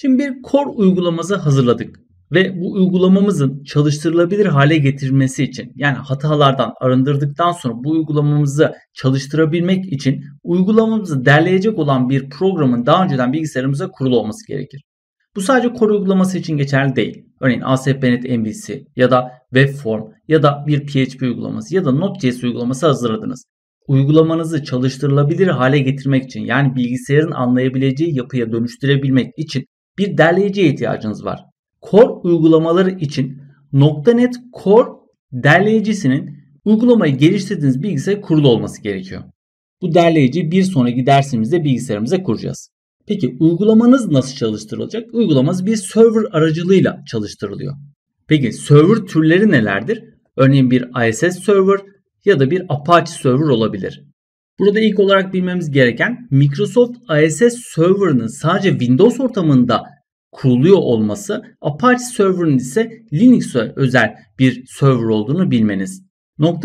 Şimdi bir core uygulaması hazırladık ve bu uygulamamızın çalıştırılabilir hale getirmesi için yani hatalardan arındırdıktan sonra bu uygulamamızı çalıştırabilmek için uygulamamızı derleyecek olan bir programın daha önceden bilgisayarımıza kurulu olması gerekir. Bu sadece core uygulaması için geçerli değil. Örneğin ASP.NET MVC ya da WebForm ya da bir PHP uygulaması ya da Node.js uygulaması hazırladınız. Uygulamanızı çalıştırılabilir hale getirmek için yani bilgisayarın anlayabileceği yapıya dönüştürebilmek için bir derleyiciye ihtiyacınız var. Core uygulamaları için .NET Core derleyicisinin uygulamayı geliştirdiğiniz bilgisayara kurulu olması gerekiyor. Bu derleyici bir sonraki dersimizde bilgisayarımıza kuracağız. Peki uygulamanız nasıl çalıştırılacak? Uygulamanız bir server aracılığıyla çalıştırılıyor. Peki server türleri nelerdir? Örneğin bir ISS server ya da bir Apache server olabilir. Burada ilk olarak bilmemiz gereken Microsoft ISS server'ının sadece Windows ortamında kuruluyor olması Apache Server'ın ise Linux'e özel bir server olduğunu bilmeniz.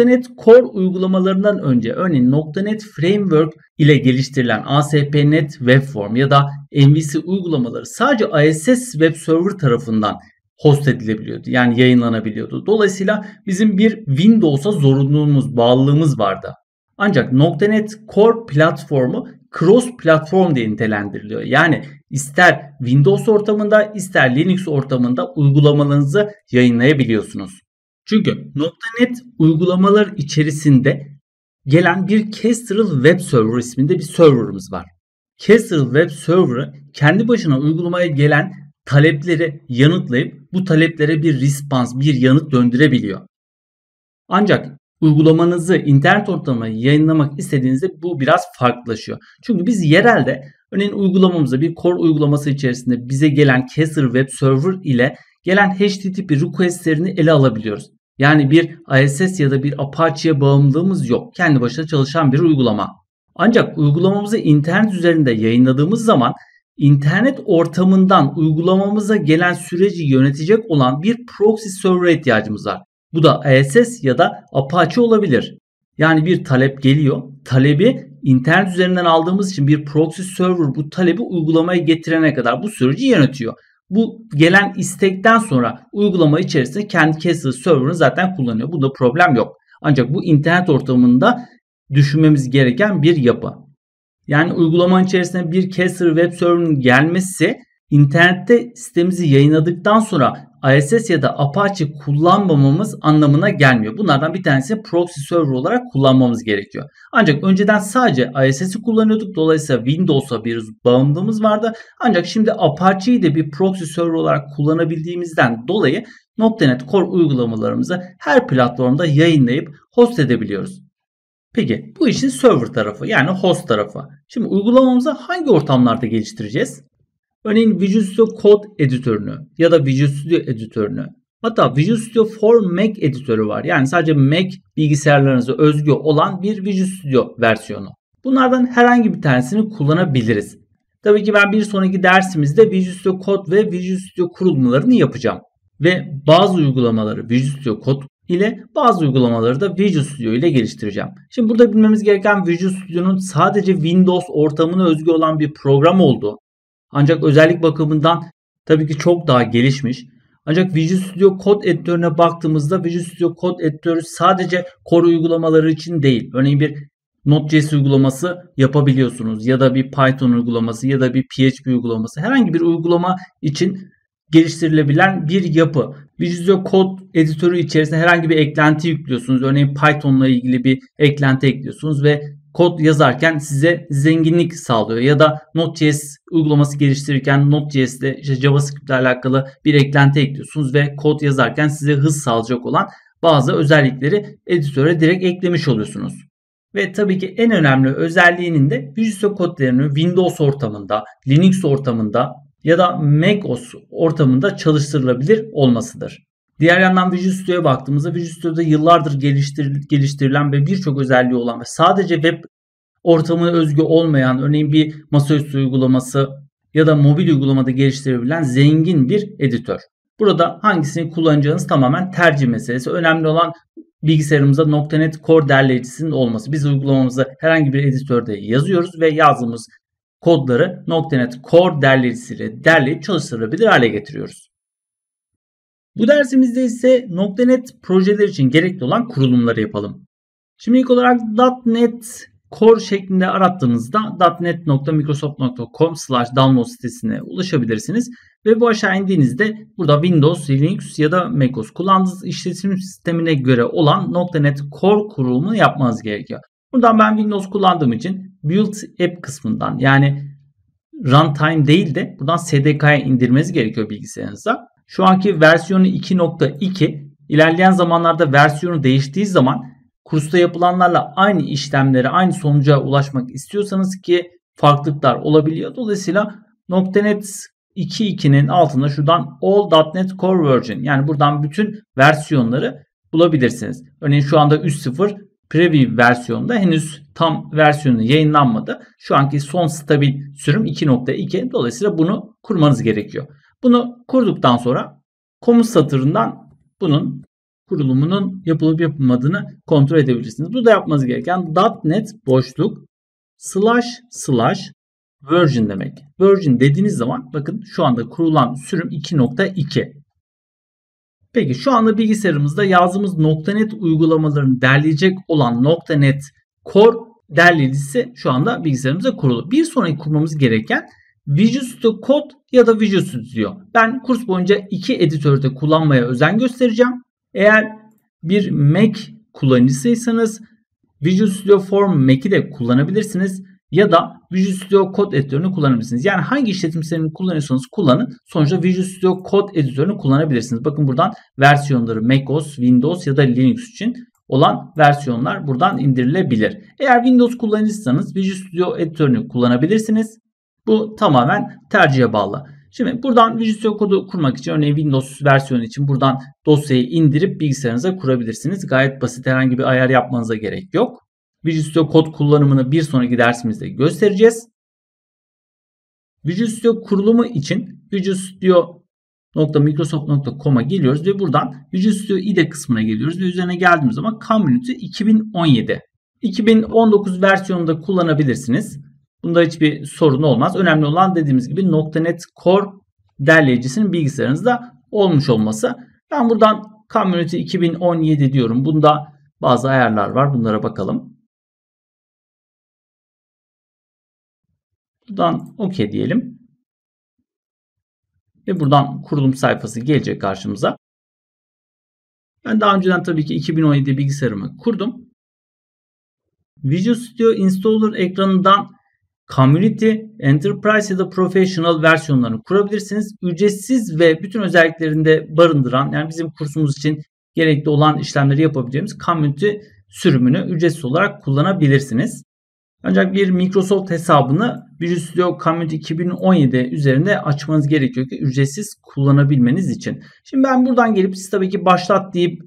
.NET Core uygulamalarından önce örneğin .NET Framework ile geliştirilen ASP.NET Web ya da MVC uygulamaları sadece ISS Web Server tarafından host edilebiliyordu. Yani yayınlanabiliyordu. Dolayısıyla bizim bir Windows'a zorunluluğumuz, bağlılığımız vardı. Ancak .NET Core platformu cross platform diye nitelendiriliyor. Yani ister Windows ortamında ister Linux ortamında uygulamalarınızı yayınlayabiliyorsunuz. Çünkü .NET uygulamalar içerisinde gelen bir Kestrel Web Server isminde bir serverımız var. Kestrel Web Server'ı kendi başına uygulamaya gelen talepleri yanıtlayıp bu taleplere bir response, bir yanıt döndürebiliyor. Ancak uygulamanızı internet ortamına yayınlamak istediğinizde bu biraz farklılaşıyor. Çünkü biz yerelde örneğin uygulamamızı bir core uygulaması içerisinde bize gelen Kessler Web Server ile gelen HTTP requestlerini ele alabiliyoruz. Yani bir ISS ya da bir Apache'ye bağımlılığımız yok. Kendi başına çalışan bir uygulama. Ancak uygulamamızı internet üzerinde yayınladığımız zaman internet ortamından uygulamamıza gelen süreci yönetecek olan bir proxy server'a ihtiyacımız var. Bu da ASS e ya da Apache olabilir. Yani bir talep geliyor. Talebi internet üzerinden aldığımız için bir proxy server bu talebi uygulamaya getirene kadar bu süreci yönetiyor. Bu gelen istekten sonra uygulama içerisinde kendi Castle server'ını zaten kullanıyor. Bunda problem yok. Ancak bu internet ortamında düşünmemiz gereken bir yapı. Yani uygulamanın içerisine bir Castle web server'ın gelmesi internette sitemizi yayınladıktan sonra ISS ya da Apache kullanmamamız anlamına gelmiyor. Bunlardan bir tanesi proxy server olarak kullanmamız gerekiyor. Ancak önceden sadece ISS'i kullanıyorduk. Dolayısıyla Windows'a bir bağımlılığımız vardı. Ancak şimdi Apache'yi de bir proxy server olarak kullanabildiğimizden dolayı .NET Core uygulamalarımızı her platformda yayınlayıp host edebiliyoruz. Peki bu işin server tarafı yani host tarafı. Şimdi uygulamamızı hangi ortamlarda geliştireceğiz? Örneğin Visual Studio Code editörünü ya da Visual Studio editörünü Hatta Visual Studio for Mac editörü var. Yani sadece Mac bilgisayarlarınıza özgü olan bir Visual Studio versiyonu. Bunlardan herhangi bir tanesini kullanabiliriz. Tabii ki ben bir sonraki dersimizde Visual Studio Code ve Visual Studio kurulumlarını yapacağım. Ve bazı uygulamaları Visual Studio Code ile bazı uygulamaları da Visual Studio ile geliştireceğim. Şimdi burada bilmemiz gereken Visual Studio'nun sadece Windows ortamına özgü olan bir program olduğu ancak özellik bakımından tabii ki çok daha gelişmiş. Ancak Visual Studio Code editörüne baktığımızda Visual Studio Code editörü sadece core uygulamaları için değil. Örneğin bir Node.js uygulaması yapabiliyorsunuz ya da bir Python uygulaması ya da bir PHP uygulaması herhangi bir uygulama için geliştirilebilen bir yapı. Visual Studio Code editörü içerisinde herhangi bir eklenti yüklüyorsunuz. Örneğin Python ile ilgili bir eklenti ekliyorsunuz ve kod yazarken size zenginlik sağlıyor. Ya da Node.js uygulaması geliştirirken Node.js ile işte JavaScript ile alakalı bir eklenti ekliyorsunuz ve kod yazarken size hız sağlayacak olan bazı özellikleri editöre direkt eklemiş oluyorsunuz. Ve tabii ki en önemli özelliğinin de Visual kodlarını Windows ortamında, Linux ortamında ya da macOS ortamında çalıştırılabilir olmasıdır. Diğer yandan Visual Studio'ya baktığımızda Visual Studio'da yıllardır geliştir, geliştirilen ve birçok özelliği olan ve sadece web ortamına özgü olmayan örneğin bir masaüstü uygulaması ya da mobil uygulamada geliştirebilen zengin bir editör. Burada hangisini kullanacağınız tamamen tercih meselesi. Önemli olan bilgisayarımıza .NET Core derleyicisinin olması. Biz uygulamamızı herhangi bir editörde yazıyoruz ve yazdığımız kodları .NET Core derleyicisiyle derleyip çalıştırılabilir hale getiriyoruz. Bu dersimizde ise .NET projeler için gerekli olan kurulumları yapalım. Şimdi ilk olarak .NET Core şeklinde arattığınızda .net.microsoft.com slash download sitesine ulaşabilirsiniz. Ve bu aşağı indiğinizde burada Windows, Linux ya da MacOS kullandığınız işletim sistemine göre olan .NET Core kurulumunu yapmanız gerekiyor. Buradan ben Windows kullandığım için Build App kısmından yani runtime değil de buradan SDK'ya indirmeniz gerekiyor bilgisayarınıza. Şu anki versiyonu 2.2 ilerleyen zamanlarda versiyonu değiştiği zaman kursta yapılanlarla aynı işlemlere, aynı sonuca ulaşmak istiyorsanız ki farklılıklar olabiliyor. Dolayısıyla .NET 2.2'nin altında şuradan all.NET Core Version yani buradan bütün versiyonları bulabilirsiniz. Örneğin şu anda 3.0 preview versiyonunda henüz tam versiyonu yayınlanmadı. Şu anki son stabil sürüm 2.2 dolayısıyla bunu kurmanız gerekiyor. Bunu kurduktan sonra komut satırından bunun kurulumunun yapılıp yapılmadığını kontrol edebilirsiniz. Bu da yapmanız gereken .NET boşluk slash slash version demek. Version dediğiniz zaman bakın şu anda kurulan sürüm 2.2. Peki şu anda bilgisayarımızda yazdığımız .NET uygulamalarını derleyecek olan .NET Core derleyicisi şu anda bilgisayarımıza kurulu. Bir sonraki kurmamız gereken Visual Studio Code ya da Visual Studio. Ben kurs boyunca iki editörde kullanmaya özen göstereceğim. Eğer bir Mac kullanıcısıysanız Visual Studio Form Mac'i de kullanabilirsiniz ya da Visual Studio Code editörünü kullanabilirsiniz. Yani hangi işletim sistemini kullanıyorsanız kullanın. Sonuçta Visual Studio Code editörünü kullanabilirsiniz. Bakın buradan versiyonları macOS, Windows ya da Linux için olan versiyonlar buradan indirilebilir. Eğer Windows kullanıcısınız Visual Studio editörünü kullanabilirsiniz. Bu tamamen tercihe bağlı. Şimdi buradan Visual Code'u kurmak için örneğin Windows versiyonu için buradan dosyayı indirip bilgisayarınıza kurabilirsiniz. Gayet basit herhangi bir ayar yapmanıza gerek yok. Visual Studio Code kullanımını bir sonraki dersimizde göstereceğiz. Visual Studio kurulumu için Visual Studio .microsoft.com'a geliyoruz ve buradan Visual Studio IDE kısmına geliyoruz ve üzerine geldiğimiz zaman Community 2017. 2019 versiyonunda kullanabilirsiniz. Bunda hiçbir sorun olmaz. Önemli olan dediğimiz gibi .NET Core derleyicisinin bilgisayarınızda olmuş olması. Ben buradan Community 2017 diyorum. Bunda bazı ayarlar var. Bunlara bakalım. Buradan OK diyelim. Ve buradan kurulum sayfası gelecek karşımıza. Ben daha önceden tabii ki 2017 bilgisayarımı kurdum. Visual Studio Installer ekranından Community, Enterprise ya da Professional versiyonlarını kurabilirsiniz. Ücretsiz ve bütün özelliklerinde barındıran yani bizim kursumuz için gerekli olan işlemleri yapabileceğimiz Community sürümünü ücretsiz olarak kullanabilirsiniz. Ancak bir Microsoft hesabını Visual Studio Community 2017 üzerinde açmanız gerekiyor ki ücretsiz kullanabilmeniz için. Şimdi ben buradan gelip siz tabii ki başlat deyip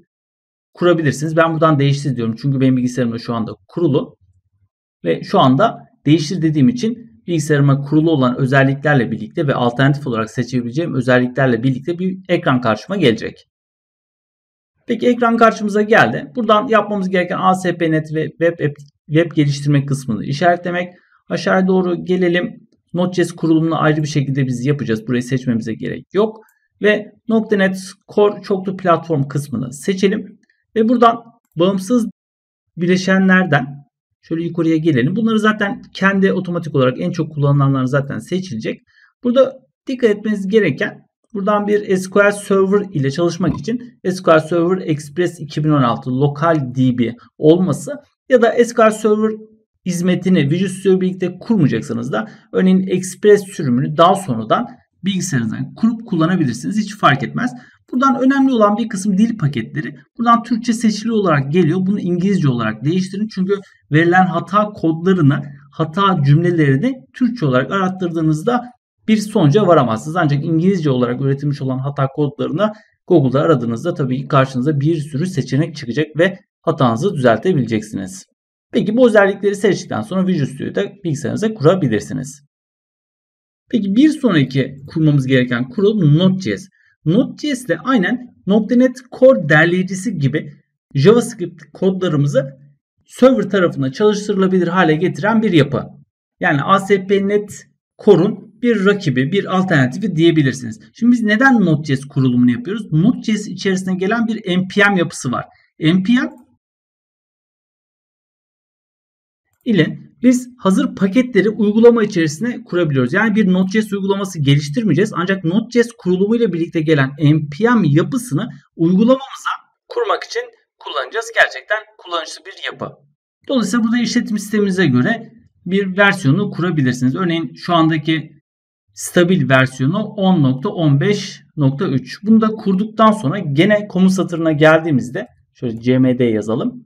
kurabilirsiniz. Ben buradan değiştir diyorum çünkü benim bilgisayarımda şu anda kurulu. Ve şu anda Değiştir dediğim için bilgisayarıma kurulu olan özelliklerle birlikte ve alternatif olarak seçebileceğim özelliklerle birlikte bir ekran karşıma gelecek. Peki ekran karşımıza geldi. Buradan yapmamız gereken ASP.NET ve web, web geliştirme kısmını işaretlemek. Aşağıya doğru gelelim. Node.js kurulumunu ayrı bir şekilde biz yapacağız. Burayı seçmemize gerek yok. Ve .NET Core çoklu platform kısmını seçelim. Ve buradan bağımsız bileşenlerden Şöyle yukarıya gelelim. Bunları zaten kendi otomatik olarak en çok kullanılanlar zaten seçilecek. Burada dikkat etmeniz gereken buradan bir SQL Server ile çalışmak için SQL Server Express 2016 lokal DB olması ya da SQL Server hizmetini Visual Studio birlikte kurmayacaksanız da örneğin Express sürümünü daha sonradan bilgisayarınızdan kurup kullanabilirsiniz. Hiç fark etmez. Buradan önemli olan bir kısım dil paketleri. Buradan Türkçe seçili olarak geliyor. Bunu İngilizce olarak değiştirin. Çünkü verilen hata kodlarını, hata cümlelerini Türkçe olarak arattırdığınızda bir sonuca varamazsınız. Ancak İngilizce olarak üretilmiş olan hata kodlarını Google'da aradığınızda tabii ki karşınıza bir sürü seçenek çıkacak ve hatanızı düzeltebileceksiniz. Peki bu özellikleri seçtikten sonra Visual Studio'da bilgisayarınıza kurabilirsiniz. Peki bir sonraki kurmamız gereken kurulum Node.js. Node.js de aynen Node.net Core derleyicisi gibi JavaScript kodlarımızı server tarafına çalıştırılabilir hale getiren bir yapı. Yani ASP.NET Core'un bir rakibi, bir alternatifi diyebilirsiniz. Şimdi biz neden Node.js kurulumunu yapıyoruz? Node.js içerisine gelen bir NPM yapısı var. NPM ile biz hazır paketleri uygulama içerisine kurabiliyoruz. Yani bir Node.js uygulaması geliştirmeyeceğiz. Ancak Node.js kurulumu ile birlikte gelen npm yapısını uygulamamıza kurmak için kullanacağız. Gerçekten kullanışlı bir yapı. Dolayısıyla burada işletim sistemimize göre bir versiyonu kurabilirsiniz. Örneğin şu andaki stabil versiyonu 10.15.3. Bunu da kurduktan sonra gene komut satırına geldiğimizde şöyle cmd yazalım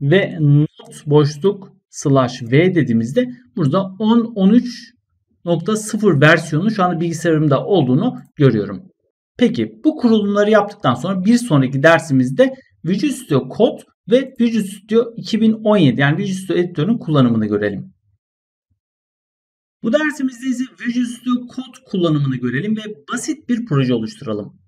ve not boşluk slash v dediğimizde burada 10.13.0 versiyonu şu anda bilgisayarımda olduğunu görüyorum. Peki bu kurulumları yaptıktan sonra bir sonraki dersimizde Visual Studio Code ve Visual Studio 2017 yani Visual Studio Editör'ün kullanımını görelim. Bu dersimizde ise Visual Studio Code kullanımını görelim ve basit bir proje oluşturalım.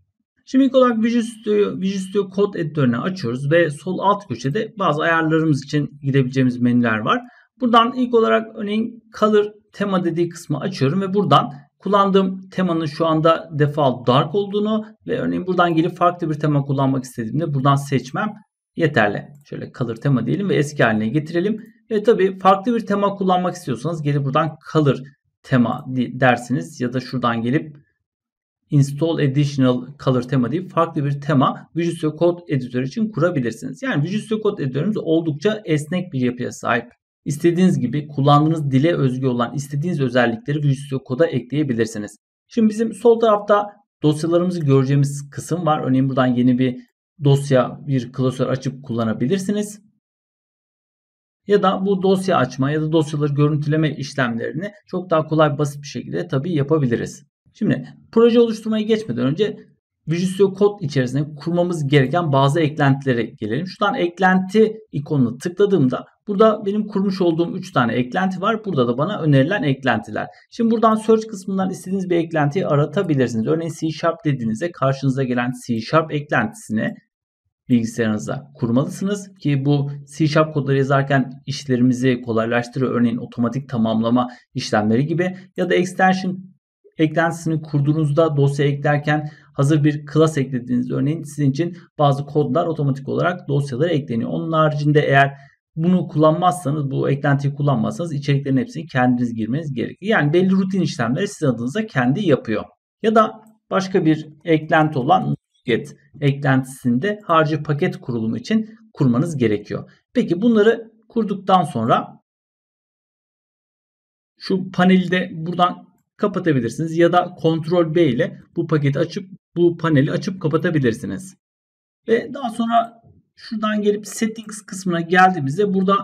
Şimdi ilk olarak Visual Studio, Visual Studio Code editörünü açıyoruz ve sol alt köşede bazı ayarlarımız için gidebileceğimiz menüler var. Buradan ilk olarak örneğin Color tema dediği kısmı açıyorum ve buradan kullandığım temanın şu anda default dark olduğunu ve örneğin buradan gelip farklı bir tema kullanmak istediğimde buradan seçmem yeterli. Şöyle color tema diyelim ve eski haline getirelim. Ve tabii farklı bir tema kullanmak istiyorsanız gelip buradan color tema dersiniz ya da şuradan gelip install additional color tema diye farklı bir tema Visual Studio Code editor için kurabilirsiniz. Yani Visual Studio Code editörümüz oldukça esnek bir yapıya sahip. İstediğiniz gibi kullandığınız dile özgü olan istediğiniz özellikleri Visual Studio Code'a ekleyebilirsiniz. Şimdi bizim sol tarafta dosyalarımızı göreceğimiz kısım var. Örneğin buradan yeni bir dosya, bir klasör açıp kullanabilirsiniz. Ya da bu dosya açma ya da dosyaları görüntüleme işlemlerini çok daha kolay basit bir şekilde tabii yapabiliriz. Şimdi proje oluşturmaya geçmeden önce Visual Studio Code içerisinde kurmamız gereken bazı eklentilere gelelim. Şuradan eklenti ikonuna tıkladığımda burada benim kurmuş olduğum 3 tane eklenti var. Burada da bana önerilen eklentiler. Şimdi buradan search kısmından istediğiniz bir eklentiyi aratabilirsiniz. Örneğin C Sharp dediğinizde karşınıza gelen C Sharp eklentisini bilgisayarınıza kurmalısınız ki bu C Sharp kodları yazarken işlerimizi kolaylaştırır. Örneğin otomatik tamamlama işlemleri gibi ya da extension Eklentisini kurduğunuzda dosya eklerken hazır bir class eklediğiniz örneğin sizin için bazı kodlar otomatik olarak dosyalara ekleniyor. Onun haricinde eğer bunu kullanmazsanız, bu eklentiyi kullanmazsanız içeriklerin hepsini kendiniz girmeniz gerekiyor. Yani belli rutin işlemleri sizin adınıza kendi yapıyor. Ya da başka bir eklenti olan Nuget eklentisinde harcı paket kurulumu için kurmanız gerekiyor. Peki bunları kurduktan sonra şu panelde buradan kapatabilirsiniz. Ya da Ctrl B ile bu paketi açıp bu paneli açıp kapatabilirsiniz. Ve daha sonra şuradan gelip settings kısmına geldiğimizde burada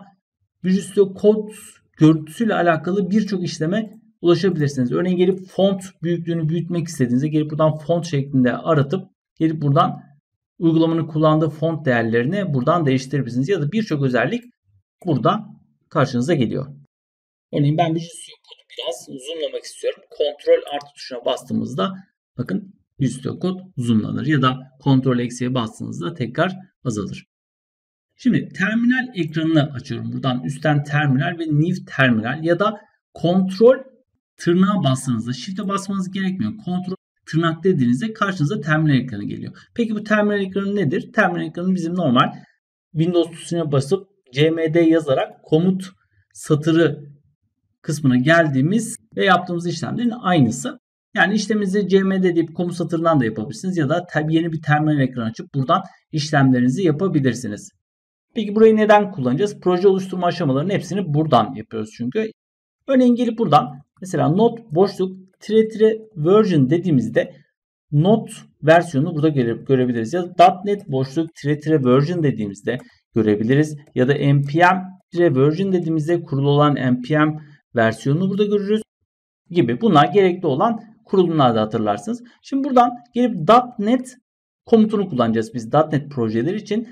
Visual Studio Code görüntüsüyle alakalı birçok işleme ulaşabilirsiniz. Örneğin gelip font büyüklüğünü büyütmek istediğinizde gelip buradan font şeklinde aratıp gelip buradan uygulamanın kullandığı font değerlerini buradan değiştirebilirsiniz. Ya da birçok özellik burada karşınıza geliyor. Örneğin ben Visual Studio Code biraz zoomlamak istiyorum. Kontrol artı tuşuna bastığımızda bakın üst kod zoomlanır ya da kontrol eksiye bastığınızda tekrar azalır. Şimdi terminal ekranını açıyorum. Buradan üstten terminal ve new terminal ya da kontrol tırnağa bastığınızda shift'e basmanız gerekmiyor. Kontrol tırnak dediğinizde karşınıza terminal ekranı geliyor. Peki bu terminal ekranı nedir? Terminal ekranı bizim normal Windows tuşuna basıp CMD yazarak komut satırı kısmına geldiğimiz ve yaptığımız işlemlerin aynısı. Yani işleminizi CMD deyip komut satırından da yapabilirsiniz ya da yeni bir terminal ekranı açıp buradan işlemlerinizi yapabilirsiniz. Peki burayı neden kullanacağız? Proje oluşturma aşamalarının hepsini buradan yapıyoruz çünkü. Örneğin gelip buradan mesela not boşluk tire tire version dediğimizde not versiyonunu burada göre, görebiliriz. Ya da .NET boşluk tire tire version dediğimizde görebiliriz. Ya da npm tire version dediğimizde kurulu olan npm versiyonunu burada görürüz gibi. Bunlar gerekli olan kurulumlar da hatırlarsınız. Şimdi buradan gelip .NET komutunu kullanacağız biz .NET projeleri için.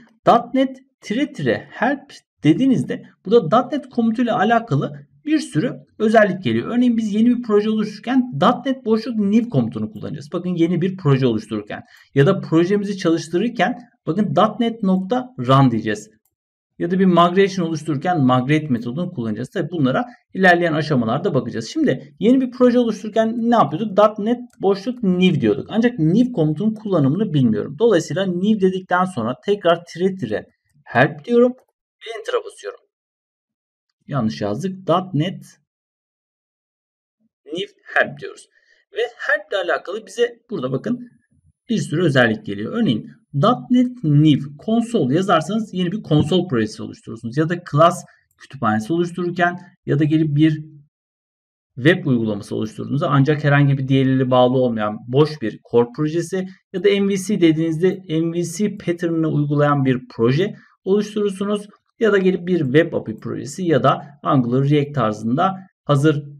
.NET tire tire help dediğinizde bu da .NET komutuyla alakalı bir sürü özellik geliyor. Örneğin biz yeni bir proje oluştururken .NET boşluk new komutunu kullanacağız. Bakın yeni bir proje oluştururken ya da projemizi çalıştırırken bakın .NET nokta run diyeceğiz ya da bir migration oluştururken migrate metodunu kullanacağız. Tabi bunlara ilerleyen aşamalarda bakacağız. Şimdi yeni bir proje oluştururken ne yapıyorduk? .NET boşluk new diyorduk. Ancak new komutunun kullanımını bilmiyorum. Dolayısıyla new dedikten sonra tekrar tire tire help diyorum ve enter'a basıyorum. Yanlış yazdık. .NET new help diyoruz. Ve help ile alakalı bize burada bakın bir sürü özellik geliyor. Örneğin .NET new konsol yazarsanız yeni bir konsol projesi oluşturursunuz. Ya da class kütüphanesi oluştururken ya da gelip bir web uygulaması oluşturduğunuzda ancak herhangi bir diğeriyle bağlı olmayan boş bir core projesi ya da MVC dediğinizde MVC pattern'ını uygulayan bir proje oluşturursunuz ya da gelip bir web API projesi ya da Angular React tarzında hazır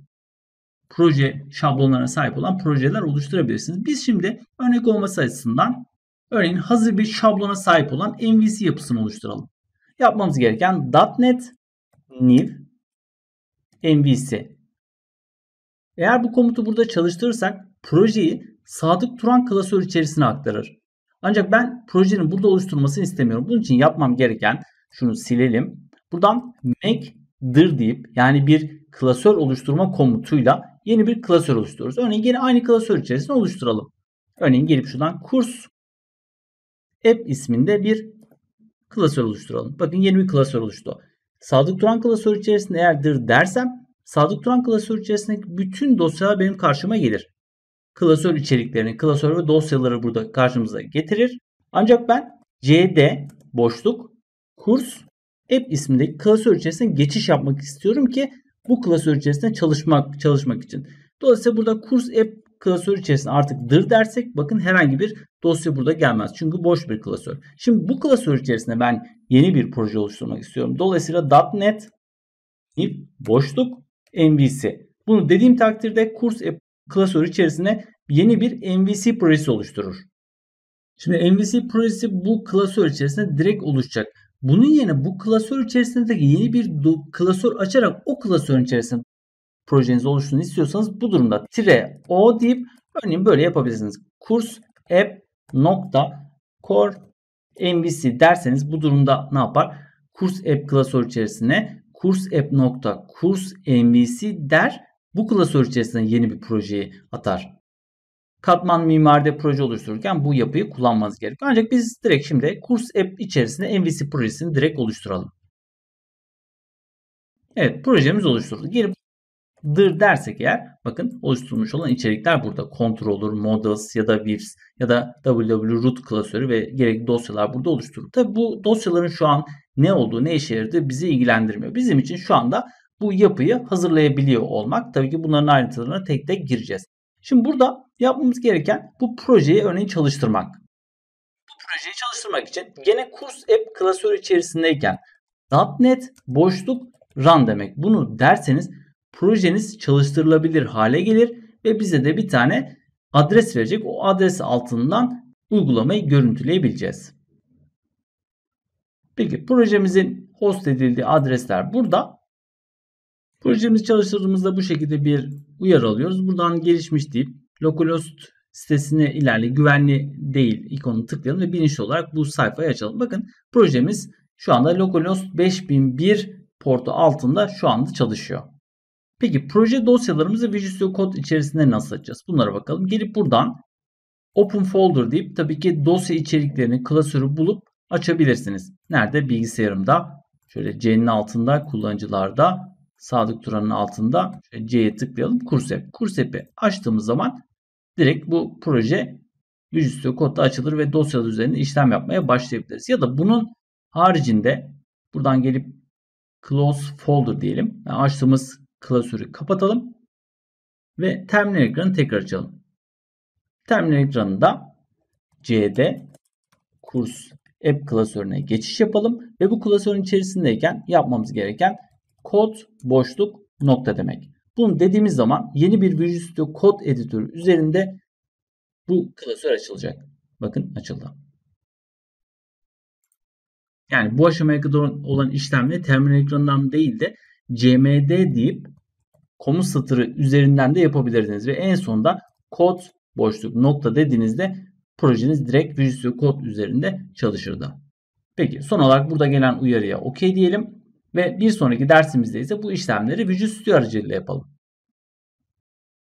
proje şablonlarına sahip olan projeler oluşturabilirsiniz. Biz şimdi örnek olması açısından örneğin hazır bir şablona sahip olan MVC yapısını oluşturalım. Yapmamız gereken .NET new MVC. Eğer bu komutu burada çalıştırırsak projeyi Sadık Turan klasör içerisine aktarır. Ancak ben projenin burada oluşturulmasını istemiyorum. Bunun için yapmam gereken şunu silelim. Buradan make dir deyip yani bir klasör oluşturma komutuyla yeni bir klasör oluşturuyoruz. Örneğin yine aynı klasör içerisinde oluşturalım. Örneğin gelip şuradan kurs app isminde bir klasör oluşturalım. Bakın yeni bir klasör oluştu. Sadık Turan klasörü içerisinde eğerdir dersem Sadık Turan klasörü içerisindeki bütün dosyalar benim karşıma gelir. Klasör içeriklerini, klasör ve dosyaları burada karşımıza getirir. Ancak ben cd boşluk kurs app ismindeki klasör içerisinde geçiş yapmak istiyorum ki bu klasör içerisinde çalışmak çalışmak için. Dolayısıyla burada kurs app klasör içerisinde artık dır dersek bakın herhangi bir dosya burada gelmez. Çünkü boş bir klasör. Şimdi bu klasör içerisinde ben yeni bir proje oluşturmak istiyorum. Dolayısıyla .NET if boşluk MVC. Bunu dediğim takdirde kurs app klasör içerisinde yeni bir MVC projesi oluşturur. Şimdi MVC projesi bu klasör içerisinde direkt oluşacak. Bunun yerine bu klasör içerisindeki yeni bir klasör açarak o klasör içerisinde projenizi oluşturun istiyorsanız bu durumda tire o deyip örneğin böyle yapabilirsiniz. Kurs app nokta core MVC derseniz bu durumda ne yapar? Kurs app klasör içerisine kurs app nokta kurs MVC der bu klasör içerisinde yeni bir projeyi atar katman mimaride proje oluştururken bu yapıyı kullanmanız gerekiyor. Ancak biz direkt şimdi kurs app içerisinde MVC projesini direkt oluşturalım. Evet projemiz oluşturuldu. Girip dır dersek eğer bakın oluşturulmuş olan içerikler burada. Controller, models ya da views ya da www-root klasörü ve gerekli dosyalar burada oluşturuldu. Tabi bu dosyaların şu an ne olduğu, ne işe yaradığı bizi ilgilendirmiyor. Bizim için şu anda bu yapıyı hazırlayabiliyor olmak. Tabii ki bunların ayrıntılarına tek tek gireceğiz. Şimdi burada yapmamız gereken bu projeyi örneğin çalıştırmak. Bu projeyi çalıştırmak için gene kurs app klasörü içerisindeyken .NET boşluk run demek. Bunu derseniz projeniz çalıştırılabilir hale gelir ve bize de bir tane adres verecek. O adres altından uygulamayı görüntüleyebileceğiz. Peki projemizin host edildiği adresler burada. Projemizi çalıştırdığımızda bu şekilde bir uyarı alıyoruz. Buradan gelişmiş deyip localhost sitesine ilerle güvenli değil ikonu tıklayalım ve bilinçli olarak bu sayfayı açalım. Bakın projemiz şu anda localhost 5001 portu altında şu anda çalışıyor. Peki proje dosyalarımızı Visual Studio Code içerisinde nasıl açacağız? Bunlara bakalım. Gelip buradan Open Folder deyip tabii ki dosya içeriklerini, klasörü bulup açabilirsiniz. Nerede? Bilgisayarımda. Şöyle C'nin altında kullanıcılarda sadık duranın altında e, C'ye tıklayalım. Kursep. Kursep'i açtığımız zaman direkt bu proje Visual Code'da açılır ve dosyalar üzerinde işlem yapmaya başlayabiliriz. Ya da bunun haricinde buradan gelip Close Folder diyelim. Yani açtığımız klasörü kapatalım ve terminal ekranı tekrar açalım. Terminal ekranında C'de kurs app klasörüne geçiş yapalım ve bu klasörün içerisindeyken yapmamız gereken kod boşluk nokta demek. Bunu dediğimiz zaman yeni bir Visual Studio kod editörü üzerinde bu klasör açılacak. Bakın açıldı. Yani bu aşamaya kadar olan işlemle terminal ekranından değil de CMD deyip komut satırı üzerinden de yapabilirdiniz. Ve en sonunda kod boşluk nokta dediğinizde projeniz direkt Visual Studio kod üzerinde çalışırdı. Peki son olarak burada gelen uyarıya OK diyelim. Ve bir sonraki dersimizde ise bu işlemleri Visual Studio aracılığıyla yapalım.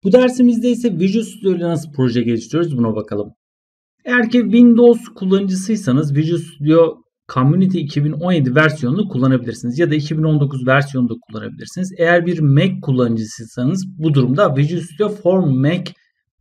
Bu dersimizde ise Visual Studio ile nasıl proje geliştiriyoruz buna bakalım. Eğer ki Windows kullanıcısıysanız Visual Studio Community 2017 versiyonunu kullanabilirsiniz ya da 2019 versiyonunu da kullanabilirsiniz. Eğer bir Mac kullanıcısıysanız bu durumda Visual Studio for Mac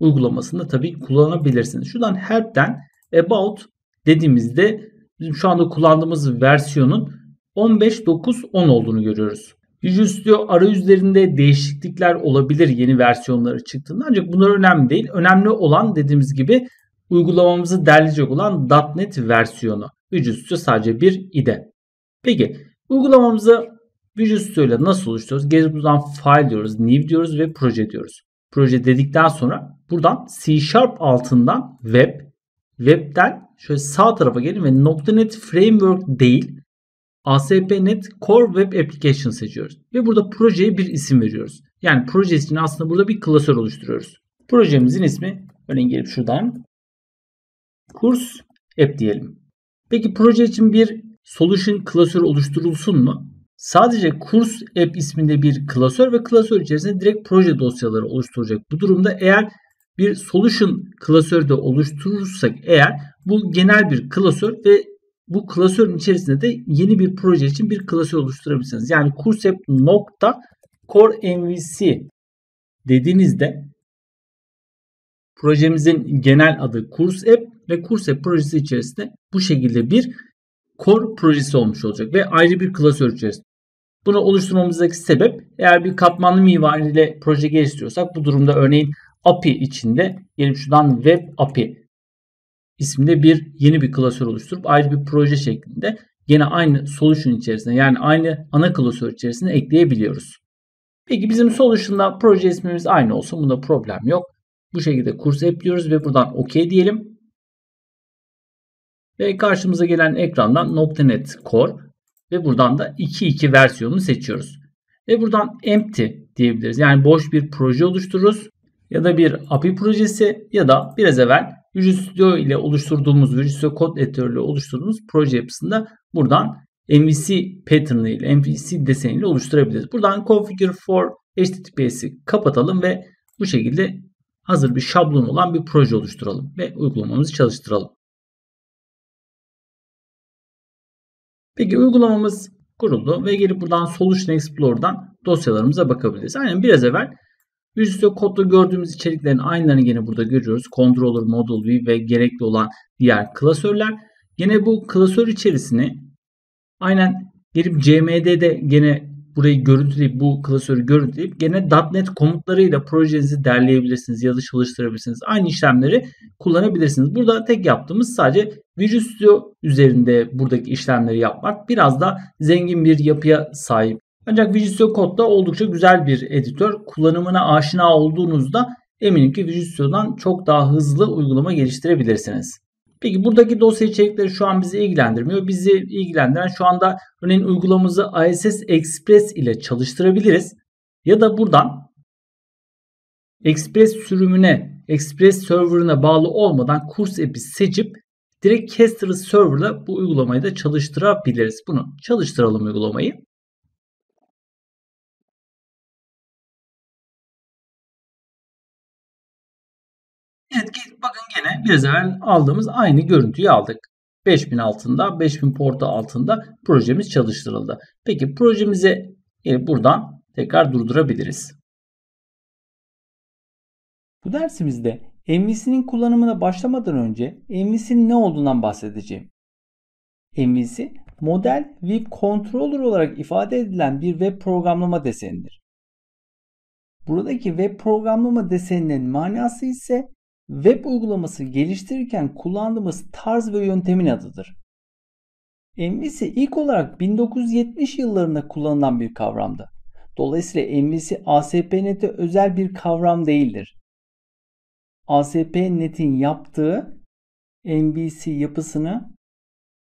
uygulamasında tabii kullanabilirsiniz. Şuradan Help'ten About dediğimizde bizim şu anda kullandığımız versiyonun 15 9 10 olduğunu görüyoruz. Visual Studio arayüzlerinde değişiklikler olabilir yeni versiyonları çıktığında ancak bunlar önemli değil. Önemli olan dediğimiz gibi uygulamamızı derleyecek olan .NET versiyonu. Visual Studio sadece bir ide. Peki uygulamamızı Visual Studio ile nasıl oluşturuyoruz? Gelip buradan file diyoruz, new diyoruz ve proje diyoruz. Proje dedikten sonra buradan C Sharp altından web, webden şöyle sağ tarafa gelin ve .NET Framework değil ASP.NET Core Web Application seçiyoruz. Ve burada projeye bir isim veriyoruz. Yani proje için aslında burada bir klasör oluşturuyoruz. Projemizin ismi örneğin gelip şuradan kurs app diyelim. Peki proje için bir solution klasörü oluşturulsun mu? Sadece kurs app isminde bir klasör ve klasör içerisinde direkt proje dosyaları oluşturacak. Bu durumda eğer bir solution klasörü de oluşturursak eğer bu genel bir klasör ve bu klasörün içerisinde de yeni bir proje için bir klasör oluşturabilirsiniz. Yani kursep nokta core MVC dediğinizde projemizin genel adı kurs app ve kurs app projesi içerisinde bu şekilde bir core projesi olmuş olacak ve ayrı bir klasör içerisinde. Bunu oluşturmamızdaki sebep eğer bir katmanlı mimariyle proje geliştiriyorsak bu durumda örneğin API içinde gelip şuradan web API isimde bir yeni bir klasör oluşturup ayrı bir proje şeklinde yine aynı solution içerisinde yani aynı ana klasör içerisinde ekleyebiliyoruz. Peki bizim solution'dan proje ismimiz aynı olsun. Bunda problem yok. Bu şekilde kursa ekliyoruz ve buradan OK diyelim. Ve karşımıza gelen ekrandan .NET Core ve buradan da 2.2 versiyonunu seçiyoruz. Ve buradan empty diyebiliriz. Yani boş bir proje oluştururuz. Ya da bir API projesi ya da biraz evvel Virüsio ile oluşturduğumuz, Virüsio kod ile oluşturduğumuz proje yapısında buradan MVC pattern ile MVC deseniyle oluşturabiliriz. Buradan configure for HTTPS'i kapatalım ve bu şekilde hazır bir şablon olan bir proje oluşturalım ve uygulamamızı çalıştıralım. Peki uygulamamız kuruldu ve gelip buradan Solution Explorer'dan dosyalarımıza bakabiliriz. Aynen biraz evvel bir üstü kodda gördüğümüz içeriklerin aynılarını yine burada görüyoruz. Controller, model view ve gerekli olan diğer klasörler. Yine bu klasör içerisini aynen gelip CMD'de gene burayı görüntüleyip bu klasörü görüntüleyip gene .NET komutlarıyla projenizi derleyebilirsiniz ya da çalıştırabilirsiniz. Aynı işlemleri kullanabilirsiniz. Burada tek yaptığımız sadece Visual Studio üzerinde buradaki işlemleri yapmak. Biraz da zengin bir yapıya sahip ancak Visual Code da oldukça güzel bir editör. Kullanımına aşina olduğunuzda eminim ki Visual Studio'dan çok daha hızlı uygulama geliştirebilirsiniz. Peki buradaki dosya içerikleri şu an bizi ilgilendirmiyor. Bizi ilgilendiren şu anda örneğin uygulamamızı ISS Express ile çalıştırabiliriz. Ya da buradan Express sürümüne, Express serverına bağlı olmadan kurs app'i seçip direkt Caster'ı serverla bu uygulamayı da çalıştırabiliriz. Bunu çalıştıralım uygulamayı. Gene biraz evvel aldığımız aynı görüntüyü aldık. 5000 altında, 5000 porta altında projemiz çalıştırıldı. Peki projemizi e, buradan tekrar durdurabiliriz. Bu dersimizde MVC'nin kullanımına başlamadan önce MVC'nin ne olduğundan bahsedeceğim. MVC, model web controller olarak ifade edilen bir web programlama desenidir. Buradaki web programlama deseninin manası ise web uygulaması geliştirirken kullandığımız tarz ve yöntemin adıdır. MVC ilk olarak 1970 yıllarında kullanılan bir kavramdı. Dolayısıyla MVC ASP.NET'e özel bir kavram değildir. ASP.NET'in yaptığı MVC yapısını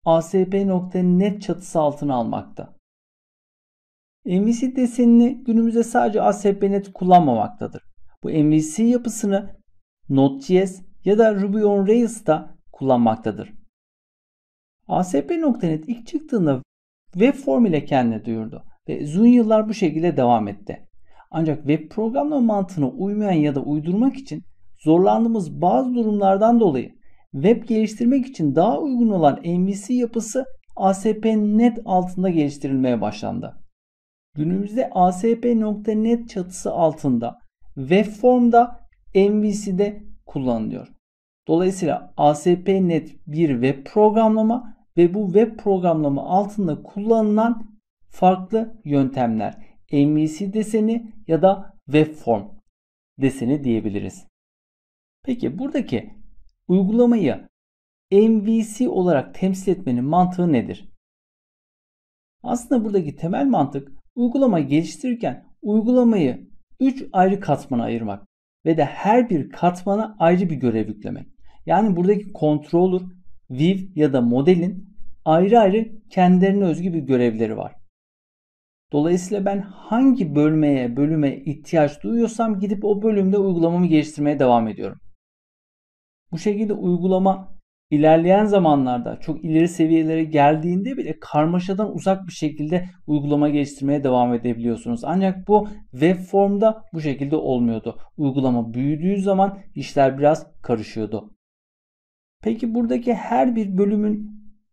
ASP.NET çatısı altına almakta. MVC desenini günümüzde sadece ASP.NET kullanmamaktadır. Bu MVC yapısını Node.js ya da Ruby on Rails'ta kullanmaktadır. ASP.NET ilk çıktığında web form ile kendini duyurdu ve uzun yıllar bu şekilde devam etti. Ancak web programlama mantığına uymayan ya da uydurmak için zorlandığımız bazı durumlardan dolayı web geliştirmek için daha uygun olan MVC yapısı ASP.NET altında geliştirilmeye başlandı. Günümüzde ASP.NET çatısı altında webform'da MVC'de kullanılıyor. Dolayısıyla ASP.NET bir web programlama ve bu web programlama altında kullanılan farklı yöntemler. MVC deseni ya da web form deseni diyebiliriz. Peki buradaki uygulamayı MVC olarak temsil etmenin mantığı nedir? Aslında buradaki temel mantık uygulama geliştirirken uygulamayı 3 ayrı katmana ayırmak ve de her bir katmana ayrı bir görev yüklemek. Yani buradaki controller, view ya da modelin ayrı ayrı kendilerine özgü bir görevleri var. Dolayısıyla ben hangi bölmeye, bölüme ihtiyaç duyuyorsam gidip o bölümde uygulamamı geliştirmeye devam ediyorum. Bu şekilde uygulama ilerleyen zamanlarda çok ileri seviyelere geldiğinde bile karmaşadan uzak bir şekilde uygulama geliştirmeye devam edebiliyorsunuz. Ancak bu web formda bu şekilde olmuyordu. Uygulama büyüdüğü zaman işler biraz karışıyordu. Peki buradaki her bir bölümün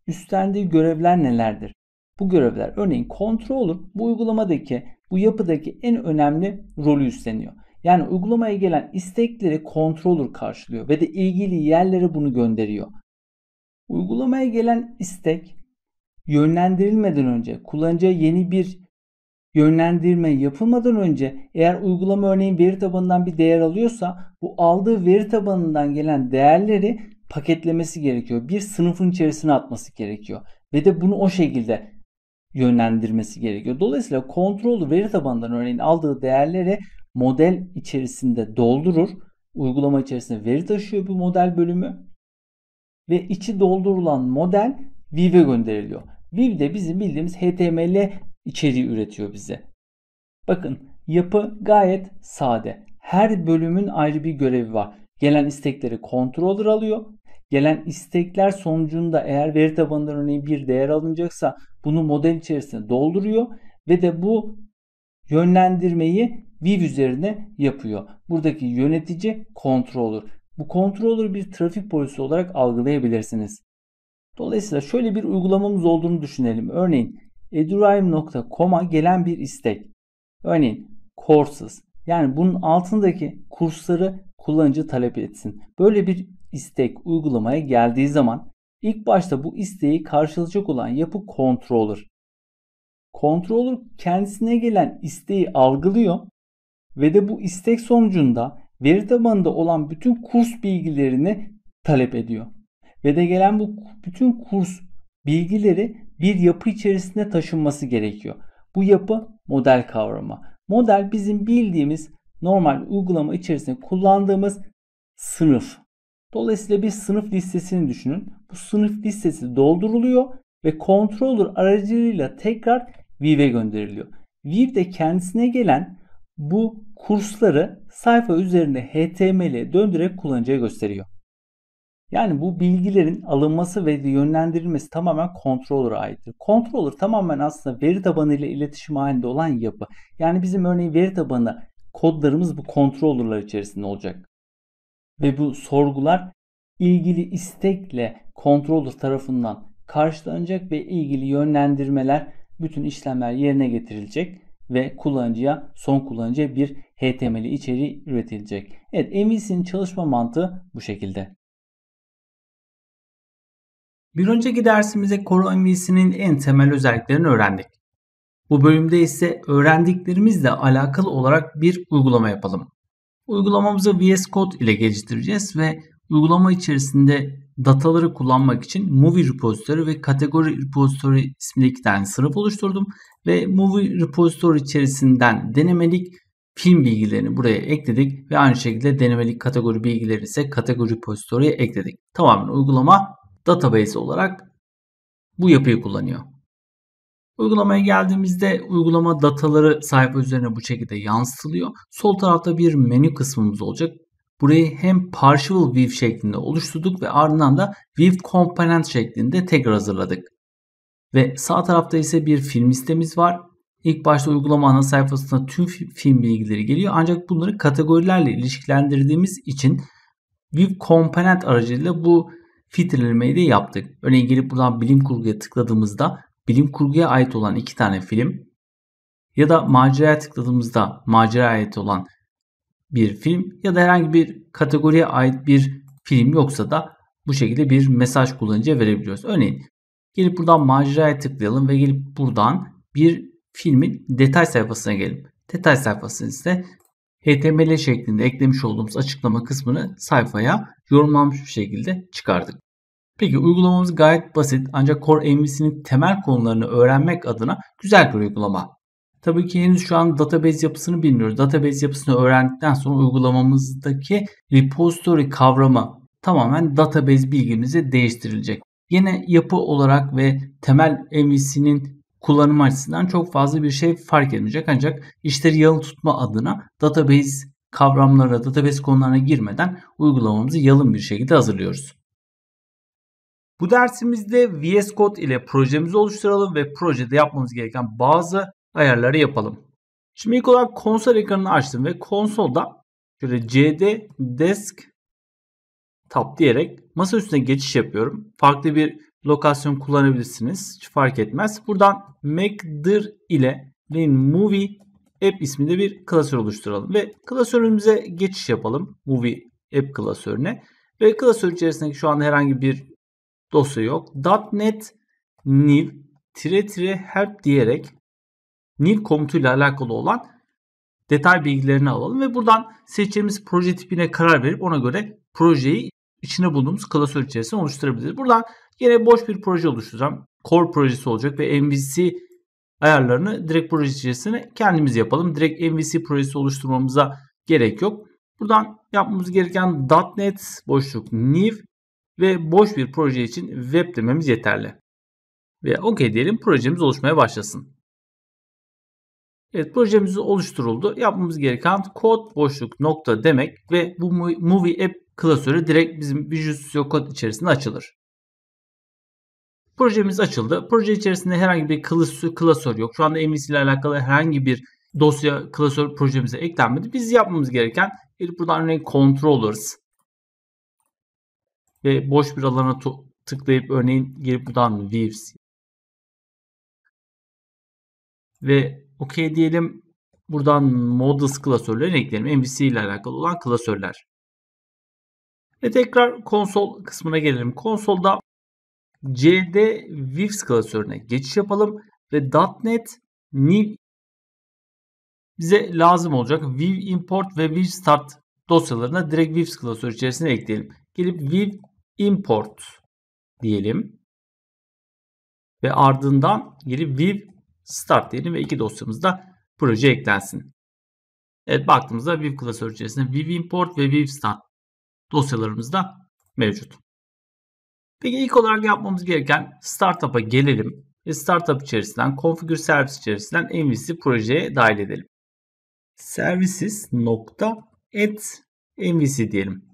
üstlendiği görevler nelerdir? Bu görevler örneğin controller bu uygulamadaki bu yapıdaki en önemli rolü üstleniyor. Yani uygulamaya gelen istekleri controller karşılıyor ve de ilgili yerlere bunu gönderiyor. Uygulamaya gelen istek yönlendirilmeden önce kullanıcıya yeni bir yönlendirme yapılmadan önce eğer uygulama örneğin veri tabanından bir değer alıyorsa bu aldığı veri tabanından gelen değerleri paketlemesi gerekiyor. Bir sınıfın içerisine atması gerekiyor ve de bunu o şekilde yönlendirmesi gerekiyor. Dolayısıyla kontrol veri tabanından örneğin aldığı değerleri model içerisinde doldurur. Uygulama içerisinde veri taşıyor bu model bölümü ve içi doldurulan model Viv'e gönderiliyor. Viv de bizim bildiğimiz HTML içeriği üretiyor bize. Bakın yapı gayet sade. Her bölümün ayrı bir görevi var. Gelen istekleri controller alıyor. Gelen istekler sonucunda eğer veri tabanından örneğin bir değer alınacaksa bunu model içerisine dolduruyor ve de bu yönlendirmeyi Viv üzerine yapıyor. Buradaki yönetici controller. Bu kontrolü bir trafik polisi olarak algılayabilirsiniz. Dolayısıyla şöyle bir uygulamamız olduğunu düşünelim. Örneğin edurime.com'a gelen bir istek. Örneğin courses yani bunun altındaki kursları kullanıcı talep etsin. Böyle bir istek uygulamaya geldiği zaman ilk başta bu isteği karşılayacak olan yapı controller. Controller kendisine gelen isteği algılıyor ve de bu istek sonucunda veri tabanında olan bütün kurs bilgilerini talep ediyor. Ve de gelen bu bütün kurs bilgileri bir yapı içerisinde taşınması gerekiyor. Bu yapı model kavramı. Model bizim bildiğimiz normal uygulama içerisinde kullandığımız sınıf. Dolayısıyla bir sınıf listesini düşünün. Bu sınıf listesi dolduruluyor ve controller aracılığıyla tekrar Viv'e gönderiliyor. Viv de kendisine gelen bu kursları sayfa üzerine HTML'e döndürerek kullanıcıya gösteriyor. Yani bu bilgilerin alınması ve yönlendirilmesi tamamen controller'a aittir. Controller tamamen aslında veri tabanı ile iletişim halinde olan yapı. Yani bizim örneğin veri tabanı kodlarımız bu controller'lar içerisinde olacak. Ve bu sorgular ilgili istekle controller tarafından karşılanacak ve ilgili yönlendirmeler bütün işlemler yerine getirilecek ve kullanıcıya son kullanıcıya bir HTML içeriği üretilecek. Evet MVC'nin çalışma mantığı bu şekilde. Bir önceki dersimizde Core MVC'nin en temel özelliklerini öğrendik. Bu bölümde ise öğrendiklerimizle alakalı olarak bir uygulama yapalım. Uygulamamızı VS Code ile geliştireceğiz ve uygulama içerisinde dataları kullanmak için Movie Repository ve Kategori Repository isimli iki tane sınıf oluşturdum ve Movie Repository içerisinden denemelik film bilgilerini buraya ekledik ve aynı şekilde denemelik kategori bilgilerini ise kategori repository'e ekledik. Tamamen uygulama database olarak bu yapıyı kullanıyor. Uygulamaya geldiğimizde uygulama dataları sayfa üzerine bu şekilde yansıtılıyor. Sol tarafta bir menü kısmımız olacak. Burayı hem partial view şeklinde oluşturduk ve ardından da view component şeklinde tekrar hazırladık. Ve sağ tarafta ise bir film listemiz var İlk başta uygulama ana sayfasında tüm film bilgileri geliyor. Ancak bunları kategorilerle ilişkilendirdiğimiz için View Component aracıyla bu filtrelemeyi de yaptık. Örneğin gelip buradan bilim kurguya tıkladığımızda bilim kurguya ait olan iki tane film ya da maceraya tıkladığımızda maceraya ait olan bir film ya da herhangi bir kategoriye ait bir film yoksa da bu şekilde bir mesaj kullanıcıya verebiliyoruz. Örneğin gelip buradan maceraya tıklayalım ve gelip buradan bir filmin detay sayfasına gelip detay sayfasını ise HTML şeklinde eklemiş olduğumuz açıklama kısmını sayfaya yorumlanmış bir şekilde çıkardık. Peki uygulamamız gayet basit ancak Core MVC'nin temel konularını öğrenmek adına güzel bir uygulama. Tabii ki henüz şu an database yapısını bilmiyoruz. Database yapısını öğrendikten sonra uygulamamızdaki repository kavramı tamamen database bilgimizi değiştirilecek. Yine yapı olarak ve temel MVC'nin kullanım açısından çok fazla bir şey fark etmeyecek. Ancak işleri yalın tutma adına database kavramlara, database konularına girmeden uygulamamızı yalın bir şekilde hazırlıyoruz. Bu dersimizde VS Code ile projemizi oluşturalım ve projede yapmamız gereken bazı ayarları yapalım. Şimdi ilk olarak konsol ekranını açtım ve konsolda şöyle cd desk tab diyerek masa üstüne geçiş yapıyorum. Farklı bir lokasyon kullanabilirsiniz. Hiç fark etmez. Buradan makedir ile movie app isminde bir klasör oluşturalım ve klasörümüze geçiş yapalım. Movie app klasörüne ve klasör içerisindeki şu anda herhangi bir dosya yok. .NET new tire tire help diyerek new komutuyla alakalı olan detay bilgilerini alalım ve buradan seçeceğimiz proje tipine karar verip ona göre projeyi içine bulduğumuz klasör içerisinde oluşturabiliriz. Buradan Yine boş bir proje oluşturacağım. Core projesi olacak ve MVC ayarlarını direkt proje içerisine kendimiz yapalım. Direkt MVC projesi oluşturmamıza gerek yok. Buradan yapmamız gereken .NET boşluk new ve boş bir proje için web dememiz yeterli. Ve OK diyelim projemiz oluşmaya başlasın. Evet projemiz oluşturuldu. Yapmamız gereken kod boşluk nokta demek ve bu movie app klasörü direkt bizim Visual Studio Code içerisinde açılır. Projemiz açıldı. Proje içerisinde herhangi bir klasör yok. Şu anda MVC ile alakalı herhangi bir dosya klasör projemize eklenmedi. Biz yapmamız gereken bir buradan örneğin controllers ve boş bir alana tıklayıp örneğin gelip buradan views ve OK diyelim. Buradan models klasörlerini ekleyelim. MVC ile alakalı olan klasörler. Ve tekrar konsol kısmına gelelim. Konsolda C'de Vifs klasörüne geçiş yapalım ve .NET new bize lazım olacak. Viv import ve Viv start dosyalarına direkt Vifs klasörü içerisine ekleyelim. Gelip Viv import diyelim ve ardından gelip Viv start diyelim ve iki dosyamız da proje eklensin. Evet baktığımızda Viv klasörü içerisinde Viv import ve Viv start dosyalarımız da mevcut. Peki ilk olarak yapmamız gereken startup'a gelelim ve startup içerisinden konfigür servis içerisinden MVC projeye dahil edelim. Services nokta et MVC diyelim.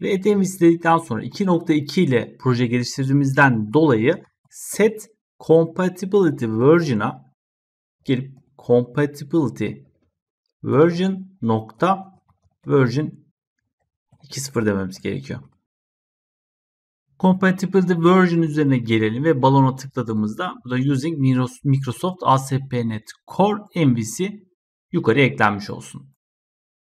Ve et MVC dedikten sonra 2.2 ile proje geliştirdiğimizden dolayı set compatibility version'a gelip compatibility version nokta version 2.0 dememiz gerekiyor. Compatible the version üzerine gelelim ve balona tıkladığımızda bu da using Microsoft ASP.NET Core MVC yukarı eklenmiş olsun.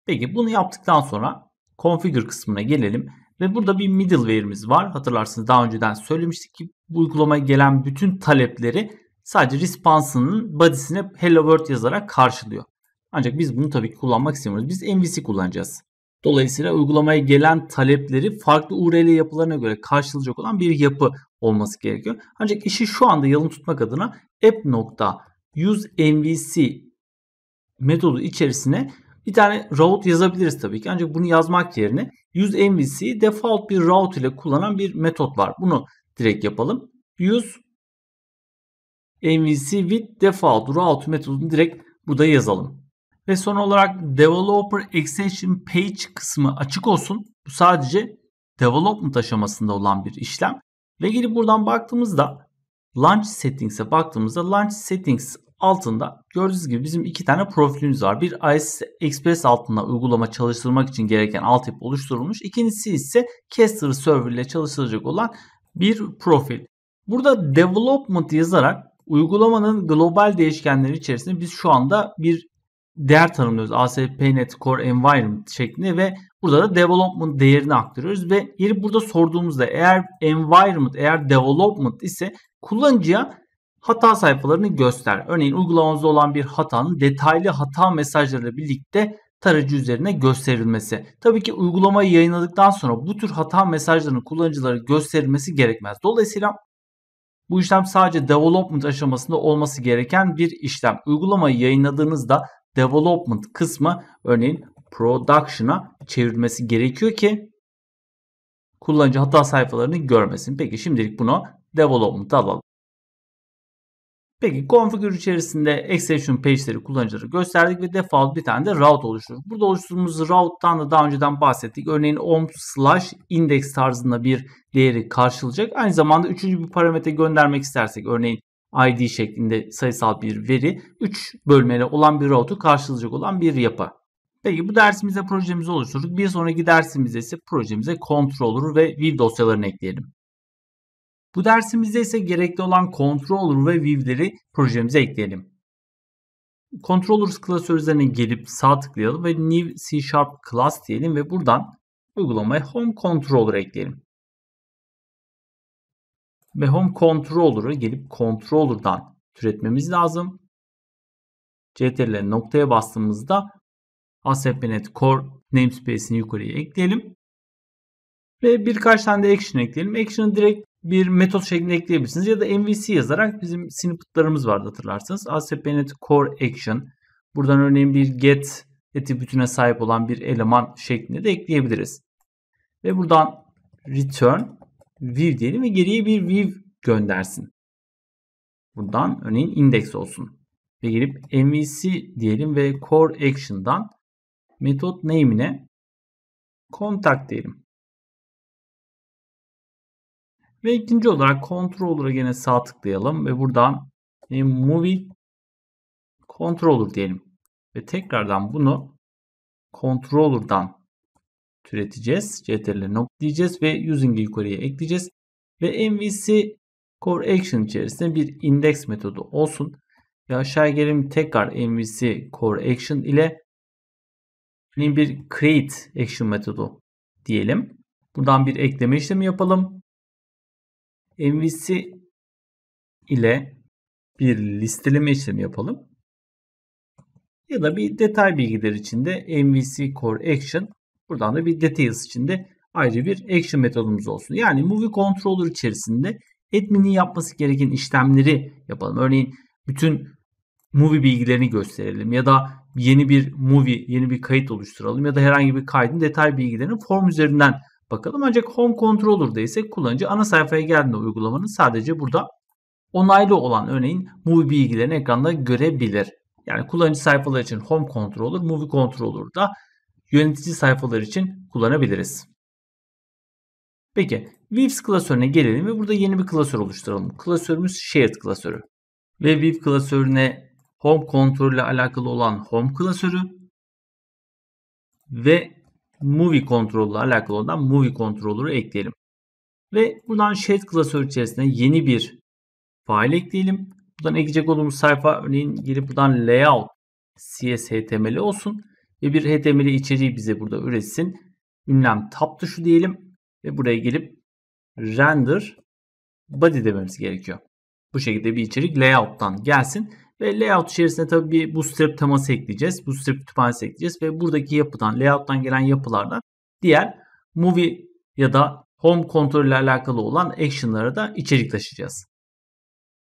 Peki bunu yaptıktan sonra configure kısmına gelelim ve burada bir middleware'imiz var. Hatırlarsınız daha önceden söylemiştik ki bu uygulamaya gelen bütün talepleri sadece response'ının body'sine hello world yazarak karşılıyor. Ancak biz bunu tabii ki kullanmak istemiyoruz. Biz MVC kullanacağız. Dolayısıyla uygulamaya gelen talepleri farklı URL yapılarına göre karşılayacak olan bir yapı olması gerekiyor. Ancak işi şu anda yalın tutmak adına app.useMVC metodu içerisine bir tane route yazabiliriz tabii ki. Ancak bunu yazmak yerine useMVC'yi default bir route ile kullanan bir metot var. Bunu direkt yapalım. Use MVC with default route metodunu direkt bu da yazalım. Ve son olarak Developer Extension Page kısmı açık olsun. Bu sadece development aşamasında olan bir işlem. Ve gelip buradan baktığımızda Launch Settings'e baktığımızda Launch Settings altında gördüğünüz gibi bizim iki tane profilimiz var. Bir IS Express altında uygulama çalıştırmak için gereken altyapı oluşturulmuş. İkincisi ise Caster Server ile çalıştıracak olan bir profil. Burada development yazarak uygulamanın global değişkenleri içerisinde biz şu anda bir değer tanımlıyoruz. ASP.NET Core Environment şeklinde ve burada da development değerini aktarıyoruz ve yeri burada sorduğumuzda eğer environment eğer development ise kullanıcıya hata sayfalarını göster. Örneğin uygulamanızda olan bir hatanın detaylı hata mesajlarıyla birlikte tarayıcı üzerine gösterilmesi. Tabii ki uygulamayı yayınladıktan sonra bu tür hata mesajlarının kullanıcılara gösterilmesi gerekmez. Dolayısıyla bu işlem sadece development aşamasında olması gereken bir işlem. Uygulamayı yayınladığınızda development kısmı örneğin production'a çevirmesi gerekiyor ki kullanıcı hata sayfalarını görmesin. Peki şimdilik bunu development alalım. Peki konfigür içerisinde exception page'leri kullanıcılara gösterdik ve default bir tane de route oluşturduk. Burada oluşturduğumuz route'tan da daha önceden bahsettik. Örneğin om slash index tarzında bir değeri karşılayacak. Aynı zamanda üçüncü bir parametre göndermek istersek örneğin ID şeklinde sayısal bir veri 3 bölmeli olan bir route'u karşılayacak olan bir yapı. Peki bu dersimizde projemizi oluşturduk. Bir sonraki dersimizde ise projemize controller ve view dosyalarını ekleyelim. Bu dersimizde ise gerekli olan controller ve view'leri projemize ekleyelim. Controllers klasör üzerine gelip sağ tıklayalım ve new C Sharp class diyelim ve buradan uygulamaya home controller ekleyelim ve Home Controller'ı gelip Controller'dan türetmemiz lazım. CTRL noktaya bastığımızda ASP.NET Core namespace'ini yukarıya ekleyelim. Ve birkaç tane de action ekleyelim. Action'ı direkt bir metot şeklinde ekleyebilirsiniz ya da MVC yazarak bizim snippet'larımız vardı hatırlarsanız. ASP.NET Core Action. Buradan örneğin bir get etibütüne sahip olan bir eleman şeklinde de ekleyebiliriz. Ve buradan return view diyelim ve geriye bir view göndersin. Buradan örneğin index olsun. Ve girip MVC diyelim ve core action'dan metot name'ine contact diyelim. Ve ikinci olarak controller'a gene sağ tıklayalım ve buradan e, movie controller diyelim. Ve tekrardan bunu controller'dan türeteceğiz. Ctrl nok diyeceğiz ve using'i yukarıya ekleyeceğiz. Ve MVC core action içerisinde bir index metodu olsun. Ve aşağı gelelim tekrar MVC core action ile bir create action metodu diyelim. Buradan bir ekleme işlemi yapalım. MVC ile bir listeleme işlemi yapalım. Ya da bir detay bilgiler içinde MVC Core Action Buradan da bir details içinde ayrı bir action metodumuz olsun. Yani movie controller içerisinde adminin yapması gereken işlemleri yapalım. Örneğin bütün movie bilgilerini gösterelim ya da yeni bir movie, yeni bir kayıt oluşturalım ya da herhangi bir kaydın detay bilgilerini form üzerinden bakalım. Ancak home controller'da ise kullanıcı ana sayfaya geldiğinde uygulamanın sadece burada onaylı olan örneğin movie bilgilerini ekranda görebilir. Yani kullanıcı sayfaları için home controller, movie controller'da yönetici sayfalar için kullanabiliriz. Peki Weaves klasörüne gelelim ve burada yeni bir klasör oluşturalım. Klasörümüz Shared klasörü. Ve Weave klasörüne Home kontrolü ile alakalı olan Home klasörü ve Movie kontrolü ile alakalı olan Movie kontrolü ekleyelim. Ve buradan Shared klasör içerisine yeni bir fail ekleyelim. Buradan ekleyecek olduğumuz sayfa örneğin girip buradan layout CSHTML olsun ve bir HTML içeriği bize burada üretsin. Ünlem tap tuşu diyelim ve buraya gelip render body dememiz gerekiyor. Bu şekilde bir içerik layout'tan gelsin ve layout içerisinde tabii bir bootstrap teması ekleyeceğiz. Bootstrap kütüphanesi ekleyeceğiz ve buradaki yapıdan, layout'tan gelen yapılardan diğer movie ya da home control ile alakalı olan action'lara da içerik taşıyacağız.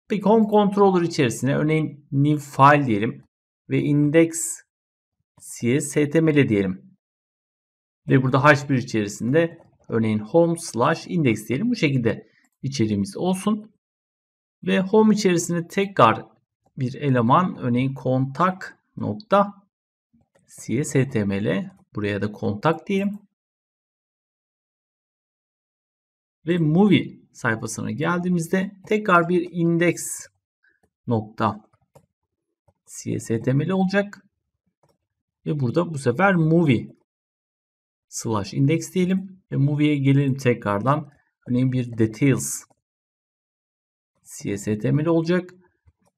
Peki home controller içerisine örneğin new file diyelim ve index CSSTML diyelim. Ve burada H1 içerisinde örneğin home slash index diyelim. Bu şekilde içeriğimiz olsun. Ve home içerisinde tekrar bir eleman örneğin kontak nokta CSTML buraya da kontak diyelim. Ve movie sayfasına geldiğimizde tekrar bir index nokta CSTML olacak. Ve burada bu sefer movie slash index diyelim. Ve movie'ye gelelim tekrardan. Örneğin hani bir details CSS temeli olacak.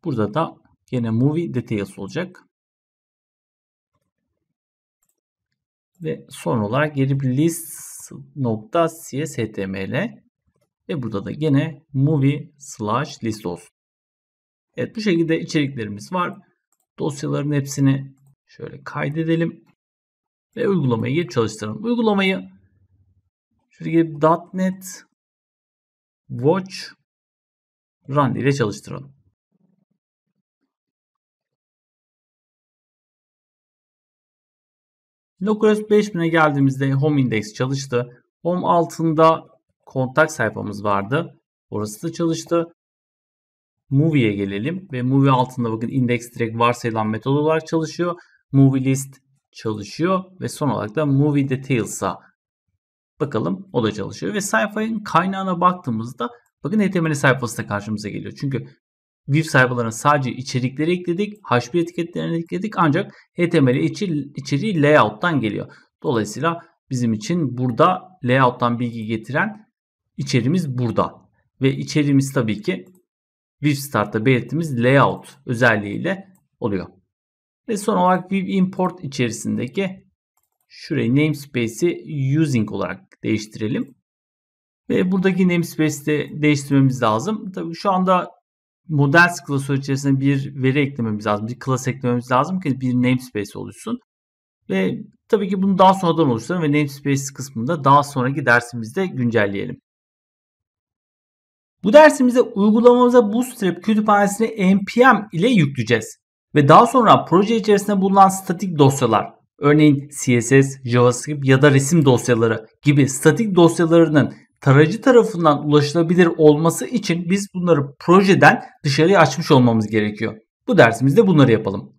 Burada da yine movie details olacak. Ve son olarak nokta list.cshtml ve burada da gene movie slash list olsun. Evet bu şekilde içeriklerimiz var. Dosyaların hepsini Şöyle kaydedelim. Ve uygulamayı çalıştıralım. Uygulamayı şöyle .NET Watch Run ile çalıştıralım. Localhost 5000'e geldiğimizde Home Index çalıştı. Home altında kontak sayfamız vardı. Orası da çalıştı. Movie'ye gelelim ve Movie altında bakın index direkt varsayılan metod olarak çalışıyor movie list çalışıyor ve son olarak da movie details'a bakalım o da çalışıyor. Ve sayfanın kaynağına baktığımızda bakın HTML sayfası da karşımıza geliyor. Çünkü view sayfalarına sadece içerikleri ekledik, H1 etiketlerini ekledik ancak HTML içi, içeriği layout'tan geliyor. Dolayısıyla bizim için burada layout'tan bilgi getiren içeriğimiz burada. Ve içeriğimiz tabii ki startta belirttiğimiz layout özelliğiyle oluyor. Ve son olarak bir import içerisindeki şurayı namespace'i using olarak değiştirelim. Ve buradaki namespace'i de değiştirmemiz lazım. Tabii şu anda models klasörü içerisinde bir veri eklememiz lazım. Bir klas eklememiz lazım ki bir namespace oluşsun. Ve tabii ki bunu daha sonradan oluşturalım ve namespace kısmında daha sonraki dersimizde güncelleyelim. Bu dersimizde uygulamamıza Bootstrap kütüphanesini npm ile yükleyeceğiz ve daha sonra proje içerisinde bulunan statik dosyalar örneğin CSS, JavaScript ya da resim dosyaları gibi statik dosyalarının tarayıcı tarafından ulaşılabilir olması için biz bunları projeden dışarıya açmış olmamız gerekiyor. Bu dersimizde bunları yapalım.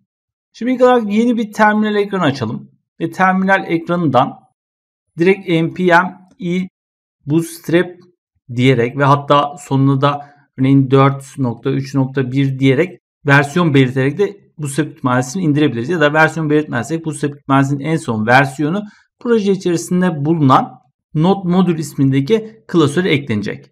Şimdi ilk olarak yeni bir terminal ekranı açalım ve terminal ekranından direkt npm i bootstrap diyerek ve hatta sonunda da örneğin 4.3.1 diyerek versiyon belirterek de bu sebep kütüphanesini indirebiliriz. Ya da versiyon belirtmezsek bu sebep kütüphanesinin en son versiyonu proje içerisinde bulunan not modül ismindeki klasöre eklenecek.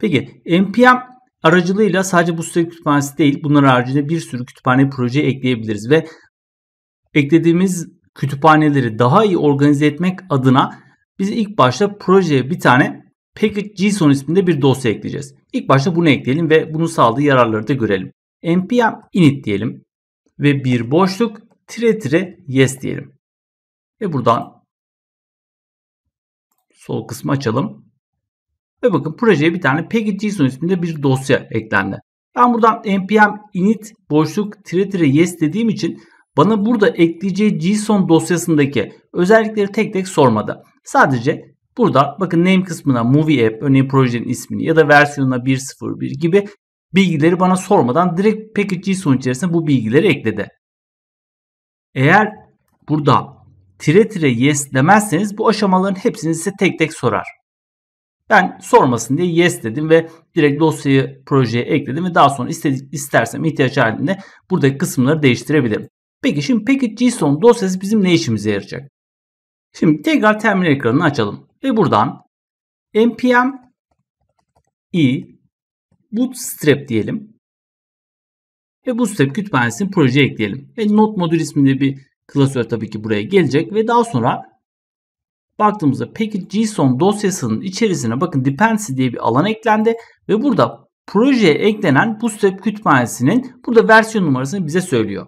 Peki NPM aracılığıyla sadece bu sebep kütüphanesi değil bunlar haricinde bir sürü kütüphane projeye ekleyebiliriz ve eklediğimiz kütüphaneleri daha iyi organize etmek adına biz ilk başta projeye bir tane package.json isminde bir dosya ekleyeceğiz. İlk başta bunu ekleyelim ve bunun sağladığı yararları da görelim npm init diyelim ve bir boşluk tire tire yes diyelim. Ve buradan sol kısmı açalım. Ve bakın projeye bir tane package.json isminde bir dosya eklendi. Ben buradan npm init boşluk tire tire yes dediğim için bana burada ekleyeceği JSON dosyasındaki özellikleri tek tek sormadı. Sadece burada bakın name kısmına movie app örneğin projenin ismini ya da versiyonuna 1.0.1 gibi bilgileri bana sormadan direkt package JSON içerisinde bu bilgileri ekledi. Eğer burada tire tire yes demezseniz bu aşamaların hepsini size tek tek sorar. Ben sormasın diye yes dedim ve direkt dosyayı projeye ekledim ve daha sonra istedik, istersem ihtiyaç halinde buradaki kısımları değiştirebilirim. Peki şimdi JSON dosyası bizim ne işimize yarayacak? Şimdi tekrar terminal ekranını açalım ve buradan npm i bootstrap diyelim. Ve bootstrap kütüphanesini projeye ekleyelim. Ve not modül isminde bir klasör tabii ki buraya gelecek ve daha sonra baktığımızda package JSON dosyasının içerisine bakın dependency diye bir alan eklendi ve burada projeye eklenen bootstrap kütüphanesinin burada versiyon numarasını bize söylüyor.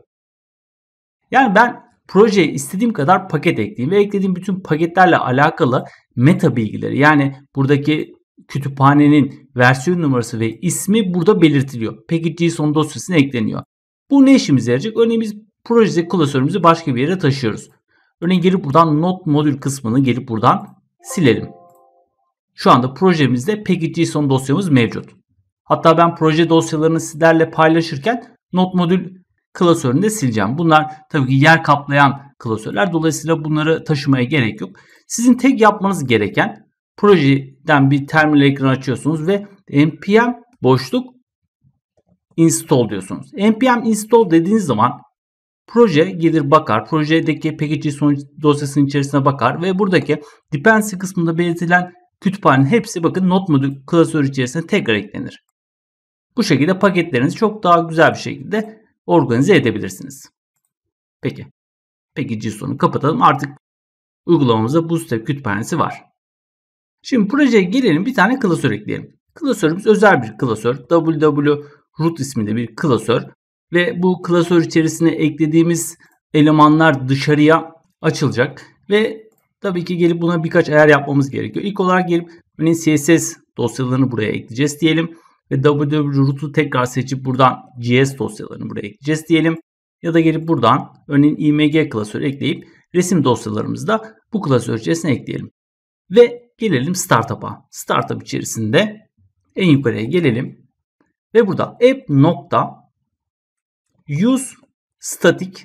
Yani ben projeye istediğim kadar paket ekleyeyim ve eklediğim bütün paketlerle alakalı meta bilgileri yani buradaki kütüphanenin versiyon numarası ve ismi burada belirtiliyor. Peki JSON dosyasına ekleniyor. Bu ne işimize yarayacak? Örneğin biz projede klasörümüzü başka bir yere taşıyoruz. Örneğin gelip buradan not modül kısmını gelip buradan silelim. Şu anda projemizde package.json dosyamız mevcut. Hatta ben proje dosyalarını sizlerle paylaşırken not modül klasörünü de sileceğim. Bunlar tabii ki yer kaplayan klasörler. Dolayısıyla bunları taşımaya gerek yok. Sizin tek yapmanız gereken Projeden bir terminal ekran açıyorsunuz ve npm boşluk install diyorsunuz. npm install dediğiniz zaman proje gelir bakar. Projedeki package sonuç dosyasının içerisine bakar ve buradaki dependency kısmında belirtilen kütüphanenin hepsi bakın not modu klasörü içerisine tekrar eklenir. Bu şekilde paketlerinizi çok daha güzel bir şekilde organize edebilirsiniz. Peki. Peki JSON'u kapatalım. Artık uygulamamızda Bootstrap kütüphanesi var. Şimdi projeye gelelim bir tane klasör ekleyelim. Klasörümüz özel bir klasör. ww root isminde bir klasör. Ve bu klasör içerisine eklediğimiz elemanlar dışarıya açılacak. Ve tabii ki gelip buna birkaç ayar yapmamız gerekiyor. İlk olarak gelip örneğin CSS dosyalarını buraya ekleyeceğiz diyelim. Ve www root'u tekrar seçip buradan JS dosyalarını buraya ekleyeceğiz diyelim. Ya da gelip buradan örneğin img klasörü ekleyip resim dosyalarımızı da bu klasör içerisine ekleyelim. Ve Gelelim startup'a. Startup içerisinde en yukarıya gelelim. Ve burada app nokta use static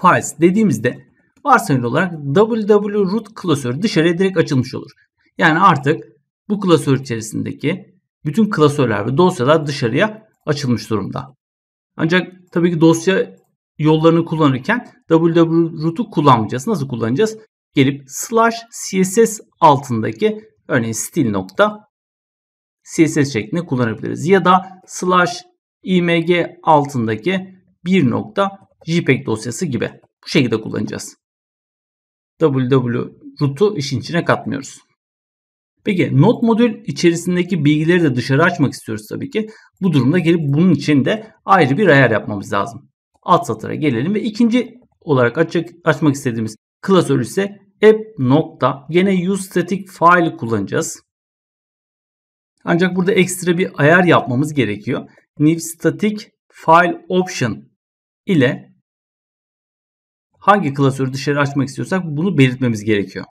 files dediğimizde varsayılı olarak www root klasörü dışarıya direkt açılmış olur. Yani artık bu klasör içerisindeki bütün klasörler ve dosyalar dışarıya açılmış durumda. Ancak tabii ki dosya yollarını kullanırken www root'u kullanmayacağız. Nasıl kullanacağız? gelip slash css altındaki örneğin stil nokta css şeklinde kullanabiliriz. Ya da slash img altındaki bir nokta jpeg dosyası gibi. Bu şekilde kullanacağız. www root'u işin içine katmıyoruz. Peki not modül içerisindeki bilgileri de dışarı açmak istiyoruz tabii ki. Bu durumda gelip bunun için de ayrı bir ayar yapmamız lazım. Alt satıra gelelim ve ikinci olarak açık, açmak istediğimiz klasör ise app nokta yine use static file kullanacağız. Ancak burada ekstra bir ayar yapmamız gerekiyor. New static file option ile hangi klasörü dışarı açmak istiyorsak bunu belirtmemiz gerekiyor.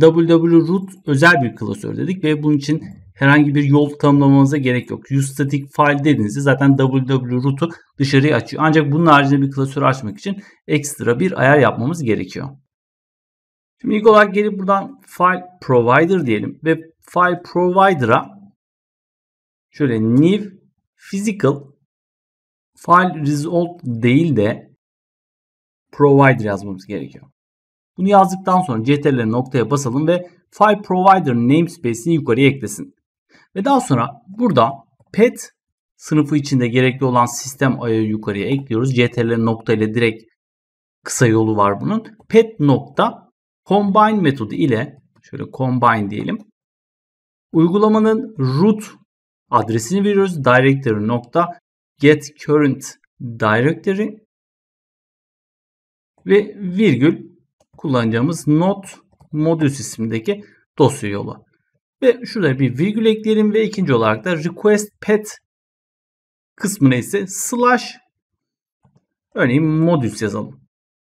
www-root özel bir klasör dedik ve bunun için herhangi bir yol tanımlamamıza gerek yok. Use static file dediğinizde zaten www-root'u dışarıya açıyor. Ancak bunun haricinde bir klasörü açmak için ekstra bir ayar yapmamız gerekiyor. Şimdi ilk olarak gelip buradan file provider diyelim ve file provider'a şöyle new physical file result değil de provider yazmamız gerekiyor. Bunu yazdıktan sonra CTRL'e noktaya basalım ve file provider namespace'ini yukarıya eklesin. Ve daha sonra burada pet sınıfı içinde gerekli olan sistem ayağı yukarıya ekliyoruz. CTRL nokta ile direkt kısa yolu var bunun. Pet nokta Combine metodu ile şöyle combine diyelim. Uygulamanın root adresini veriyoruz. Directory nokta get current directory ve virgül kullanacağımız not modus isimdeki dosya yolu. Ve şuraya bir virgül ekleyelim ve ikinci olarak da request pet kısmına ise slash örneğin modus yazalım.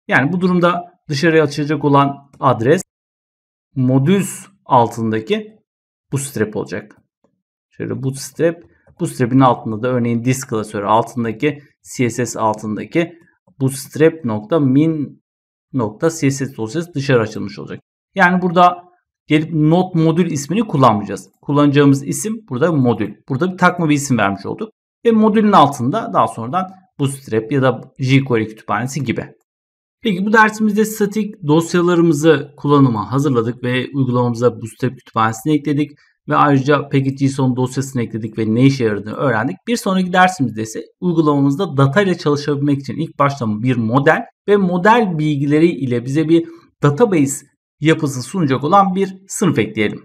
Yani bu durumda dışarıya açacak olan adres modüs altındaki bootstrap olacak. Şöyle bootstrap, bootstrap'in altında da örneğin disk klasörü altındaki CSS altındaki bootstrap.min.css dosyası dışarı açılmış olacak. Yani burada gelip not modül ismini kullanmayacağız. Kullanacağımız isim burada modül. Burada bir takma bir isim vermiş olduk. Ve modülün altında daha sonradan Bootstrap ya da jQuery kütüphanesi gibi Peki bu dersimizde statik dosyalarımızı kullanıma hazırladık ve uygulamamıza Bootstrap kütüphanesini ekledik ve ayrıca package.json dosyasını ekledik ve ne işe yaradığını öğrendik. Bir sonraki dersimizde ise uygulamamızda data ile çalışabilmek için ilk başta bir model ve model bilgileri ile bize bir database yapısı sunacak olan bir sınıf ekleyelim.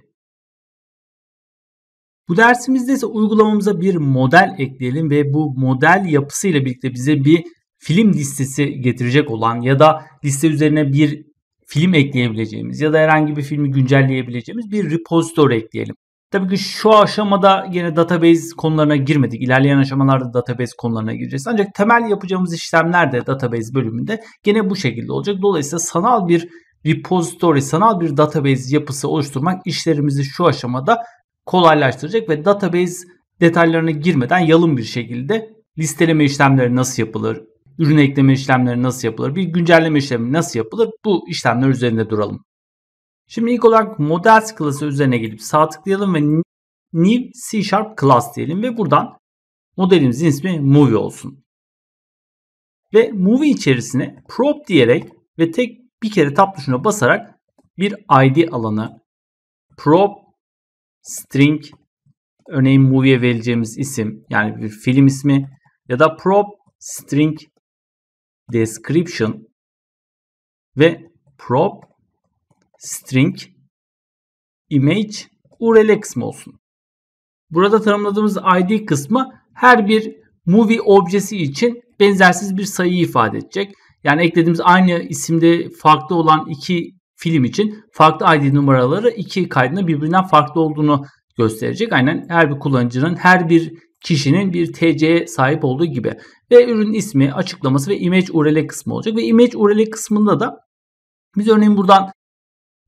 Bu dersimizde ise uygulamamıza bir model ekleyelim ve bu model yapısı ile birlikte bize bir film listesi getirecek olan ya da liste üzerine bir film ekleyebileceğimiz ya da herhangi bir filmi güncelleyebileceğimiz bir repository ekleyelim. Tabii ki şu aşamada yine database konularına girmedik. İlerleyen aşamalarda database konularına gireceğiz. Ancak temel yapacağımız işlemler de database bölümünde gene bu şekilde olacak. Dolayısıyla sanal bir repository, sanal bir database yapısı oluşturmak işlerimizi şu aşamada kolaylaştıracak ve database detaylarına girmeden yalın bir şekilde listeleme işlemleri nasıl yapılır, ürün ekleme işlemleri nasıl yapılır, bir güncelleme işlemi nasıl yapılır bu işlemler üzerinde duralım. Şimdi ilk olarak models klası üzerine gelip sağ tıklayalım ve new C Sharp class diyelim ve buradan modelimizin ismi movie olsun. Ve movie içerisine prop diyerek ve tek bir kere tab tuşuna basarak bir id alanı prop string örneğin movie'ye vereceğimiz isim yani bir film ismi ya da prop string description ve prop string image url kısmı olsun. Burada tanımladığımız id kısmı her bir movie objesi için benzersiz bir sayı ifade edecek. Yani eklediğimiz aynı isimde farklı olan iki film için farklı ID numaraları iki kaydının birbirinden farklı olduğunu gösterecek. Aynen her bir kullanıcının her bir kişinin bir TC'ye sahip olduğu gibi. Ve ürün ismi, açıklaması ve image URL kısmı olacak. Ve image URL kısmında da biz örneğin buradan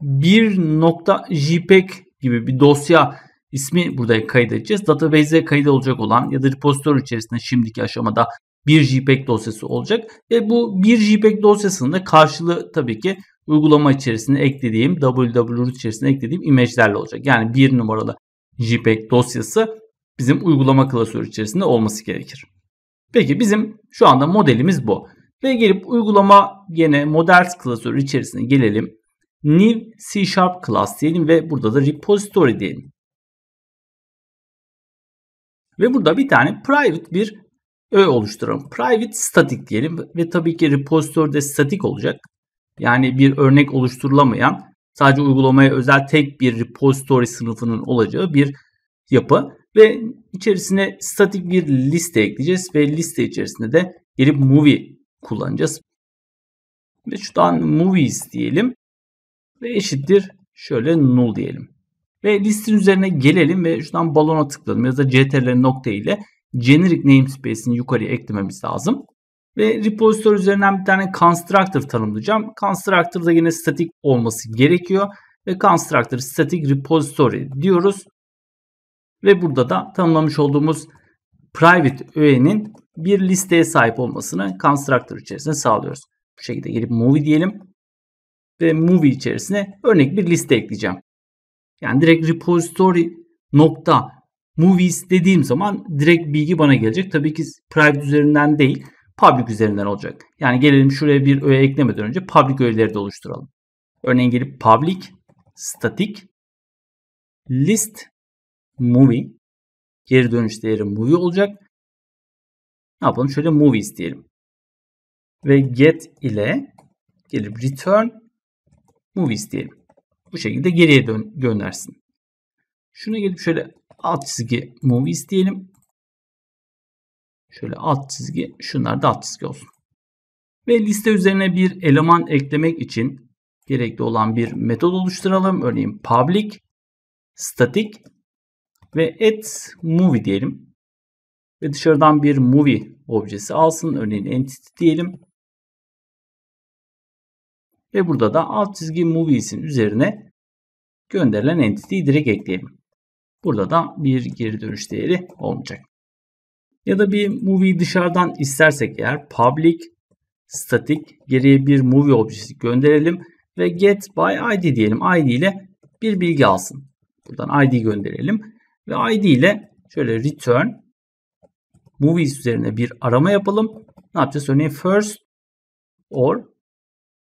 1.jpg gibi bir dosya ismi burada kaydedeceğiz. Database'e kayıt olacak olan ya da repository içerisinde şimdiki aşamada bir JPEG dosyası olacak. Ve bu bir JPEG dosyasının da karşılığı tabii ki uygulama içerisinde eklediğim www içerisinde eklediğim imajlarla olacak. Yani bir numaralı JPEG dosyası bizim uygulama klasörü içerisinde olması gerekir. Peki bizim şu anda modelimiz bu. Ve gelip uygulama gene models klasörü içerisine gelelim. New C Sharp class diyelim ve burada da repository diyelim. Ve burada bir tane private bir ö oluşturalım. Private static diyelim ve tabii ki repository'de static olacak. Yani bir örnek oluşturulamayan sadece uygulamaya özel tek bir repository sınıfının olacağı bir yapı ve içerisine statik bir liste ekleyeceğiz ve liste içerisinde de gelip movie kullanacağız. Ve şuradan movies diyelim ve eşittir şöyle null diyelim. Ve listin üzerine gelelim ve şuradan balona tıkladım. ya da ctrl nokta ile generic namespace'ini yukarıya eklememiz lazım. Ve repository üzerinden bir tane constructor tanımlayacağım. Constructor da yine statik olması gerekiyor. Ve constructor static repository diyoruz. Ve burada da tanımlamış olduğumuz private öğenin bir listeye sahip olmasını constructor içerisinde sağlıyoruz. Bu şekilde gelip movie diyelim ve movie içerisine örnek bir liste ekleyeceğim. Yani direkt repository nokta movies dediğim zaman direkt bilgi bana gelecek. Tabii ki private üzerinden değil public üzerinden olacak. Yani gelelim şuraya bir öğe eklemeden önce public öğeleri de oluşturalım. Örneğin gelip public static list movie. Geri dönüş değeri movie olacak. Ne yapalım? Şöyle movies diyelim. Ve get ile gelip return movies diyelim. Bu şekilde geriye dön göndersin. Şuna gelip şöyle alt çizgi movies diyelim. Şöyle alt çizgi şunlar da alt çizgi olsun. Ve liste üzerine bir eleman eklemek için gerekli olan bir metod oluşturalım. Örneğin public static ve add movie diyelim. Ve dışarıdan bir movie objesi alsın. Örneğin entity diyelim. Ve burada da alt çizgi movies'in üzerine gönderilen entity'yi direkt ekleyelim. Burada da bir geri dönüş değeri olmayacak. Ya da bir movie dışarıdan istersek eğer public static geriye bir movie objesi gönderelim ve get by id diyelim. id ile bir bilgi alsın. Buradan id gönderelim ve ID ile şöyle return movies üzerine bir arama yapalım. Ne yapacağız? Örneğin first or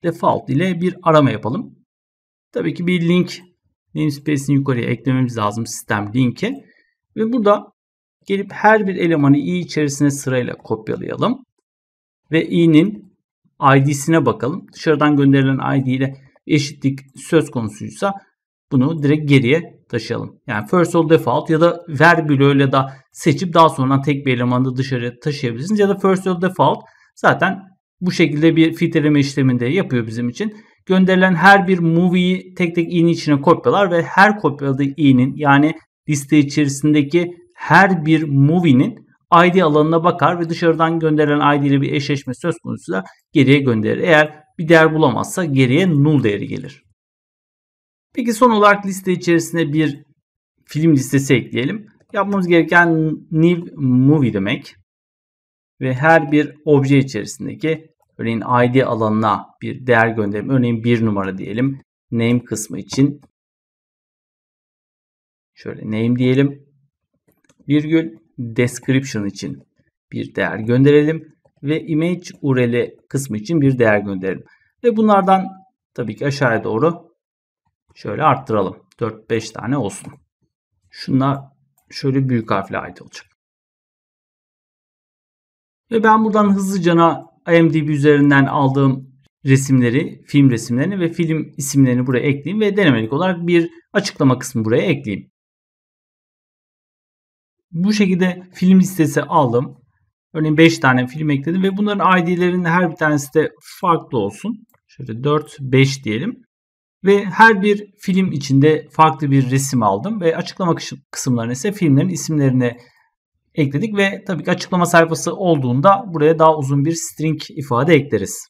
default ile bir arama yapalım. Tabii ki bir link namespace'ini yukarıya eklememiz lazım sistem link'e Ve burada gelip her bir elemanı i içerisine sırayla kopyalayalım. Ve i'nin id'sine bakalım. Dışarıdan gönderilen id ile eşitlik söz konusuysa bunu direkt geriye taşıyalım. Yani first all default ya da ver bloğuyla da seçip daha sonra tek bir elemanı dışarı taşıyabilirsiniz. Ya da first all default zaten bu şekilde bir filtreleme işleminde yapıyor bizim için. Gönderilen her bir movie'yi tek tek i'nin içine kopyalar ve her kopyaladığı i'nin yani liste içerisindeki her bir movie'nin ID alanına bakar ve dışarıdan gönderilen ID ile bir eşleşme söz konusu da geriye gönderir. Eğer bir değer bulamazsa geriye null değeri gelir. Peki son olarak liste içerisine bir film listesi ekleyelim. Yapmamız gereken new movie demek ve her bir obje içerisindeki örneğin ID alanına bir değer gönderelim. Örneğin bir numara diyelim. Name kısmı için şöyle name diyelim. Virgül description için bir değer gönderelim ve image URL kısmı için bir değer gönderelim. Ve bunlardan tabii ki aşağıya doğru Şöyle arttıralım. 4-5 tane olsun. Şunlar şöyle büyük harfle ait olacak. Ve ben buradan hızlıca IMDb üzerinden aldığım resimleri, film resimlerini ve film isimlerini buraya ekleyeyim ve denemelik olarak bir açıklama kısmı buraya ekleyeyim. Bu şekilde film listesi aldım. Örneğin 5 tane film ekledim ve bunların ID'lerinin her bir tanesi de farklı olsun. Şöyle 4, 5 diyelim. Ve her bir film içinde farklı bir resim aldım ve açıklama kısımlarına ise filmlerin isimlerini ekledik ve tabii ki açıklama sayfası olduğunda buraya daha uzun bir string ifade ekleriz.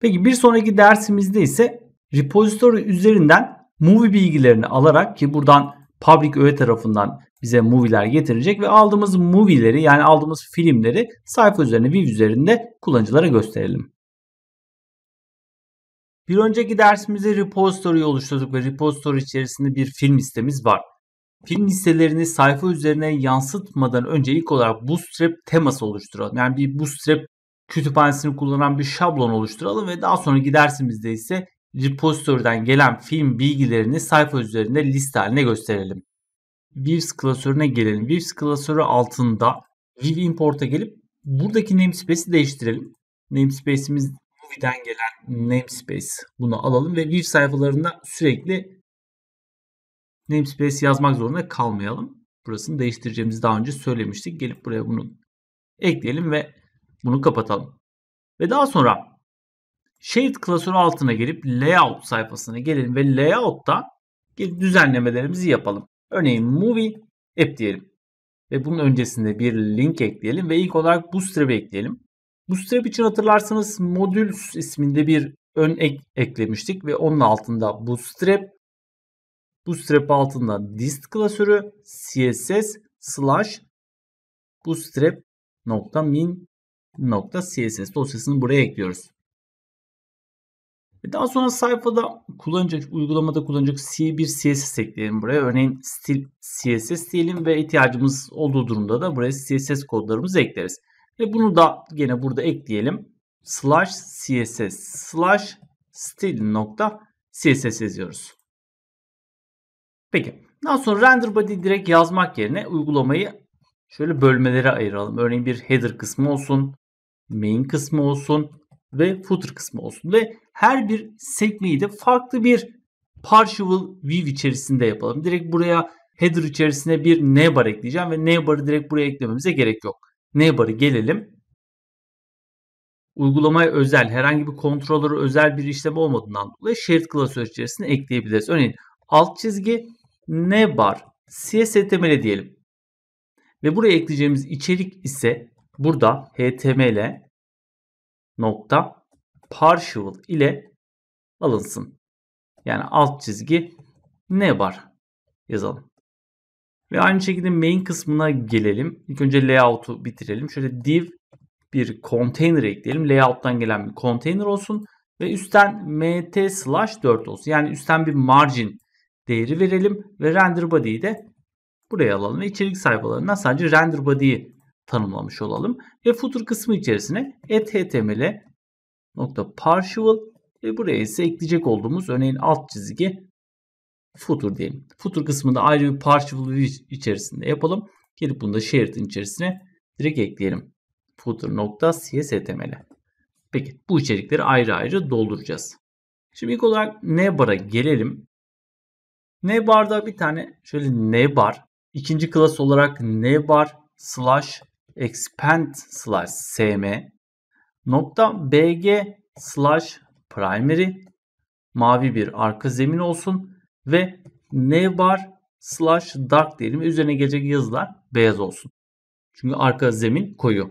Peki bir sonraki dersimizde ise repository üzerinden movie bilgilerini alarak ki buradan public öğe tarafından bize movie'ler getirecek ve aldığımız movie'leri yani aldığımız filmleri sayfa üzerine view üzerinde kullanıcılara gösterelim. Bir önceki dersimizde repository oluşturduk ve repository içerisinde bir film listemiz var. Film listelerini sayfa üzerine yansıtmadan önce ilk olarak Bootstrap teması oluşturalım. Yani bir Bootstrap kütüphanesini kullanan bir şablon oluşturalım ve daha sonra dersimizde ise repository'den gelen film bilgilerini sayfa üzerinde liste haline gösterelim. Views klasörüne gelelim. Views klasörü altında View Import'a gelip buradaki namespace'i değiştirelim. Namespace'imiz Govi'den gelen namespace. Bunu alalım ve bir sayfalarında sürekli namespace yazmak zorunda kalmayalım. Burasını değiştireceğimizi daha önce söylemiştik. Gelip buraya bunu ekleyelim ve bunu kapatalım. Ve daha sonra Shade klasörü altına gelip layout sayfasına gelelim ve layout'ta düzenlemelerimizi yapalım. Örneğin movie app diyelim. Ve bunun öncesinde bir link ekleyelim ve ilk olarak bu ekleyelim. Bootstrap için hatırlarsanız modül isminde bir ön ek eklemiştik ve onun altında Bootstrap, Bootstrap altında dist klasörü, css slash bootstrap.min.css dosyasını buraya ekliyoruz. Ve Daha sonra sayfada kullanacak, uygulamada kullanacak C1 CSS ekleyelim buraya. Örneğin stil CSS diyelim ve ihtiyacımız olduğu durumda da buraya CSS kodlarımızı ekleriz. Ve bunu da gene burada ekleyelim. Slash css slash stil nokta css yazıyoruz. Peki. Daha sonra render body direkt yazmak yerine uygulamayı şöyle bölmelere ayıralım. Örneğin bir header kısmı olsun, main kısmı olsun ve footer kısmı olsun. Ve her bir sekmeyi de farklı bir partial view içerisinde yapalım. Direkt buraya header içerisine bir neighbor ekleyeceğim ve neighbor'ı direkt buraya eklememize gerek yok neighbor'ı gelelim. Uygulamaya özel, herhangi bir kontrolörü özel bir işlem olmadığından dolayı shared klasör içerisine ekleyebiliriz. Örneğin alt çizgi neighbor cshtml diyelim. Ve buraya ekleyeceğimiz içerik ise burada html nokta partial ile alınsın. Yani alt çizgi ne var yazalım. Ve aynı şekilde main kısmına gelelim. İlk önce layout'u bitirelim. Şöyle div bir container ekleyelim. Layout'tan gelen bir container olsun. Ve üstten mt slash 4 olsun. Yani üstten bir margin değeri verelim. Ve render body'yi de buraya alalım. Ve içerik sayfalarından sadece render body'yi tanımlamış olalım. Ve footer kısmı içerisine et nokta partial ve buraya ise ekleyecek olduğumuz örneğin alt çizgi footer diyelim. Footer kısmını da ayrı bir partial view içerisinde yapalım. Gelip bunu da şeritin içerisine direkt ekleyelim. footer.cshtml Peki bu içerikleri ayrı ayrı dolduracağız. Şimdi ilk olarak nbar'a gelelim. nbar'da bir tane şöyle nbar ikinci klas olarak nbar slash expand slash sm nokta bg slash primary mavi bir arka zemin olsun ve navbar slash dark diyelim. Üzerine gelecek yazılar beyaz olsun. Çünkü arka zemin koyu.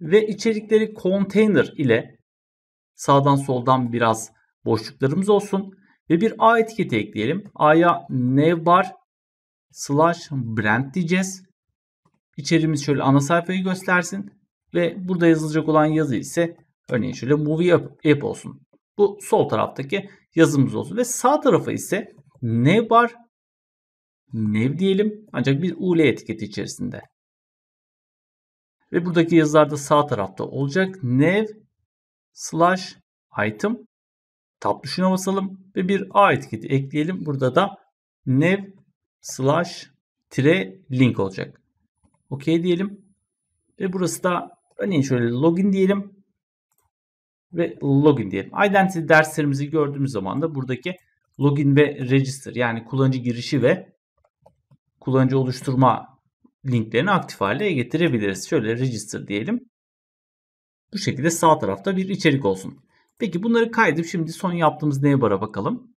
Ve içerikleri container ile sağdan soldan biraz boşluklarımız olsun. Ve bir A etiketi ekleyelim. A'ya navbar slash brand diyeceğiz. İçerimiz şöyle ana sayfayı göstersin. Ve burada yazılacak olan yazı ise örneğin şöyle movie app, olsun. Bu sol taraftaki yazımız olsun. Ve sağ tarafa ise ne var. Nev diyelim ancak bir UL etiketi içerisinde. Ve buradaki yazılarda sağ tarafta olacak nev slash item tab tuşuna basalım ve bir A etiketi ekleyelim. Burada da nev slash tire link olacak. OK diyelim. Ve burası da örneğin şöyle login diyelim ve login diyelim. Identity derslerimizi gördüğümüz zaman da buradaki login ve register yani kullanıcı girişi ve kullanıcı oluşturma linklerini aktif hale getirebiliriz. Şöyle register diyelim. Bu şekilde sağ tarafta bir içerik olsun. Peki bunları kaydedip şimdi son yaptığımız navbar'a bakalım.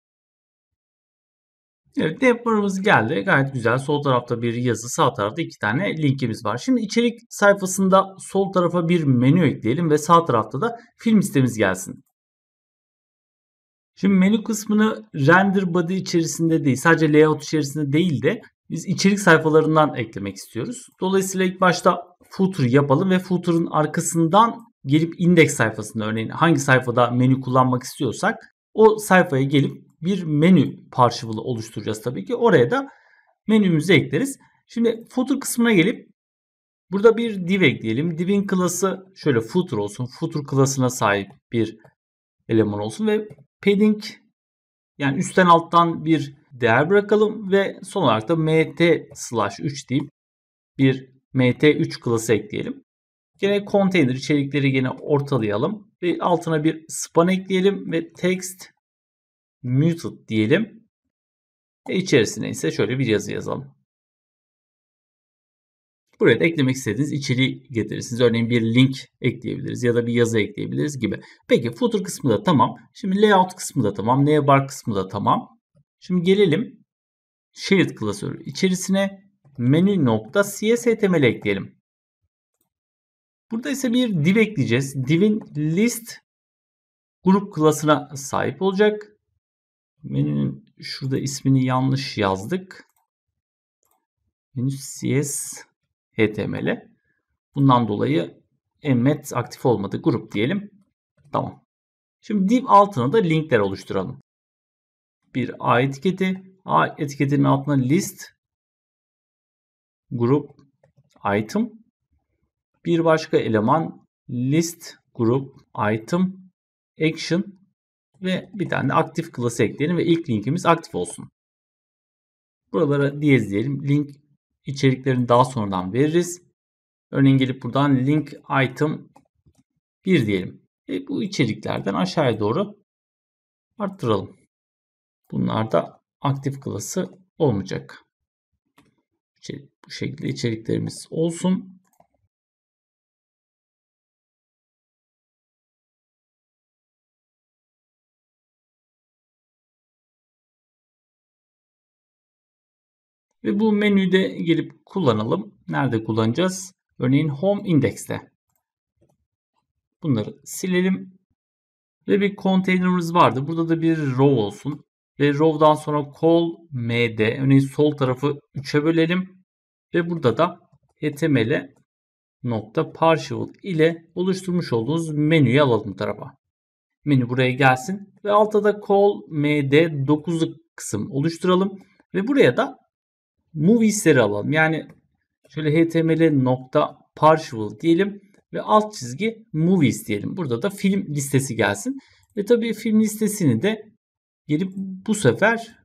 Evet navbar'ımız geldi. Gayet güzel. Sol tarafta bir yazı, sağ tarafta iki tane linkimiz var. Şimdi içerik sayfasında sol tarafa bir menü ekleyelim ve sağ tarafta da film listemiz gelsin. Şimdi menü kısmını render body içerisinde değil, sadece layout içerisinde değil de biz içerik sayfalarından eklemek istiyoruz. Dolayısıyla ilk başta footer yapalım ve footer'ın arkasından gelip index sayfasında örneğin hangi sayfada menü kullanmak istiyorsak o sayfaya gelip bir menü parçalı oluşturacağız tabii ki. Oraya da menümüzü ekleriz. Şimdi footer kısmına gelip burada bir div ekleyelim. Div'in klası şöyle footer olsun. Footer klasına sahip bir eleman olsun ve padding yani üstten alttan bir değer bırakalım ve son olarak da mt slash 3 deyip bir mt3 klası ekleyelim. Gene konteyner içerikleri gene ortalayalım ve altına bir span ekleyelim ve text muted diyelim. Ve içerisine ise şöyle bir yazı yazalım. Buraya da eklemek istediğiniz içeriği getirirsiniz. Örneğin bir link ekleyebiliriz ya da bir yazı ekleyebiliriz gibi. Peki footer kısmı da tamam. Şimdi layout kısmı da tamam. Navbar kısmı da tamam. Şimdi gelelim shared klasörü içerisine menü.cshtml ekleyelim. Burada ise bir div ekleyeceğiz. Div'in list grup klasına sahip olacak. Menünün şurada ismini yanlış yazdık. Menü CS HTML'e. Bundan dolayı emmet aktif olmadı. Grup diyelim. Tamam. Şimdi div altına da linkler oluşturalım. Bir A etiketi. A etiketinin altına list, grup, item. Bir başka eleman list, grup, item, action ve bir tane aktif klası ekleyelim ve ilk linkimiz aktif olsun. Buralara diyez diyelim. Link içeriklerini daha sonradan veririz. Örneğin gelip buradan link item 1 diyelim. Ve bu içeriklerden aşağıya doğru arttıralım. Bunlar da aktif klası olmayacak. Bu şekilde içeriklerimiz olsun. Ve bu menüde gelip kullanalım. Nerede kullanacağız? Örneğin Home Index'te. Bunları silelim. Ve bir containerımız vardı. Burada da bir row olsun. Ve row'dan sonra call md. Örneğin sol tarafı 3'e bölelim. Ve burada da html nokta partial ile oluşturmuş olduğumuz menüyü alalım tarafa. Menü buraya gelsin ve altta da call md9'luk kısım oluşturalım ve buraya da Movies'leri alalım. Yani şöyle html nokta partial diyelim ve alt çizgi movies diyelim. Burada da film listesi gelsin. Ve tabii film listesini de gelip bu sefer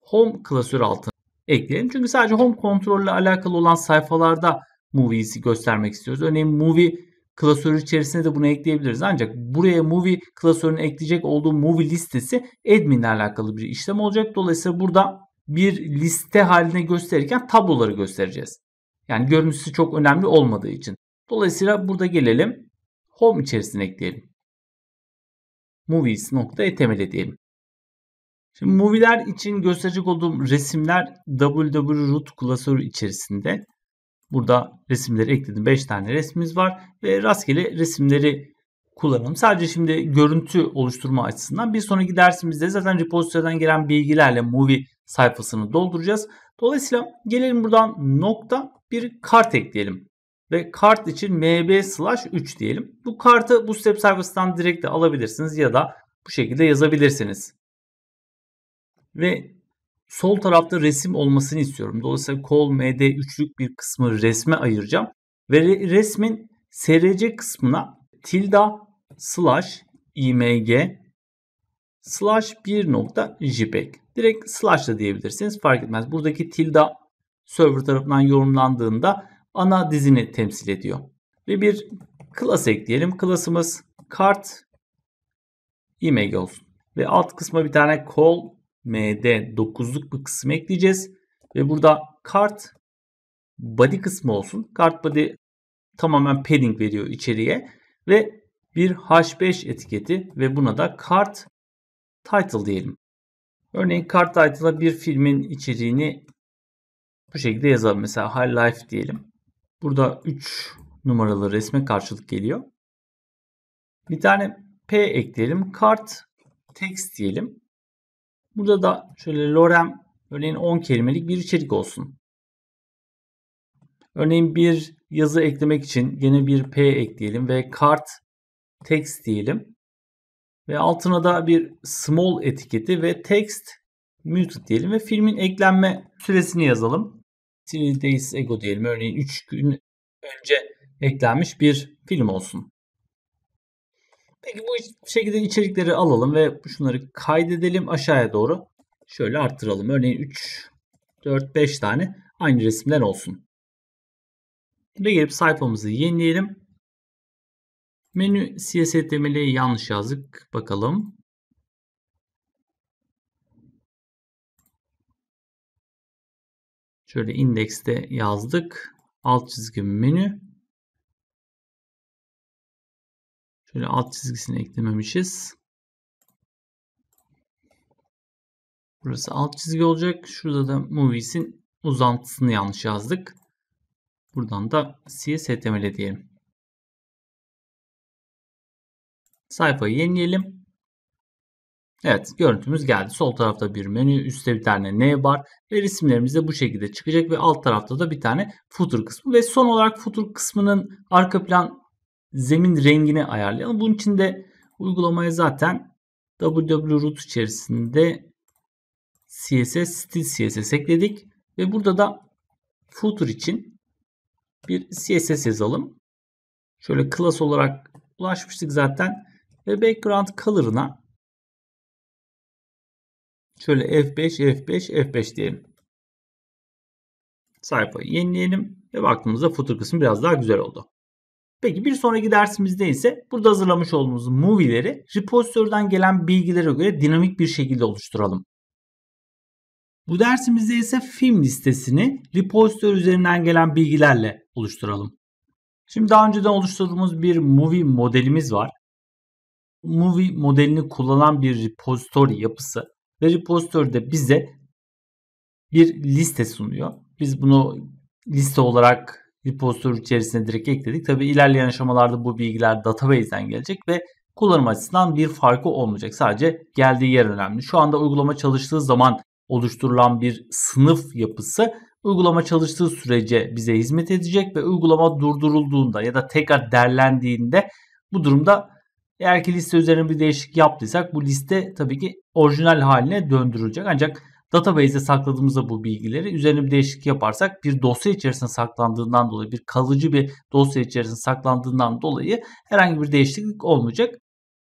home klasörü altına ekleyelim. Çünkü sadece home kontrolle alakalı olan sayfalarda movies'i göstermek istiyoruz. Örneğin movie klasörü içerisinde de bunu ekleyebiliriz. Ancak buraya movie klasörünü ekleyecek olduğu movie listesi adminle alakalı bir işlem olacak. Dolayısıyla burada bir liste haline gösterirken tabloları göstereceğiz. Yani görüntüsü çok önemli olmadığı için. Dolayısıyla burada gelelim home içerisine ekleyelim. Movies.html diyelim. Şimdi movie'ler için gösterecek olduğum resimler www.root klasörü içerisinde. Burada resimleri ekledim. 5 tane resmimiz var ve rastgele resimleri kullanalım. Sadece şimdi görüntü oluşturma açısından bir sonraki dersimizde zaten repository'den gelen bilgilerle movie sayfasını dolduracağız. Dolayısıyla gelelim buradan nokta bir kart ekleyelim. Ve kart için mb slash 3 diyelim. Bu kartı bu step sayfasından direkt de alabilirsiniz ya da bu şekilde yazabilirsiniz. Ve sol tarafta resim olmasını istiyorum. Dolayısıyla kol md üçlük bir kısmı resme ayıracağım. Ve resmin src kısmına tilda slash img slash 1.jpg Direkt slash da diyebilirsiniz fark etmez. Buradaki tilde server tarafından yorumlandığında ana dizini temsil ediyor. Ve bir class ekleyelim. Class'ımız kart email olsun. Ve alt kısma bir tane call md 9'luk bir kısım ekleyeceğiz. Ve burada kart body kısmı olsun. Kart body tamamen padding veriyor içeriye. Ve bir h5 etiketi ve buna da kart title diyelim. Örneğin Cartwright'la bir filmin içeriğini bu şekilde yazalım. Mesela High Life diyelim. Burada 3 numaralı resme karşılık geliyor. Bir tane P ekleyelim. Kart text diyelim. Burada da şöyle lorem örneğin 10 kelimelik bir içerik olsun. Örneğin bir yazı eklemek için yine bir P ekleyelim ve kart text diyelim ve altına da bir small etiketi ve text muted diyelim ve filmin eklenme süresini yazalım. 3 days ago diyelim. Örneğin 3 gün önce eklenmiş bir film olsun. Peki bu şekilde içerikleri alalım ve şunları kaydedelim aşağıya doğru. Şöyle arttıralım. Örneğin 3, 4, 5 tane aynı resimler olsun. Ve gelip sayfamızı yenileyelim. Menü CSSTML'yi yanlış yazdık. Bakalım. Şöyle indekste yazdık. Alt çizgi menü. Şöyle alt çizgisini eklememişiz. Burası alt çizgi olacak. Şurada da movies'in uzantısını yanlış yazdık. Buradan da CSHTML diyelim. Sayfayı yenileyelim. Evet görüntümüz geldi. Sol tarafta bir menü, üstte bir tane ne var ve resimlerimiz de bu şekilde çıkacak ve alt tarafta da bir tane footer kısmı ve son olarak footer kısmının arka plan zemin rengini ayarlayalım. Bunun için de uygulamaya zaten www-root içerisinde CSS, stil CSS ekledik ve burada da footer için bir CSS yazalım. Şöyle class olarak ulaşmıştık zaten. Ve background color'ına şöyle F5, F5, F5 diyelim. Sayfayı yenileyelim ve baktığımızda footer kısmı biraz daha güzel oldu. Peki bir sonraki dersimizde ise burada hazırlamış olduğumuz movie'leri repozitörden gelen bilgilere göre dinamik bir şekilde oluşturalım. Bu dersimizde ise film listesini repository üzerinden gelen bilgilerle oluşturalım. Şimdi daha önceden oluşturduğumuz bir movie modelimiz var movie modelini kullanan bir repository yapısı ve repository de bize bir liste sunuyor. Biz bunu liste olarak repository içerisine direkt ekledik. Tabi ilerleyen aşamalarda bu bilgiler database'den gelecek ve kullanım açısından bir farkı olmayacak. Sadece geldiği yer önemli. Şu anda uygulama çalıştığı zaman oluşturulan bir sınıf yapısı uygulama çalıştığı sürece bize hizmet edecek ve uygulama durdurulduğunda ya da tekrar derlendiğinde bu durumda eğer ki liste üzerine bir değişiklik yaptıysak bu liste tabii ki orijinal haline döndürülecek. Ancak database'de sakladığımızda bu bilgileri üzerine bir değişiklik yaparsak bir dosya içerisinde saklandığından dolayı bir kalıcı bir dosya içerisinde saklandığından dolayı herhangi bir değişiklik olmayacak.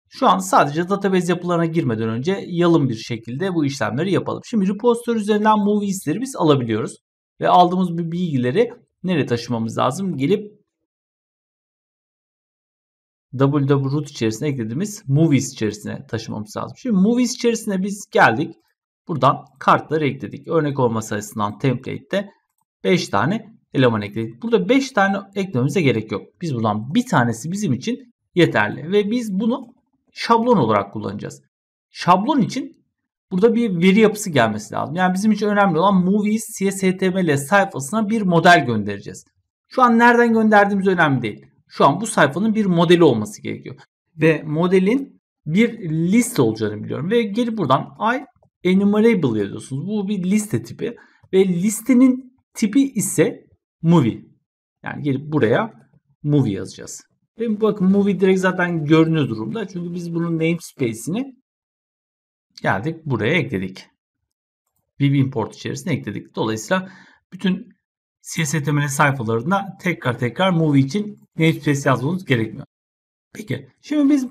Şu an sadece database yapılarına girmeden önce yalın bir şekilde bu işlemleri yapalım. Şimdi repository üzerinden movies'leri biz alabiliyoruz. Ve aldığımız bir bilgileri nereye taşımamız lazım? Gelip www root içerisine eklediğimiz movies içerisine taşımamız lazım. Şimdi movies içerisine biz geldik. Buradan kartları ekledik. Örnek olması açısından template'te 5 tane eleman ekledik. Burada 5 tane eklememize gerek yok. Biz buradan bir tanesi bizim için yeterli ve biz bunu şablon olarak kullanacağız. Şablon için burada bir veri yapısı gelmesi lazım. Yani bizim için önemli olan movies.cshtml sayfasına bir model göndereceğiz. Şu an nereden gönderdiğimiz önemli değil şu an bu sayfanın bir modeli olması gerekiyor. Ve modelin bir liste olacağını biliyorum. Ve gelip buradan I enumerable yazıyorsunuz. Bu bir liste tipi. Ve listenin tipi ise movie. Yani gelip buraya movie yazacağız. Ve bakın movie direkt zaten görünüyor durumda. Çünkü biz bunun namespace'ini geldik buraya ekledik. Viv import içerisine ekledik. Dolayısıyla bütün CSTML sayfalarında tekrar tekrar movie için namespace yazmanız gerekmiyor. Peki şimdi biz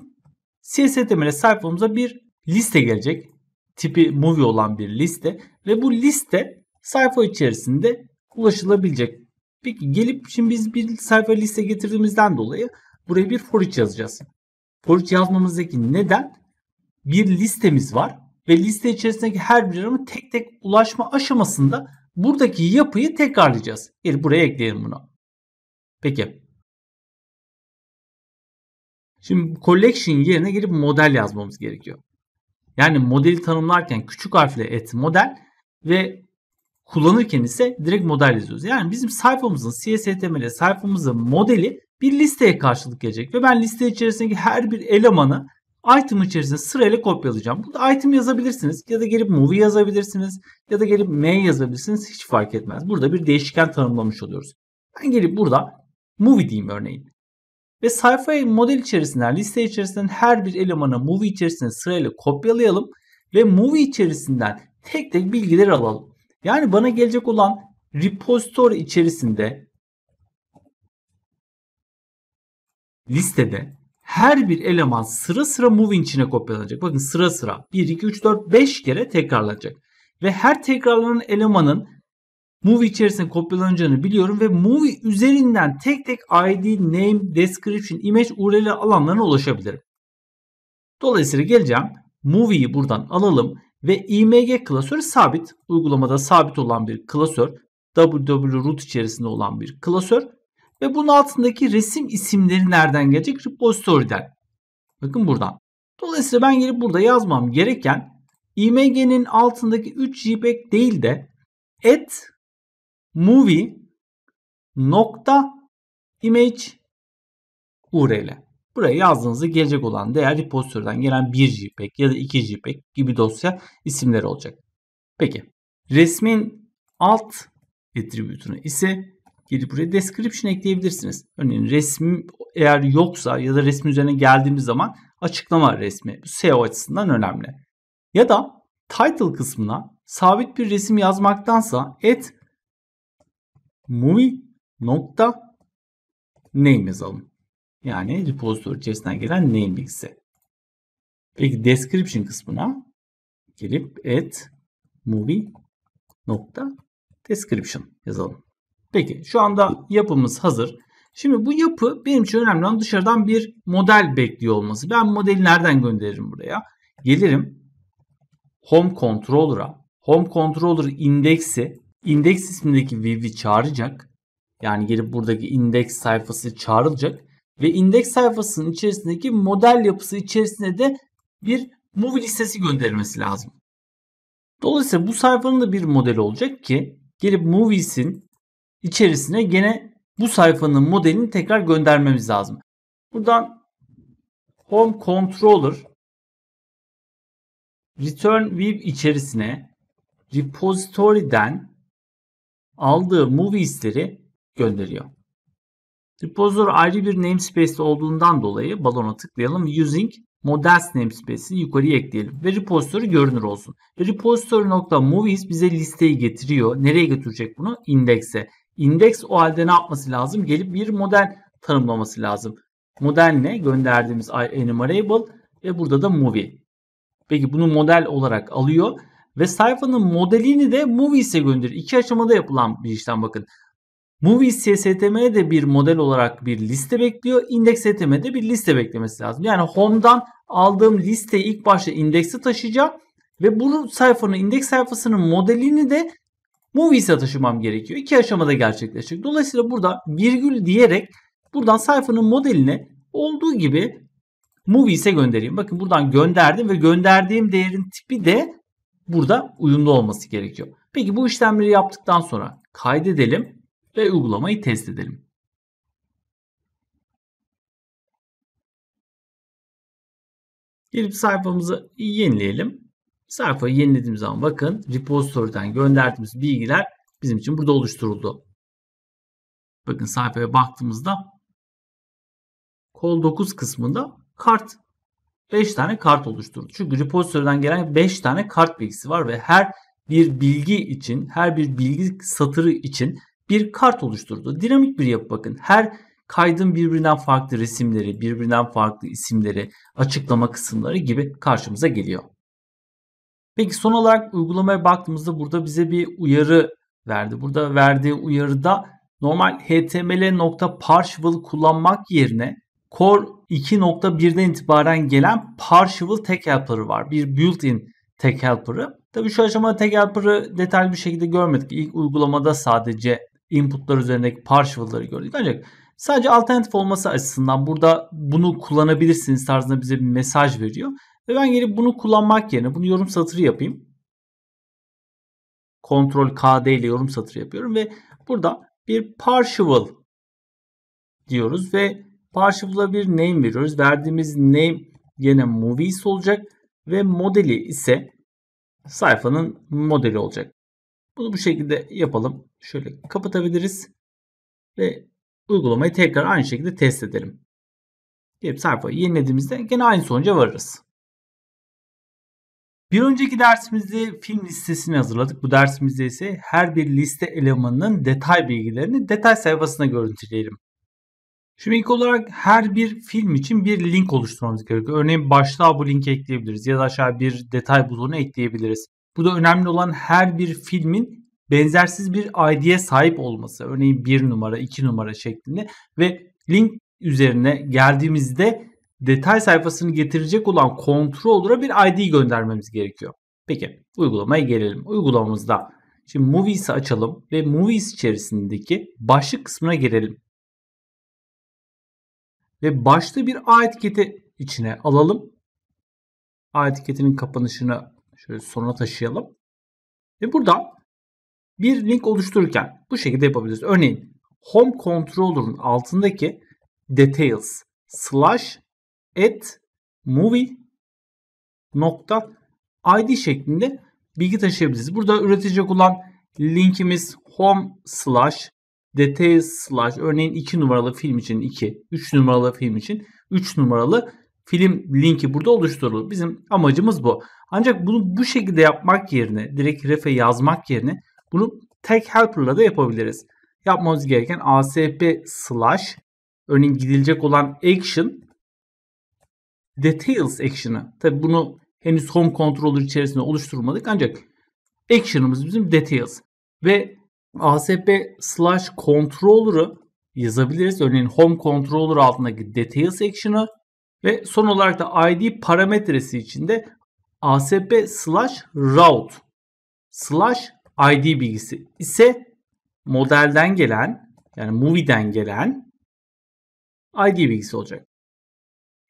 CSTML sayfamıza bir liste gelecek. Tipi movie olan bir liste ve bu liste sayfa içerisinde ulaşılabilecek. Peki gelip şimdi biz bir sayfa liste getirdiğimizden dolayı buraya bir for each yazacağız. For each yazmamızdaki neden? Bir listemiz var ve liste içerisindeki her bir arama tek tek ulaşma aşamasında buradaki yapıyı tekrarlayacağız. Yani buraya ekleyelim bunu. Peki. Şimdi collection yerine girip model yazmamız gerekiyor. Yani modeli tanımlarken küçük harfle et model ve kullanırken ise direkt model yazıyoruz. Yani bizim sayfamızın CSHTML sayfamızın modeli bir listeye karşılık gelecek ve ben liste içerisindeki her bir elemanı item içerisinde sırayla kopyalayacağım. Burada item yazabilirsiniz ya da gelip movie yazabilirsiniz ya da gelip m yazabilirsiniz hiç fark etmez. Burada bir değişken tanımlamış oluyoruz. Ben gelip burada movie diyeyim örneğin. Ve sayfayı model içerisinden, liste içerisinden her bir elemanı movie içerisinde sırayla kopyalayalım ve movie içerisinden tek tek bilgiler alalım. Yani bana gelecek olan repository içerisinde listede her bir eleman sıra sıra moving içine kopyalanacak. Bakın sıra sıra 1, 2, 3, 4, 5 kere tekrarlanacak. Ve her tekrarlanan elemanın movie içerisinde kopyalanacağını biliyorum ve movie üzerinden tek tek ID, name, description, image, URL alanlarına ulaşabilirim. Dolayısıyla geleceğim. Movie'yi buradan alalım ve img klasörü sabit. Uygulamada sabit olan bir klasör. www root içerisinde olan bir klasör. Ve bunun altındaki resim isimleri nereden gelecek? Repository'den. Bakın buradan. Dolayısıyla ben gelip burada yazmam gereken img'nin altındaki 3 jpeg değil de at movie nokta image url. Buraya yazdığınızda gelecek olan değer repository'den gelen 1 jpeg ya da 2 jpeg gibi dosya isimleri olacak. Peki resmin alt attribütünü ise gelip buraya description ekleyebilirsiniz. Örneğin resmi eğer yoksa ya da resmin üzerine geldiğimiz zaman açıklama resmi SEO açısından önemli. Ya da title kısmına sabit bir resim yazmaktansa et movie nokta name yazalım. Yani repository içerisinden gelen name bilgisi. Peki description kısmına gelip et movie nokta description yazalım. Peki şu anda yapımız hazır. Şimdi bu yapı benim için önemli olan dışarıdan bir model bekliyor olması. Ben modeli nereden gönderirim buraya? Gelirim Home Controller'a. Home Controller indeksi index ismindeki view'i çağıracak. Yani gelip buradaki index sayfası çağrılacak. Ve index sayfasının içerisindeki model yapısı içerisinde de bir movie listesi gönderilmesi lazım. Dolayısıyla bu sayfanın da bir modeli olacak ki gelip movies'in içerisine gene bu sayfanın modelini tekrar göndermemiz lazım. Buradan home controller return view içerisine repository'den aldığı movies'leri gönderiyor. Repository ayrı bir namespace olduğundan dolayı balona tıklayalım. Using models namespace'ini yukarıya ekleyelim ve repository görünür olsun. Repository.movies bize listeyi getiriyor. Nereye götürecek bunu? Index'e. İndeks o halde ne yapması lazım? Gelip bir model tanımlaması lazım. Model ne? Gönderdiğimiz enumerable ve burada da movie. Peki bunu model olarak alıyor ve sayfanın modelini de movies'e gönderiyor. İki aşamada yapılan bir işlem bakın. Movies CSTM'ye de bir model olarak bir liste bekliyor. Index CSTM'ye de bir liste beklemesi lazım. Yani home'dan aldığım listeyi ilk başta indekse taşıyacağım ve bunu sayfanın indeks sayfasının modelini de Movies'e taşımam gerekiyor. İki aşamada gerçekleşecek. Dolayısıyla burada virgül diyerek buradan sayfanın modeline olduğu gibi Movies'e göndereyim. Bakın buradan gönderdim ve gönderdiğim değerin tipi de burada uyumlu olması gerekiyor. Peki bu işlemleri yaptıktan sonra kaydedelim ve uygulamayı test edelim. Gelip sayfamızı yenileyelim. Sayfayı yenilediğim zaman bakın repository'den gönderdiğimiz bilgiler bizim için burada oluşturuldu. Bakın sayfaya baktığımızda kol 9 kısmında kart 5 tane kart oluşturdu. Çünkü repository'den gelen 5 tane kart bilgisi var ve her bir bilgi için, her bir bilgi satırı için bir kart oluşturdu. Dinamik bir yapı bakın. Her kaydın birbirinden farklı resimleri, birbirinden farklı isimleri, açıklama kısımları gibi karşımıza geliyor. Peki son olarak uygulamaya baktığımızda burada bize bir uyarı verdi. Burada verdiği uyarıda normal html.partial kullanmak yerine core 2.1'den itibaren gelen partial tek helper'ı var. Bir built-in tek helper'ı. Tabi şu aşamada tek helper'ı detaylı bir şekilde görmedik. İlk uygulamada sadece inputlar üzerindeki partial'ları gördük. Ancak sadece alternatif olması açısından burada bunu kullanabilirsiniz tarzında bize bir mesaj veriyor. Ve ben gelip bunu kullanmak yerine bunu yorum satırı yapayım. Ctrl KD ile yorum satırı yapıyorum ve burada bir partial diyoruz ve partial'a bir name veriyoruz. Verdiğimiz name yine movies olacak ve modeli ise sayfanın modeli olacak. Bunu bu şekilde yapalım. Şöyle kapatabiliriz ve uygulamayı tekrar aynı şekilde test edelim. Gelip sayfayı yenilediğimizde gene aynı sonuca varırız. Bir önceki dersimizde film listesini hazırladık. Bu dersimizde ise her bir liste elemanının detay bilgilerini detay sayfasına görüntüleyelim. Şimdi ilk olarak her bir film için bir link oluşturmamız gerekiyor. Örneğin başlığa bu linki ekleyebiliriz ya da aşağı bir detay butonu ekleyebiliriz. Bu da önemli olan her bir filmin benzersiz bir ID'ye sahip olması. Örneğin 1 numara, 2 numara şeklinde ve link üzerine geldiğimizde detay sayfasını getirecek olan controller'a bir ID göndermemiz gerekiyor. Peki uygulamaya gelelim. Uygulamamızda şimdi Movies'i açalım ve Movies içerisindeki başlık kısmına gelelim. Ve başta bir A etiketi içine alalım. A etiketinin kapanışını şöyle sona taşıyalım. Ve burada bir link oluştururken bu şekilde yapabiliriz. Örneğin Home Controller'ın altındaki Details slash at .id şeklinde bilgi taşıyabiliriz. Burada üretici olan linkimiz home slash details slash örneğin 2 numaralı film için 2, 3 numaralı film için 3 numaralı film linki burada oluşturulur. Bizim amacımız bu. Ancak bunu bu şekilde yapmak yerine direkt refe yazmak yerine bunu tag helper'la da yapabiliriz. Yapmamız gereken asp slash örneğin gidilecek olan action details action'ı. Tabi bunu henüz home controller içerisinde oluşturmadık ancak action'ımız bizim details. Ve ASP slash controller'ı yazabiliriz. Örneğin home controller altındaki details action'ı ve son olarak da id parametresi içinde asp slash route slash id bilgisi ise modelden gelen yani movie'den gelen id bilgisi olacak.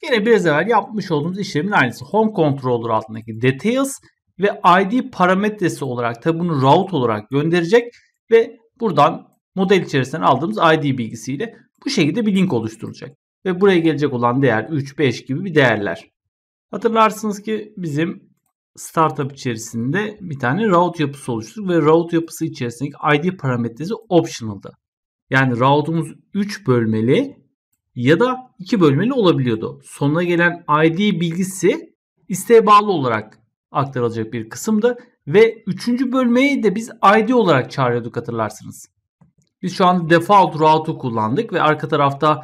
Yine biraz evvel yapmış olduğumuz işlemin aynısı. Home Controller altındaki Details ve ID parametresi olarak tabi bunu route olarak gönderecek ve buradan model içerisinden aldığımız ID bilgisiyle bu şekilde bir link oluşturacak. Ve buraya gelecek olan değer 3, 5 gibi bir değerler. Hatırlarsınız ki bizim startup içerisinde bir tane route yapısı oluşturduk ve route yapısı içerisindeki ID parametresi optional'dı. Yani route'umuz 3 bölmeli ya da iki bölmeli olabiliyordu. Sonuna gelen ID bilgisi isteğe bağlı olarak aktarılacak bir kısımdı ve üçüncü bölmeyi de biz ID olarak çağırıyorduk hatırlarsınız. Biz şu an default route'u kullandık ve arka tarafta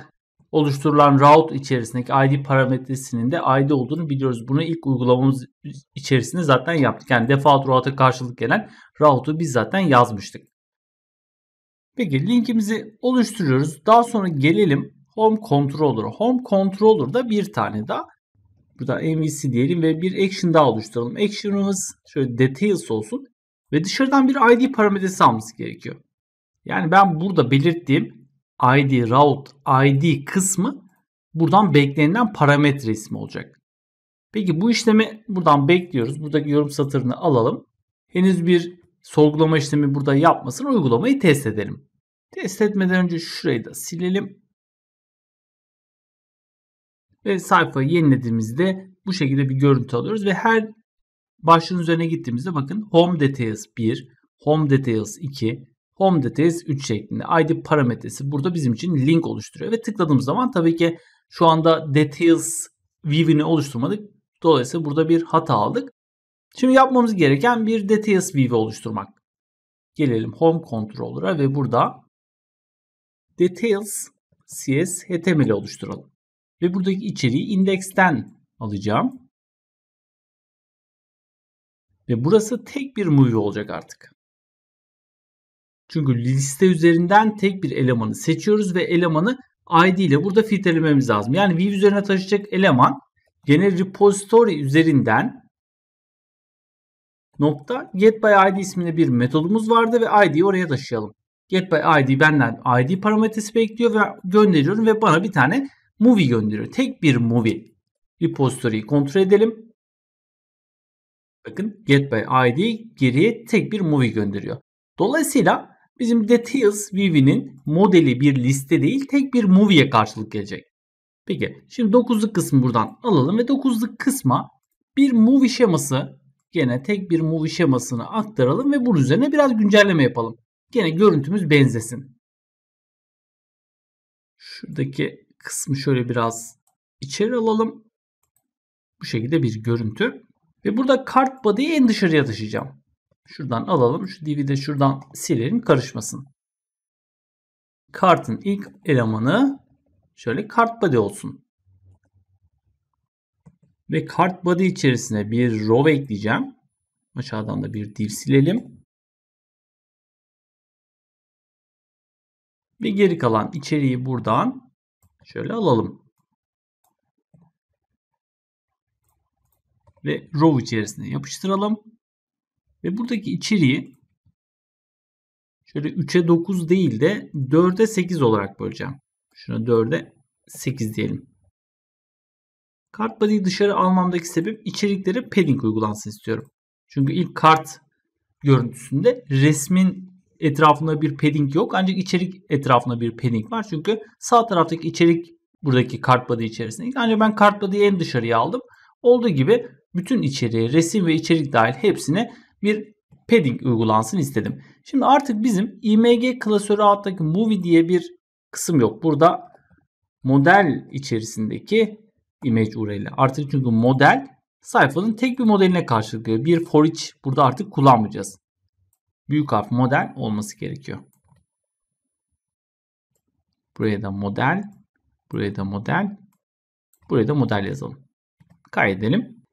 oluşturulan route içerisindeki ID parametresinin de ID olduğunu biliyoruz. Bunu ilk uygulamamız içerisinde zaten yaptık. Yani default route'a karşılık gelen route'u biz zaten yazmıştık. Peki linkimizi oluşturuyoruz. Daha sonra gelelim Home Controller. Home da bir tane daha. Burada MVC diyelim ve bir action daha oluşturalım. Action'ımız şöyle details olsun. Ve dışarıdan bir ID parametresi alması gerekiyor. Yani ben burada belirttiğim ID route ID kısmı buradan beklenilen parametre ismi olacak. Peki bu işlemi buradan bekliyoruz. Buradaki yorum satırını alalım. Henüz bir sorgulama işlemi burada yapmasın. Uygulamayı test edelim. Test etmeden önce şurayı da silelim. Ve sayfayı yenilediğimizde bu şekilde bir görüntü alıyoruz. Ve her başlığın üzerine gittiğimizde bakın Home Details 1, Home Details 2, Home Details 3 şeklinde ID parametresi burada bizim için link oluşturuyor. Ve tıkladığımız zaman tabii ki şu anda Details view'ini oluşturmadık. Dolayısıyla burada bir hata aldık. Şimdi yapmamız gereken bir Details view oluşturmak. Gelelim Home Controller'a ve burada Details CS HTML e oluşturalım ve buradaki içeriği indeksten alacağım. Ve burası tek bir movie olacak artık. Çünkü liste üzerinden tek bir elemanı seçiyoruz ve elemanı ID ile burada filtrelememiz lazım. Yani view üzerine taşıyacak eleman gene repository üzerinden nokta get by id isminde bir metodumuz vardı ve id'yi oraya taşıyalım. Get by id benden id parametresi bekliyor ve gönderiyorum ve bana bir tane movie gönderiyor. Tek bir movie. Repository'yi kontrol edelim. Bakın get by id geriye tek bir movie gönderiyor. Dolayısıyla bizim details vivi'nin modeli bir liste değil tek bir movie'ye karşılık gelecek. Peki şimdi 9'luk kısmı buradan alalım ve 9'luk kısma bir movie şeması gene tek bir movie şemasını aktaralım ve bunun üzerine biraz güncelleme yapalım. Gene görüntümüz benzesin. Şuradaki kısmı şöyle biraz içeri alalım. Bu şekilde bir görüntü. Ve burada kart body'yi en dışarıya taşıyacağım. Şuradan alalım. Şu div'i şuradan silelim karışmasın. Kartın ilk elemanı şöyle kart body olsun. Ve kart body içerisine bir row ekleyeceğim. Aşağıdan da bir div silelim. Ve geri kalan içeriği buradan Şöyle alalım. Ve row içerisine yapıştıralım. Ve buradaki içeriği şöyle 3'e 9 değil de 4'e 8 olarak böleceğim. Şuna 4'e 8 diyelim. Kart body'yi dışarı almamdaki sebep içeriklere padding uygulansın istiyorum. Çünkü ilk kart görüntüsünde resmin etrafında bir padding yok. Ancak içerik etrafında bir padding var. Çünkü sağ taraftaki içerik buradaki kart body içerisinde. Ancak ben kart body'yi en dışarıya aldım. Olduğu gibi bütün içeriği, resim ve içerik dahil hepsine bir padding uygulansın istedim. Şimdi artık bizim img klasörü alttaki movie diye bir kısım yok. Burada model içerisindeki image URL. Artık çünkü model sayfanın tek bir modeline karşılık geliyor. Bir for each burada artık kullanmayacağız büyük harf model olması gerekiyor. Buraya da model, buraya da model, buraya da model yazalım. Kaydedelim.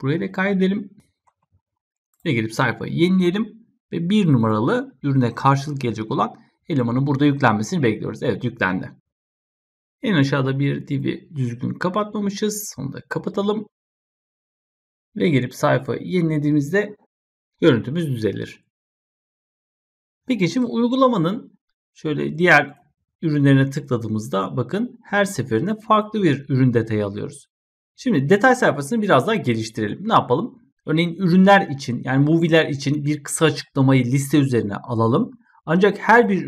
Buraya da kaydedelim. Ve gelip sayfayı yenileyelim. Ve bir numaralı ürüne karşılık gelecek olan elemanın burada yüklenmesini bekliyoruz. Evet yüklendi. En aşağıda bir divi düzgün kapatmamışız. Onu da kapatalım. Ve gelip sayfa yenilediğimizde görüntümüz düzelir. Peki şimdi uygulamanın şöyle diğer ürünlerine tıkladığımızda bakın her seferinde farklı bir ürün detayı alıyoruz. Şimdi detay sayfasını biraz daha geliştirelim. Ne yapalım? Örneğin ürünler için yani movie'ler için bir kısa açıklamayı liste üzerine alalım. Ancak her bir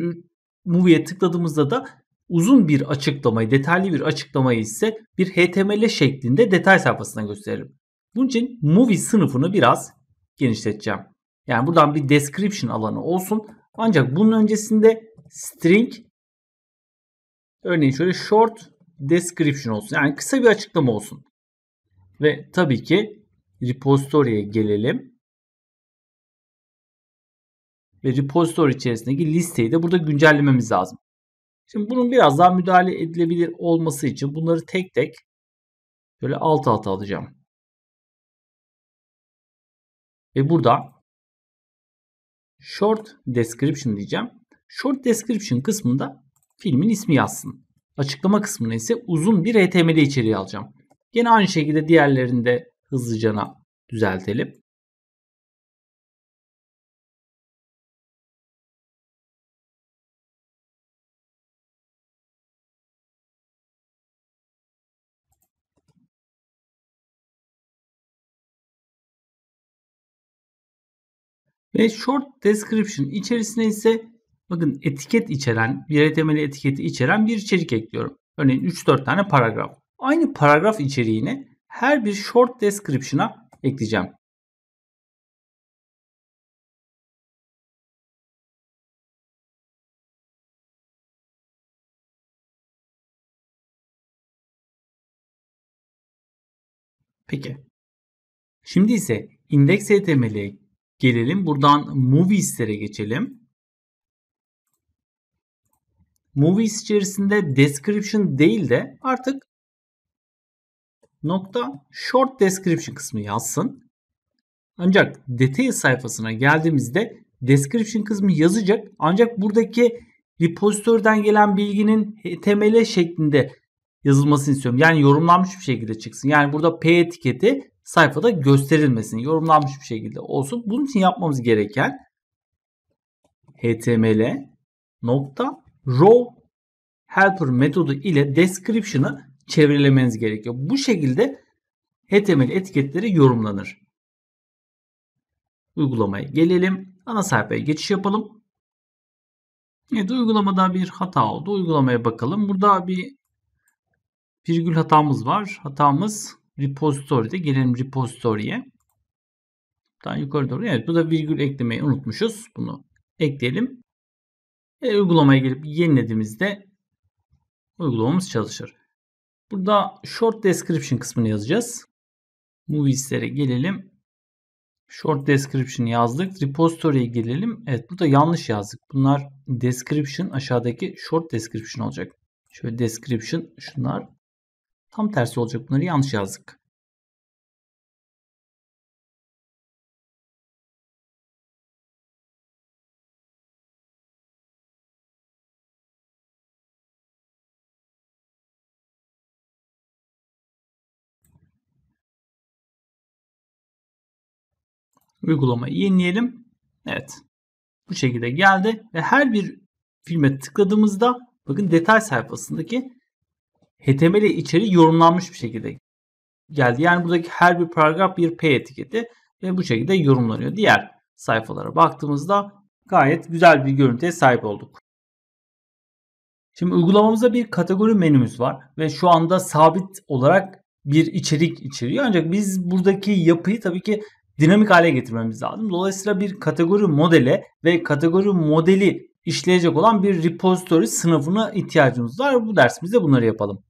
movie'ye tıkladığımızda da uzun bir açıklamayı, detaylı bir açıklamayı ise bir HTML şeklinde detay sayfasına gösterelim. Bunun için movie sınıfını biraz genişleteceğim. Yani buradan bir description alanı olsun. Ancak bunun öncesinde string örneğin şöyle short description olsun. Yani kısa bir açıklama olsun. Ve tabii ki repository'e gelelim. Ve repository içerisindeki listeyi de burada güncellememiz lazım. Şimdi bunun biraz daha müdahale edilebilir olması için bunları tek tek böyle alt alta alacağım. Ve burada short description diyeceğim. Short description kısmında filmin ismi yazsın. Açıklama kısmına ise uzun bir HTML içeriği alacağım. Yine aynı şekilde diğerlerinde de hızlıca düzeltelim. Ve short description içerisine ise bakın etiket içeren, bir temeli etiketi içeren bir içerik ekliyorum. Örneğin 3-4 tane paragraf. Aynı paragraf içeriğini her bir short description'a ekleyeceğim. Peki. Şimdi ise indeks HTML'e gelelim. Buradan Movies'lere geçelim. Movies içerisinde description değil de artık nokta short description kısmı yazsın. Ancak detay sayfasına geldiğimizde description kısmı yazacak. Ancak buradaki repositörden gelen bilginin HTML şeklinde yazılmasını istiyorum. Yani yorumlanmış bir şekilde çıksın. Yani burada P etiketi sayfada gösterilmesin. Yorumlanmış bir şekilde olsun. Bunun için yapmamız gereken html nokta row helper metodu ile description'ı çevrelemeniz gerekiyor. Bu şekilde HTML etiketleri yorumlanır. Uygulamaya gelelim. Ana sayfaya geçiş yapalım. Evet uygulamada bir hata oldu. Uygulamaya bakalım. Burada bir virgül hatamız var. Hatamız repository'de gelelim Repository'ye Daha yukarı doğru. Evet bu da virgül eklemeyi unutmuşuz. Bunu ekleyelim. E, uygulamaya gelip yenilediğimizde uygulamamız çalışır. Burada short description kısmını yazacağız. Movies'lere gelelim. Short description yazdık. Repository'ye gelelim. Evet burada yanlış yazdık. Bunlar description aşağıdaki short description olacak. Şöyle description şunlar Tam tersi olacak bunları yanlış yazdık. uygulamayı yenileyelim. Evet. Bu şekilde geldi ve her bir filme tıkladığımızda bakın detay sayfasındaki HTML içeri yorumlanmış bir şekilde geldi. Yani buradaki her bir paragraf bir P etiketi ve bu şekilde yorumlanıyor. Diğer sayfalara baktığımızda gayet güzel bir görüntüye sahip olduk. Şimdi uygulamamızda bir kategori menümüz var ve şu anda sabit olarak bir içerik içeriyor. Ancak biz buradaki yapıyı tabii ki dinamik hale getirmemiz lazım. Dolayısıyla bir kategori modele ve kategori modeli işleyecek olan bir repository sınıfına ihtiyacımız var. Bu dersimizde bunları yapalım.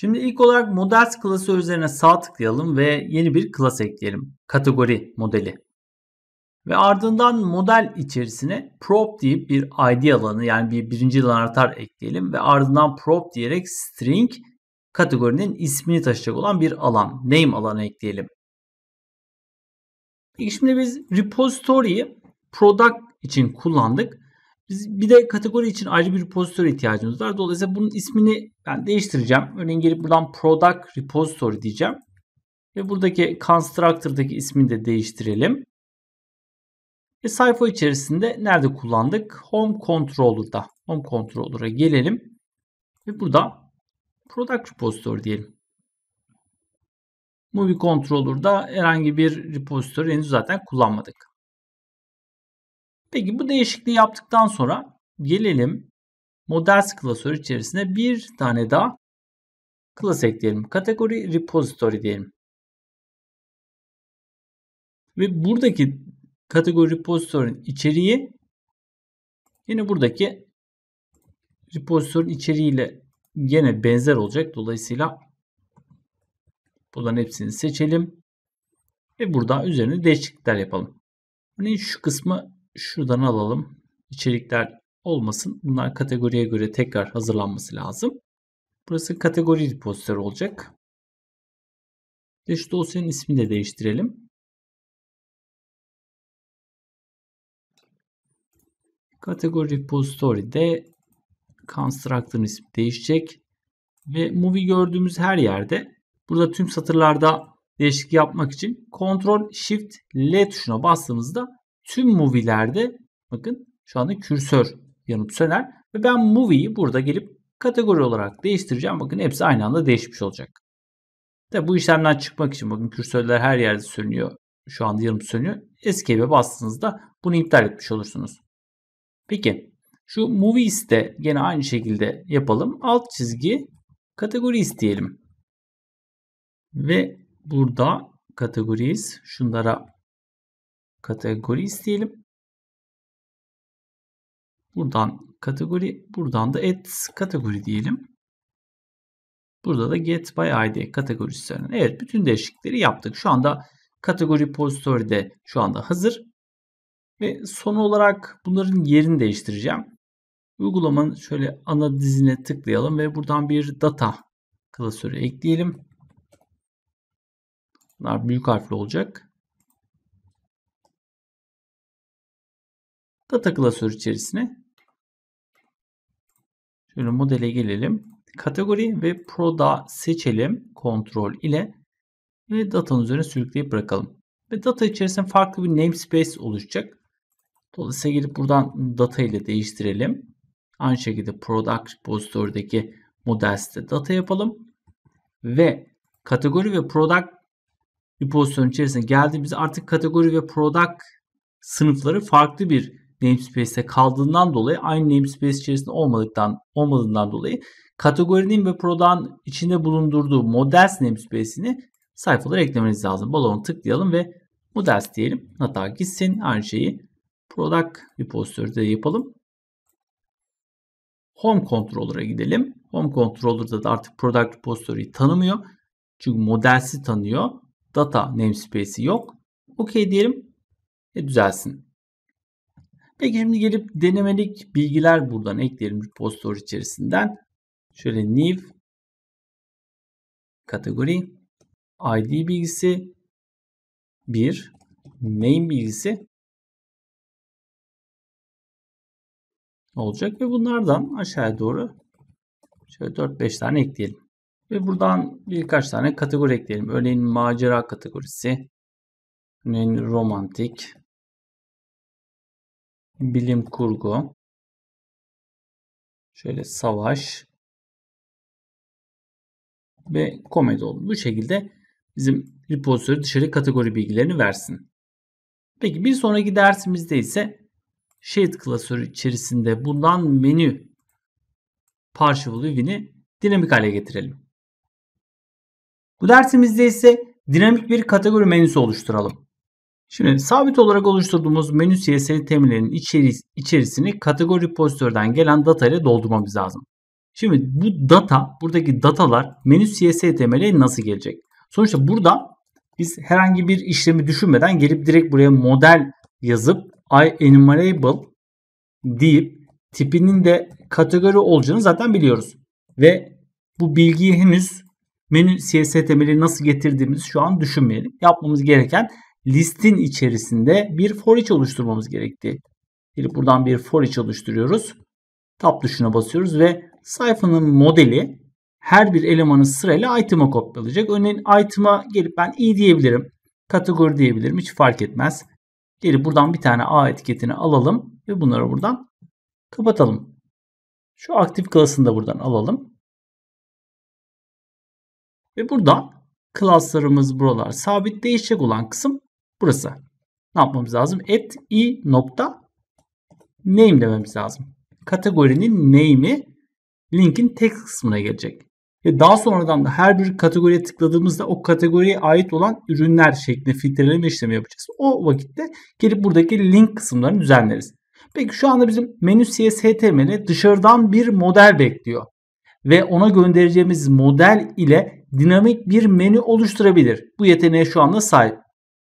Şimdi ilk olarak Models klası üzerine sağ tıklayalım ve yeni bir klas ekleyelim. Kategori modeli. Ve ardından model içerisine prop deyip bir ID alanı yani bir birinci yıl anahtar ekleyelim ve ardından prop diyerek string kategorinin ismini taşıyacak olan bir alan, name alanı ekleyelim. Şimdi biz repository'yi product için kullandık. Biz bir de kategori için ayrı bir repository ihtiyacımız var. Dolayısıyla bunun ismini ben değiştireceğim. Örneğin gelip buradan product repository diyeceğim. Ve buradaki constructor'daki ismini de değiştirelim. Ve sayfa içerisinde nerede kullandık? Home controller'da. Home controller'a gelelim. Ve burada product repository diyelim. Movie Controller'da herhangi bir repository henüz zaten kullanmadık. Peki bu değişikliği yaptıktan sonra gelelim models klasör içerisine bir tane daha klas ekleyelim. Kategori repository diyelim. Ve buradaki kategori repository'nin içeriği yine buradaki repository'nin içeriğiyle yine benzer olacak. Dolayısıyla bunların hepsini seçelim ve burada üzerine değişiklikler yapalım. Örneğin şu kısmı şuradan alalım. İçerikler olmasın. Bunlar kategoriye göre tekrar hazırlanması lazım. Burası kategori repository olacak. Ve şu dosyanın ismini de değiştirelim. Kategori repository'de constructor'ın ismi değişecek. Ve movie gördüğümüz her yerde burada tüm satırlarda değişiklik yapmak için Ctrl Shift L tuşuna bastığımızda tüm movie'lerde bakın şu anda kürsör yanıp söner ve ben movie'yi burada gelip kategori olarak değiştireceğim. Bakın hepsi aynı anda değişmiş olacak. Tabi bu işlemden çıkmak için bakın kürsörler her yerde sönüyor. Şu anda yanıp sönüyor. Escape'e bastığınızda bunu iptal etmiş olursunuz. Peki şu movie iste gene aynı şekilde yapalım. Alt çizgi kategori isteyelim. Ve burada kategoriyiz. Şunlara kategori isteyelim. Buradan kategori, buradan da et kategori diyelim. Burada da get by id kategorisi Evet bütün değişiklikleri yaptık. Şu anda kategori pozitörü de şu anda hazır. Ve son olarak bunların yerini değiştireceğim. Uygulamanın şöyle ana dizine tıklayalım ve buradan bir data klasörü ekleyelim. Bunlar büyük harfli olacak. Data klasör içerisine şöyle modele gelelim. Kategori ve Pro'da seçelim kontrol ile ve datanın üzerine sürükleyip bırakalım. Ve data içerisinde farklı bir namespace oluşacak. Dolayısıyla gelip buradan data ile değiştirelim. Aynı şekilde product repository'deki models'te data yapalım. Ve kategori ve product repository içerisine geldiğimizde artık kategori ve product sınıfları farklı bir namespace'te kaldığından dolayı aynı namespace içerisinde olmadıktan olmadığından dolayı kategorinin ve prodan içinde bulundurduğu models namespace'ini sayfalara eklemeniz lazım. Balonu tıklayalım ve models diyelim. Hata gitsin. Aynı şeyi product repository'de yapalım. Home Controller'a gidelim. Home Controller'da da artık Product Repository'yi tanımıyor. Çünkü modelsi tanıyor. Data namespace'i yok. OK diyelim ve düzelsin. Peki şimdi gelip denemelik bilgiler buradan ekleyelim repostor içerisinden. Şöyle new kategori id bilgisi 1 main bilgisi olacak ve bunlardan aşağıya doğru şöyle 4-5 tane ekleyelim. Ve buradan birkaç tane kategori ekleyelim. Örneğin macera kategorisi, örneğin romantik, bilim kurgu, şöyle savaş ve komedi oldu. Bu şekilde bizim repository dışarı kategori bilgilerini versin. Peki bir sonraki dersimizde ise Shade klasörü içerisinde bulunan menü Partial View'ini dinamik hale getirelim. Bu dersimizde ise dinamik bir kategori menüsü oluşturalım. Şimdi sabit olarak oluşturduğumuz menü CSS temelinin içeris içerisini kategori pozitörden gelen data ile doldurmamız lazım. Şimdi bu data, buradaki datalar menü CSS temeli nasıl gelecek? Sonuçta burada biz herhangi bir işlemi düşünmeden gelip direkt buraya model yazıp I enumerable deyip tipinin de kategori olacağını zaten biliyoruz. Ve bu bilgiyi henüz menü CSS temeli nasıl getirdiğimiz şu an düşünmeyelim. Yapmamız gereken listin içerisinde bir for each oluşturmamız gerekti. Gelip buradan bir for each oluşturuyoruz. Tab tuşuna basıyoruz ve sayfanın modeli her bir elemanı sırayla item'a kopyalayacak. Örneğin item'a gelip ben i diyebilirim. Kategori diyebilirim. Hiç fark etmez. Gelip buradan bir tane a etiketini alalım ve bunları buradan kapatalım. Şu aktif klasını da buradan alalım. Ve burada klaslarımız buralar sabit değişecek olan kısım Burası. Ne yapmamız lazım? At i nokta name dememiz lazım. Kategorinin name'i linkin text kısmına gelecek. Ve daha sonradan da her bir kategoriye tıkladığımızda o kategoriye ait olan ürünler şeklinde filtreleme işlemi yapacağız. O vakitte gelip buradaki link kısımlarını düzenleriz. Peki şu anda bizim menü CSHTML dışarıdan bir model bekliyor. Ve ona göndereceğimiz model ile dinamik bir menü oluşturabilir. Bu yeteneğe şu anda sahip.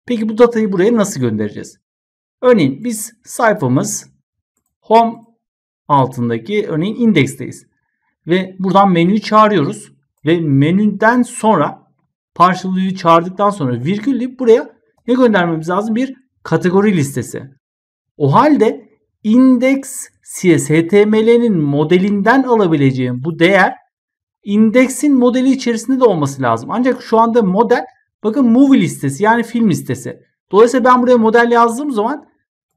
Peki bu datayı buraya nasıl göndereceğiz? Örneğin biz sayfamız home altındaki örneğin indeksteyiz. Ve buradan menüyü çağırıyoruz. Ve menüden sonra partial view'yu çağırdıktan sonra virgülleyip buraya ne göndermemiz lazım? Bir kategori listesi. O halde indeks HTML'nin modelinden alabileceğim bu değer indeksin modeli içerisinde de olması lazım. Ancak şu anda model Bakın movie listesi yani film listesi. Dolayısıyla ben buraya model yazdığım zaman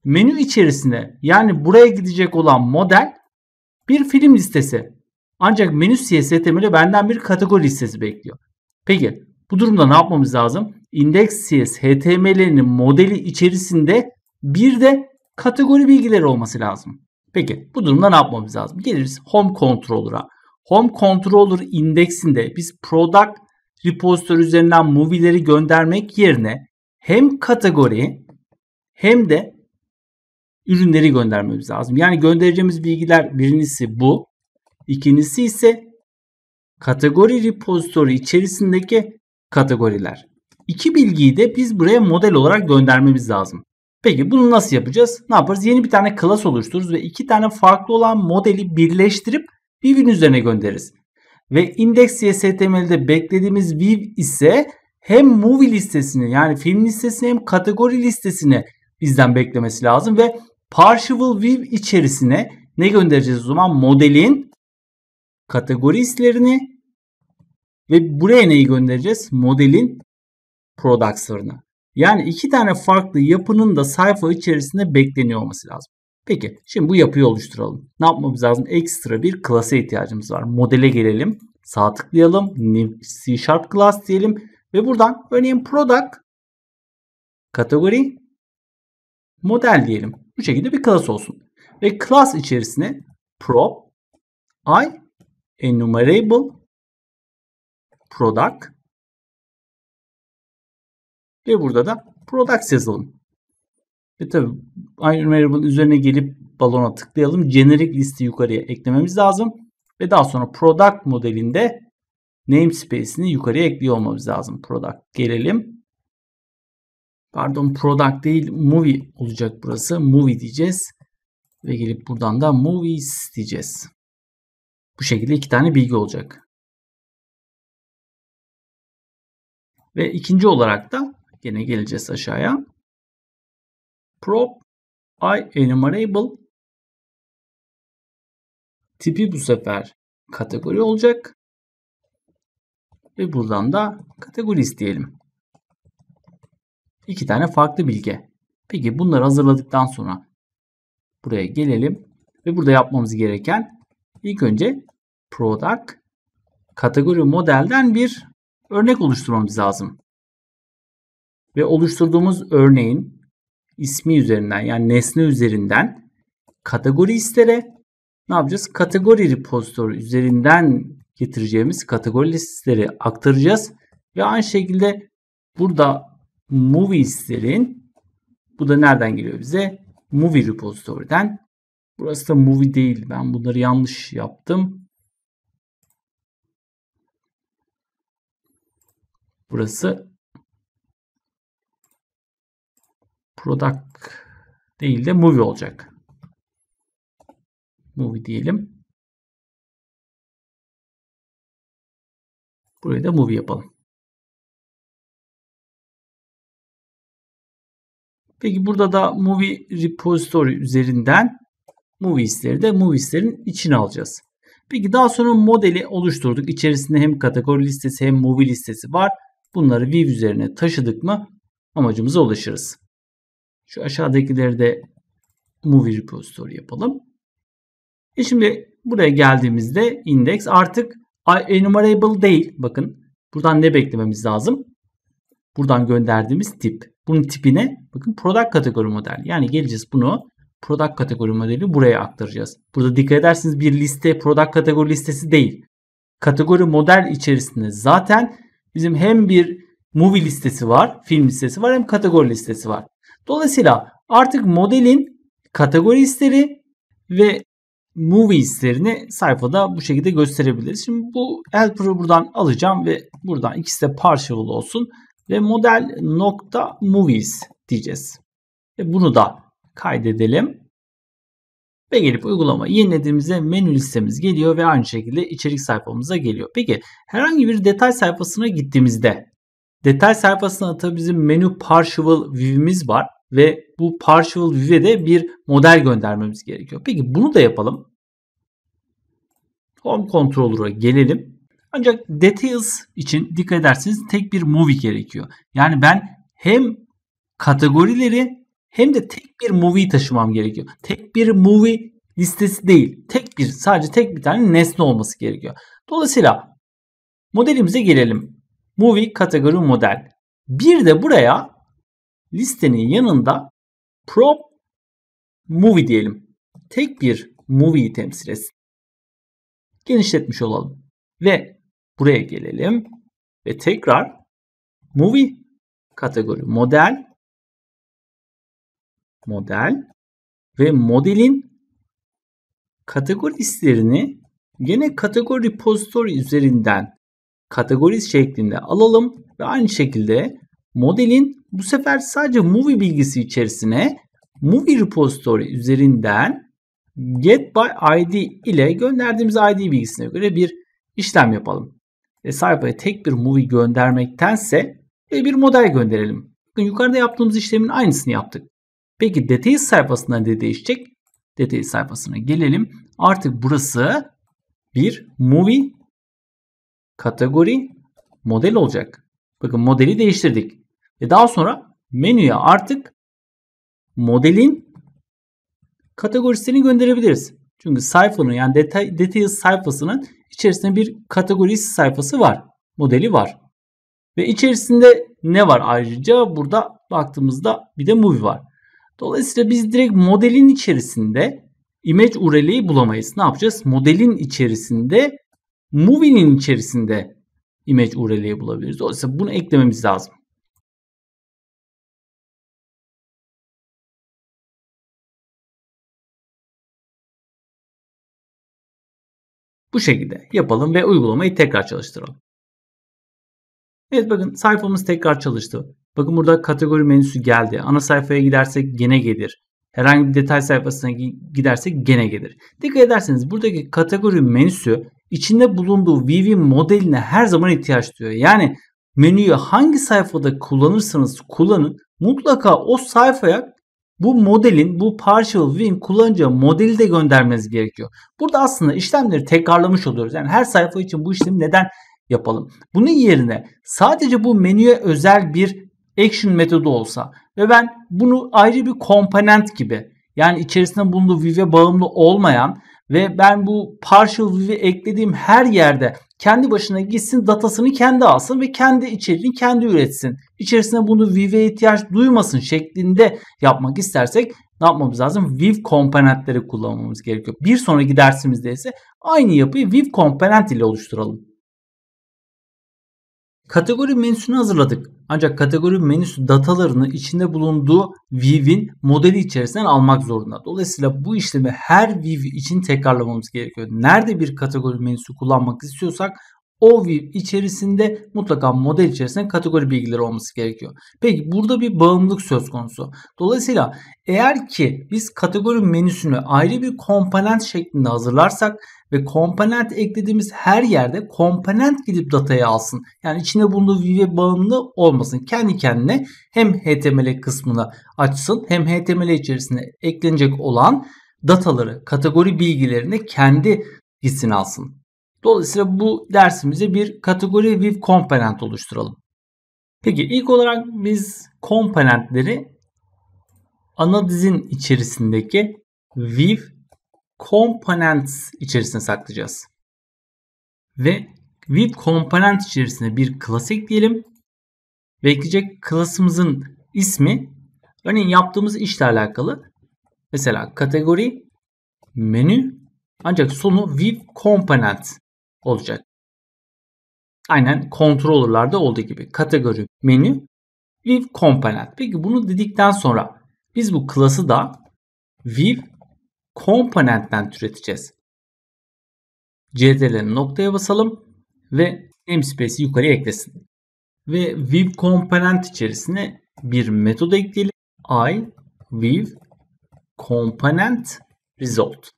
menü içerisinde yani buraya gidecek olan model bir film listesi. Ancak menü CSTM ile benden bir kategori listesi bekliyor. Peki bu durumda ne yapmamız lazım? Index HTML'nin modeli içerisinde bir de kategori bilgileri olması lazım. Peki bu durumda ne yapmamız lazım? Geliriz Home Controller'a. Home Controller indeksinde biz product Repository üzerinden movie'leri göndermek yerine hem kategori hem de ürünleri göndermemiz lazım. Yani göndereceğimiz bilgiler birincisi bu. ikincisi ise kategori repository içerisindeki kategoriler. İki bilgiyi de biz buraya model olarak göndermemiz lazım. Peki bunu nasıl yapacağız? Ne yaparız? Yeni bir tane class oluştururuz ve iki tane farklı olan modeli birleştirip birbirinin üzerine göndeririz. Ve indeks YSTML'de beklediğimiz view ise hem movie listesini yani film listesini hem kategori listesini bizden beklemesi lazım. Ve partial view içerisine ne göndereceğiz o zaman? Modelin kategori islerini ve buraya neyi göndereceğiz? Modelin products'larını. Yani iki tane farklı yapının da sayfa içerisinde bekleniyor olması lazım. Peki şimdi bu yapıyı oluşturalım. Ne yapmamız lazım? Ekstra bir klasa ihtiyacımız var. Modele gelelim. Sağ tıklayalım. C Sharp Class diyelim. Ve buradan örneğin Product kategori model diyelim. Bu şekilde bir class olsun. Ve klas içerisine prop i enumerable product ve burada da products yazalım. Ve tabii aynı variable üzerine gelip balona tıklayalım. Generic listi yukarıya eklememiz lazım. Ve daha sonra product modelinde namespace'ini yukarıya ekliyor olmamız lazım. Product gelelim. Pardon product değil movie olacak burası. Movie diyeceğiz. Ve gelip buradan da movies diyeceğiz. Bu şekilde iki tane bilgi olacak. Ve ikinci olarak da gene geleceğiz aşağıya. Prop I enumerable tipi bu sefer kategori olacak. Ve buradan da kategori isteyelim. İki tane farklı bilgi. Peki bunları hazırladıktan sonra buraya gelelim. Ve burada yapmamız gereken ilk önce product kategori modelden bir örnek oluşturmamız lazım. Ve oluşturduğumuz örneğin ismi üzerinden yani nesne üzerinden kategori istere ne yapacağız? Kategori repository üzerinden getireceğimiz kategori listeleri aktaracağız. Ve aynı şekilde burada movie movies'lerin bu da nereden geliyor bize? Movie repository'den. Burası da movie değil. Ben bunları yanlış yaptım. Burası product değil de movie olacak. Movie diyelim. Buraya da movie yapalım. Peki burada da movie repository üzerinden movies'leri de movies'lerin içine alacağız. Peki daha sonra modeli oluşturduk. İçerisinde hem kategori listesi hem movie listesi var. Bunları view üzerine taşıdık mı amacımıza ulaşırız. Şu aşağıdakileri de movie repository yapalım. E şimdi buraya geldiğimizde index artık enumerable değil. Bakın buradan ne beklememiz lazım? Buradan gönderdiğimiz tip. Bunun tipine bakın product kategori model. Yani geleceğiz bunu product kategori modeli buraya aktaracağız. Burada dikkat ederseniz bir liste product kategori listesi değil. Kategori model içerisinde zaten bizim hem bir movie listesi var, film listesi var hem kategori listesi var. Dolayısıyla artık modelin kategori hisleri ve movie hislerini sayfada bu şekilde gösterebiliriz. Şimdi bu helper'ı buradan alacağım ve buradan ikisi de partial olsun ve model nokta movies diyeceğiz. Ve bunu da kaydedelim. Ve gelip uygulama yenilediğimizde menü listemiz geliyor ve aynı şekilde içerik sayfamıza geliyor. Peki herhangi bir detay sayfasına gittiğimizde detay sayfasına tabii bizim menü partial view'imiz var ve bu partial view'e de bir model göndermemiz gerekiyor. Peki bunu da yapalım. Home controller'a gelelim. Ancak details için dikkat ederseniz tek bir movie gerekiyor. Yani ben hem kategorileri hem de tek bir movie taşımam gerekiyor. Tek bir movie listesi değil. Tek bir sadece tek bir tane nesne olması gerekiyor. Dolayısıyla modelimize gelelim. Movie kategori model. Bir de buraya listenin yanında prop movie diyelim. Tek bir movie temsil etsin. Genişletmiş olalım. Ve buraya gelelim ve tekrar movie kategori model model ve modelin kategorislerini gene kategori repository üzerinden kategori şeklinde alalım ve aynı şekilde modelin bu sefer sadece movie bilgisi içerisine movie repository üzerinden get by id ile gönderdiğimiz id bilgisine göre bir işlem yapalım. E, sayfaya tek bir movie göndermektense e, bir model gönderelim. Bakın yukarıda yaptığımız işlemin aynısını yaptık. Peki details sayfasında ne değişecek? Details sayfasına gelelim. Artık burası bir movie kategori model olacak. Bakın modeli değiştirdik. Ve daha sonra menüye artık modelin kategorisini gönderebiliriz. Çünkü sayfanın yani detay, details sayfasının içerisinde bir kategori sayfası var. Modeli var. Ve içerisinde ne var ayrıca? Burada baktığımızda bir de movie var. Dolayısıyla biz direkt modelin içerisinde image URL'yi bulamayız. Ne yapacağız? Modelin içerisinde movie'nin içerisinde image URL'yi bulabiliriz. Dolayısıyla bunu eklememiz lazım. Bu şekilde yapalım ve uygulamayı tekrar çalıştıralım. Evet bakın sayfamız tekrar çalıştı. Bakın burada kategori menüsü geldi. Ana sayfaya gidersek gene gelir. Herhangi bir detay sayfasına gidersek gene gelir. Dikkat ederseniz buradaki kategori menüsü içinde bulunduğu VV modeline her zaman ihtiyaç duyuyor. Yani menüyü hangi sayfada kullanırsanız kullanın mutlaka o sayfaya bu modelin bu partial win kullanıcı modeli de göndermeniz gerekiyor. Burada aslında işlemleri tekrarlamış oluyoruz. Yani her sayfa için bu işlemi neden yapalım? Bunun yerine sadece bu menüye özel bir action metodu olsa ve ben bunu ayrı bir komponent gibi yani içerisinde bulunduğu view'e bağımlı olmayan ve ben bu partial view'i eklediğim her yerde kendi başına gitsin datasını kendi alsın ve kendi içeriğini kendi üretsin. İçerisine bunu Viv'e ihtiyaç duymasın şeklinde yapmak istersek ne yapmamız lazım? Viv komponentleri kullanmamız gerekiyor. Bir sonraki dersimizde ise aynı yapıyı Viv komponent ile oluşturalım. Kategori menüsünü hazırladık. Ancak kategori menüsü datalarını içinde bulunduğu view'in modeli içerisinden almak zorunda. Dolayısıyla bu işlemi her view için tekrarlamamız gerekiyor. Nerede bir kategori menüsü kullanmak istiyorsak o view içerisinde mutlaka model içerisinde kategori bilgileri olması gerekiyor. Peki burada bir bağımlılık söz konusu. Dolayısıyla eğer ki biz kategori menüsünü ayrı bir komponent şeklinde hazırlarsak ve komponent eklediğimiz her yerde komponent gidip datayı alsın. Yani içinde bulunduğu view'e bağımlı olmasın. Kendi kendine hem HTML kısmını açsın hem HTML içerisinde eklenecek olan dataları, kategori bilgilerini kendi gitsin alsın. Dolayısıyla bu dersimize bir kategori with Component oluşturalım. Peki ilk olarak biz komponentleri ana dizin içerisindeki with components içerisine saklayacağız. Ve with component içerisinde bir class ekleyelim. Ve klasımızın ismi örneğin yaptığımız işle alakalı. Mesela kategori menü ancak sonu with component olacak. Aynen controller'larda olduğu gibi kategori, menü, with component. Peki bunu dedikten sonra biz bu class'ı da View component'ten türeteceğiz. CT'leri noktaya basalım ve namespace'i yukarıya eklesin. Ve View component içerisine bir metod ekleyelim. I View component result.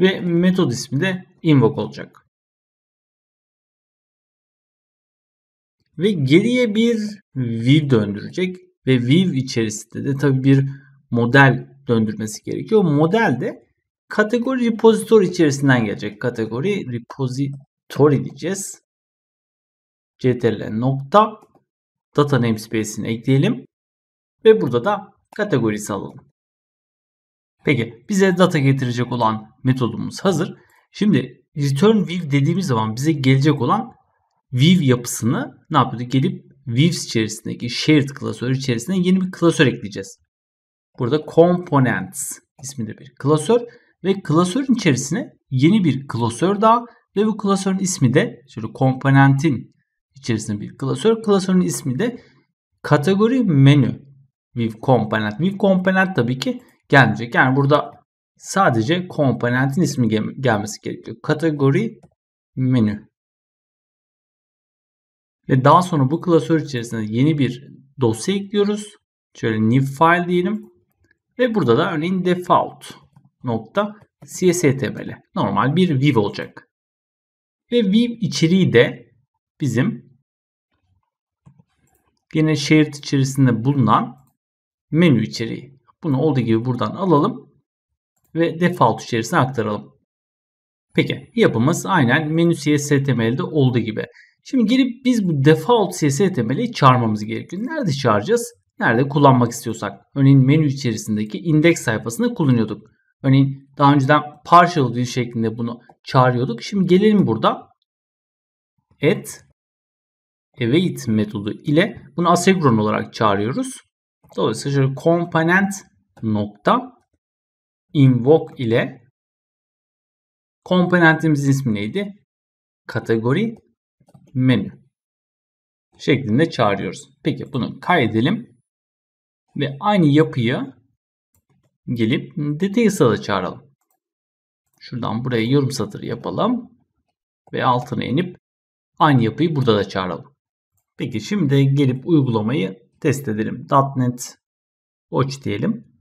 Ve metod ismi de invoke olacak. Ve geriye bir view döndürecek ve view içerisinde de tabii bir model döndürmesi gerekiyor. Model de kategori repository içerisinden gelecek. Kategori repository diyeceğiz. CTRL nokta data namespace'ini ekleyelim. Ve burada da kategorisi alalım. Peki bize data getirecek olan metodumuz hazır. Şimdi return view dediğimiz zaman bize gelecek olan view yapısını ne yapıyorduk? Gelip views içerisindeki shared klasör içerisine yeni bir klasör ekleyeceğiz. Burada components isminde bir klasör ve klasörün içerisine yeni bir klasör daha ve bu klasörün ismi de şöyle komponentin içerisinde bir klasör. Klasörün ismi de kategori menü view component. View component tabii ki gelmeyecek. Yani burada Sadece komponentin ismi gelmesi gerekiyor. Kategori menü. Ve daha sonra bu klasör içerisinde yeni bir dosya ekliyoruz. Şöyle new file diyelim. Ve burada da örneğin default nokta CSTML. Normal bir view olacak. Ve view içeriği de bizim yine shared içerisinde bulunan menü içeriği. Bunu olduğu gibi buradan alalım ve default içerisine aktaralım. Peki yapımız aynen menü CSSTML'de olduğu gibi. Şimdi gelip biz bu default CSSTML'i çağırmamız gerekiyor. Nerede çağıracağız? Nerede kullanmak istiyorsak. Örneğin menü içerisindeki index sayfasında kullanıyorduk. Örneğin daha önceden partial view şeklinde bunu çağırıyorduk. Şimdi gelelim burada. Add await metodu ile bunu asekron olarak çağırıyoruz. Dolayısıyla şöyle komponent nokta invoke ile komponentimizin ismi neydi? Kategori menü şeklinde çağırıyoruz. Peki bunu kaydedelim ve aynı yapıya gelip details'a çağıralım. Şuradan buraya yorum satır yapalım ve altına inip aynı yapıyı burada da çağıralım. Peki şimdi gelip uygulamayı test edelim. .NET Watch diyelim.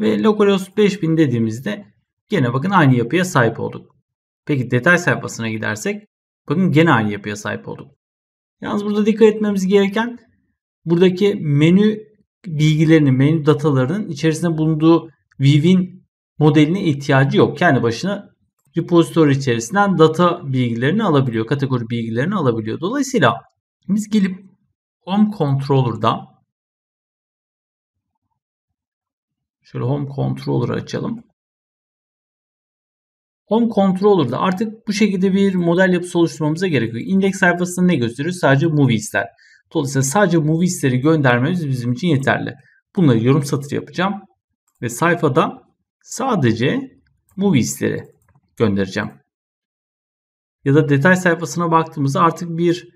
Ve Localos 5000 dediğimizde gene bakın aynı yapıya sahip olduk. Peki detay sayfasına gidersek bakın gene aynı yapıya sahip olduk. Yalnız burada dikkat etmemiz gereken buradaki menü bilgilerini, menü datalarının içerisinde bulunduğu Viv'in modeline ihtiyacı yok. Kendi başına repository içerisinden data bilgilerini alabiliyor, kategori bilgilerini alabiliyor. Dolayısıyla biz gelip Home Controller'da Şöyle Home Controller'ı açalım. Home Controller'da artık bu şekilde bir model yapısı oluşturmamıza gerekiyor. yok. İndeks sayfasında ne gösteriyor? Sadece Movies'ler. Dolayısıyla sadece Movies'leri göndermemiz bizim için yeterli. Bunları yorum satırı yapacağım. Ve sayfada sadece Movies'leri göndereceğim. Ya da detay sayfasına baktığımızda artık bir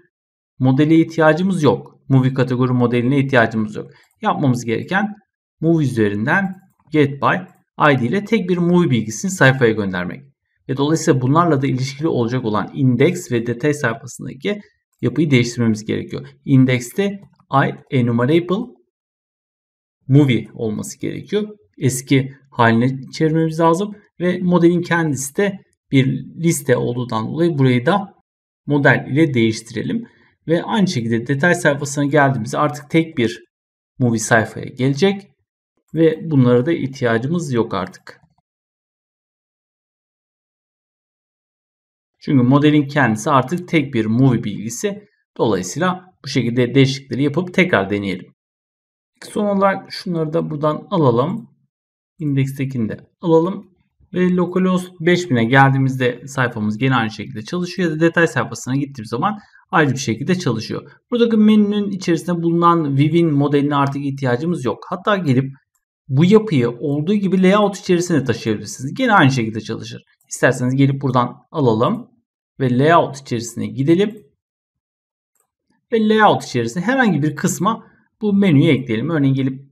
modele ihtiyacımız yok. Movie kategori modeline ihtiyacımız yok. Yapmamız gereken Movie üzerinden getBy id ile tek bir movie bilgisini sayfaya göndermek. Ve dolayısıyla bunlarla da ilişkili olacak olan index ve detay sayfasındaki yapıyı değiştirmemiz gerekiyor. Index'te i enumerable movie olması gerekiyor. Eski haline çevirmemiz lazım ve modelin kendisi de bir liste olduğundan dolayı burayı da model ile değiştirelim. Ve aynı şekilde detay sayfasına geldiğimizde artık tek bir movie sayfaya gelecek ve bunlara da ihtiyacımız yok artık. Çünkü modelin kendisi artık tek bir movie bilgisi. Dolayısıyla bu şekilde değişiklikleri yapıp tekrar deneyelim. Son olarak şunları da buradan alalım. İndekstekini de alalım. Ve localhost 5000'e geldiğimizde sayfamız gene aynı şekilde çalışıyor. Ya da detay sayfasına gittiğim zaman ayrı bir şekilde çalışıyor. Buradaki menünün içerisinde bulunan Viv'in modeline artık ihtiyacımız yok. Hatta gelip bu yapıyı olduğu gibi layout içerisine taşıyabilirsiniz. Yine aynı şekilde çalışır. İsterseniz gelip buradan alalım ve layout içerisine gidelim. Ve layout içerisinde herhangi bir kısma bu menüyü ekleyelim. Örneğin gelip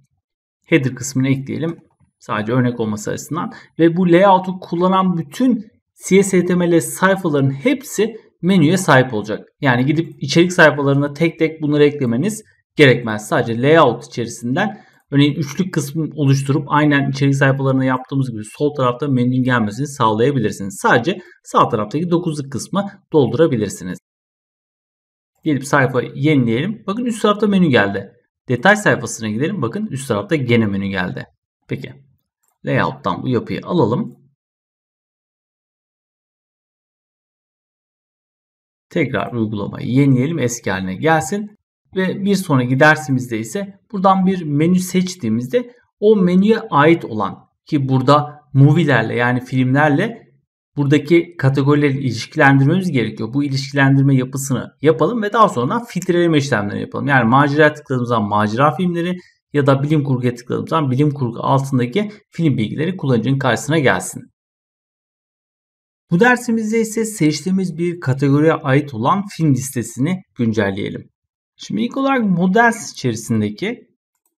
header kısmını ekleyelim. Sadece örnek olması açısından. Ve bu layout'u kullanan bütün CSHTML sayfaların hepsi menüye sahip olacak. Yani gidip içerik sayfalarına tek tek bunları eklemeniz gerekmez. Sadece layout içerisinden Örneğin üçlük kısmı oluşturup aynen içerik sayfalarına yaptığımız gibi sol tarafta menünün gelmesini sağlayabilirsiniz. Sadece sağ taraftaki dokuzluk kısmı doldurabilirsiniz. Gelip sayfa yenileyelim. Bakın üst tarafta menü geldi. Detay sayfasına gidelim. Bakın üst tarafta gene menü geldi. Peki. Layout'tan bu yapıyı alalım. Tekrar uygulamayı yenileyelim. Eski haline gelsin ve bir sonraki dersimizde ise buradan bir menü seçtiğimizde o menüye ait olan ki burada movie'lerle yani filmlerle buradaki kategorileri ilişkilendirmemiz gerekiyor. Bu ilişkilendirme yapısını yapalım ve daha sonra filtreleme işlemlerini yapalım. Yani macera tıkladığımız macera filmleri ya da bilim kurguya tıkladığımız bilim kurgu altındaki film bilgileri kullanıcının karşısına gelsin. Bu dersimizde ise seçtiğimiz bir kategoriye ait olan film listesini güncelleyelim. Şimdi ilk olarak Models içerisindeki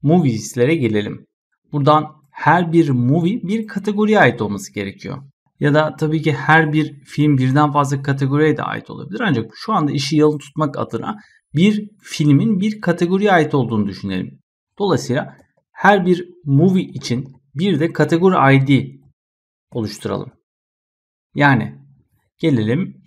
Movies'lere gelelim. Buradan her bir movie bir kategoriye ait olması gerekiyor. Ya da tabii ki her bir film birden fazla kategoriye de ait olabilir. Ancak şu anda işi yalın tutmak adına bir filmin bir kategoriye ait olduğunu düşünelim. Dolayısıyla her bir movie için bir de kategori ID oluşturalım. Yani gelelim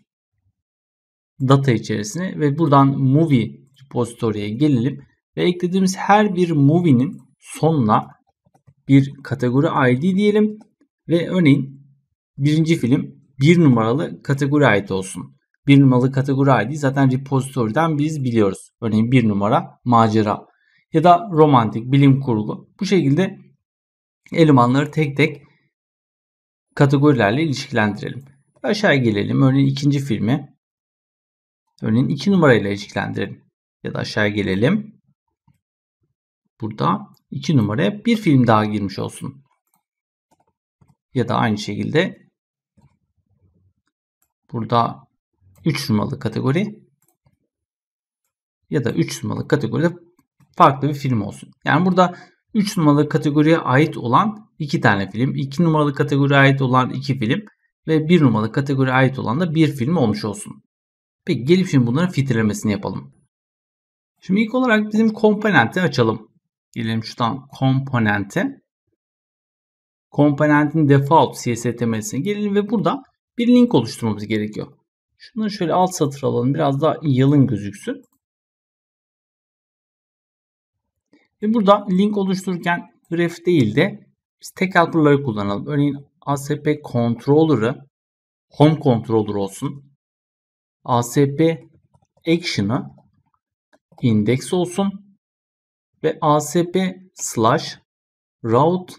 data içerisine ve buradan movie repository'e gelelim ve eklediğimiz her bir movie'nin sonuna bir kategori ID diyelim ve örneğin birinci film bir numaralı kategori ait olsun. Bir numaralı kategori ID zaten repository'den biz biliyoruz. Örneğin bir numara macera ya da romantik bilim kurgu. Bu şekilde elemanları tek tek kategorilerle ilişkilendirelim. Aşağı gelelim. Örneğin ikinci filmi örneğin iki numarayla ilişkilendirelim ya da aşağı gelelim. Burada 2 numaraya bir film daha girmiş olsun. Ya da aynı şekilde burada 3 numaralı kategori ya da 3 numaralı kategoride farklı bir film olsun. Yani burada 3 numaralı kategoriye ait olan 2 tane film, 2 numaralı kategoriye ait olan 2 film ve 1 numaralı kategoriye ait olan da 1 film olmuş olsun. Peki gelip şimdi bunların filtrelemesini yapalım. Şimdi ilk olarak bizim komponenti açalım. Gelelim şuradan komponente. Komponentin default CSS'lemesine gelelim ve burada bir link oluşturmamız gerekiyor. Şunu şöyle alt satır alalım. Biraz daha yalın gözüksün. Ve burada link oluştururken ref değil de biz tek helperları kullanalım. Örneğin ASP controller'ı home controller olsun. ASP action'ı index olsun ve ASP slash route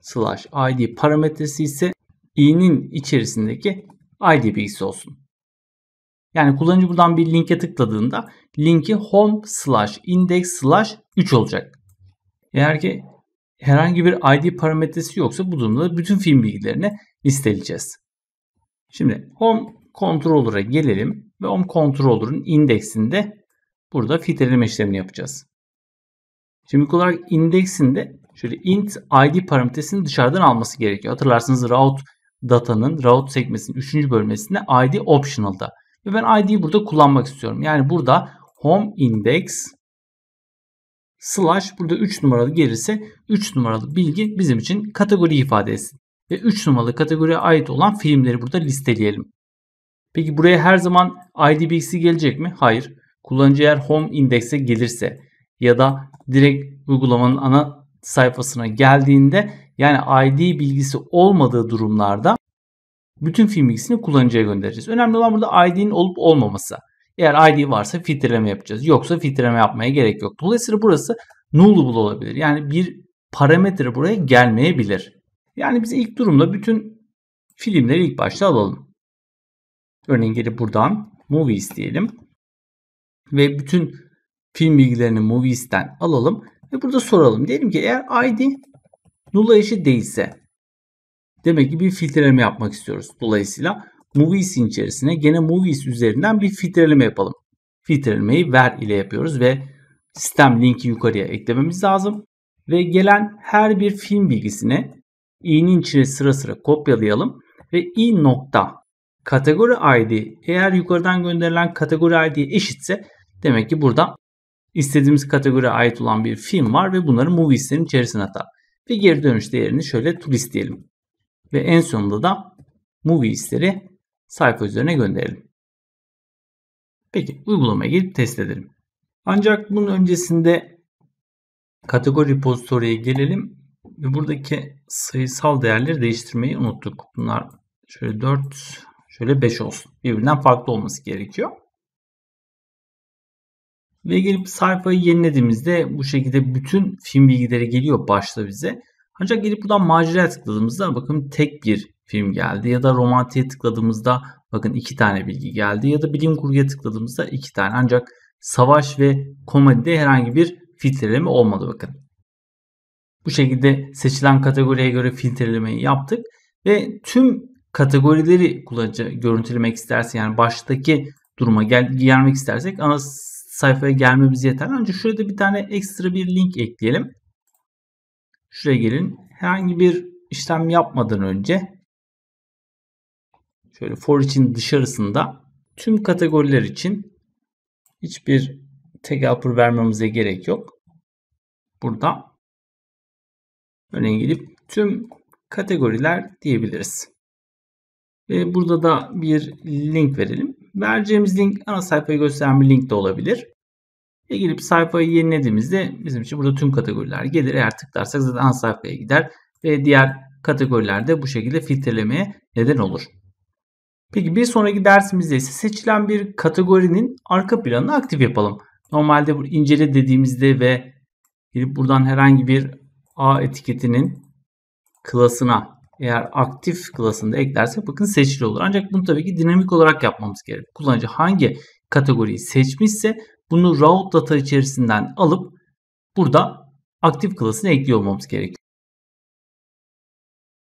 slash id parametresi ise i'nin içerisindeki id bilgisi olsun. Yani kullanıcı buradan bir linke tıkladığında linki home slash index slash 3 olacak. Eğer ki herhangi bir id parametresi yoksa bu durumda bütün film bilgilerini listeleyeceğiz. Şimdi home controller'a gelelim ve home controller'ın indeksinde Burada filtreleme işlemini yapacağız. Şimdi ilk olarak indeksinde şöyle int id parametresini dışarıdan alması gerekiyor. Hatırlarsınız route datanın route sekmesinin 3. bölmesinde id optional'da. Ve ben id'yi burada kullanmak istiyorum. Yani burada home index slash burada 3 numaralı gelirse 3 numaralı bilgi bizim için kategori ifadesi. Ve 3 numaralı kategoriye ait olan filmleri burada listeleyelim. Peki buraya her zaman ID bilgisi gelecek mi? Hayır kullanıcı eğer home indekse gelirse ya da direkt uygulamanın ana sayfasına geldiğinde yani ID bilgisi olmadığı durumlarda bütün film bilgisini kullanıcıya göndereceğiz. Önemli olan burada ID'nin olup olmaması. Eğer ID varsa filtreleme yapacağız. Yoksa filtreleme yapmaya gerek yok. Dolayısıyla burası nullable olabilir. Yani bir parametre buraya gelmeyebilir. Yani biz ilk durumda bütün filmleri ilk başta alalım. Örneğin gelip buradan movies diyelim ve bütün film bilgilerini Movies'ten alalım ve burada soralım. Diyelim ki eğer ID null'a eşit değilse demek ki bir filtreleme yapmak istiyoruz. Dolayısıyla Movies'in içerisine gene Movies üzerinden bir filtreleme yapalım. Filtrelemeyi ver ile yapıyoruz ve sistem linki yukarıya eklememiz lazım. Ve gelen her bir film bilgisini i'nin içine sıra sıra kopyalayalım ve i nokta kategori ID eğer yukarıdan gönderilen kategori ID eşitse Demek ki burada istediğimiz kategoriye ait olan bir film var ve bunları movie listenin içerisine atar. Ve geri dönüş değerini şöyle turist diyelim. Ve en sonunda da movie listleri sayfa üzerine gönderelim. Peki uygulamaya gidip test edelim. Ancak bunun öncesinde kategori repository'ye gelelim ve buradaki sayısal değerleri değiştirmeyi unuttuk. Bunlar şöyle 4, şöyle 5 olsun. Birbirinden farklı olması gerekiyor. Ve gelip sayfayı yenilediğimizde bu şekilde bütün film bilgileri geliyor başta bize. Ancak gelip buradan macera tıkladığımızda bakın tek bir film geldi ya da romantiğe tıkladığımızda bakın iki tane bilgi geldi ya da bilim kurguya tıkladığımızda iki tane ancak savaş ve komedide herhangi bir filtreleme olmadı bakın. Bu şekilde seçilen kategoriye göre filtrelemeyi yaptık ve tüm kategorileri kullanıcı görüntülemek isterse yani baştaki duruma gel gelmek istersek ana sayfaya gelmemiz yeterli. Önce şurada bir tane ekstra bir link ekleyelim. Şuraya gelin. Herhangi bir işlem yapmadan önce şöyle for için dışarısında tüm kategoriler için hiçbir tag helper vermemize gerek yok. Burada örneğin gelip tüm kategoriler diyebiliriz. Ve burada da bir link verelim. Vereceğimiz link ana sayfayı gösteren bir link de olabilir. Ve gelip sayfayı yenilediğimizde bizim için burada tüm kategoriler gelir. Eğer tıklarsak zaten ana sayfaya gider ve diğer kategorilerde bu şekilde filtrelemeye neden olur. Peki bir sonraki dersimizde ise seçilen bir kategorinin arka planını aktif yapalım. Normalde bu incele dediğimizde ve gelip buradan herhangi bir A etiketinin klasına eğer aktif klasında eklersek bakın seçili olur. Ancak bunu tabii ki dinamik olarak yapmamız gerekiyor. Kullanıcı hangi kategoriyi seçmişse bunu raw data içerisinden alıp burada aktif klasına ekliyor olmamız gerekiyor.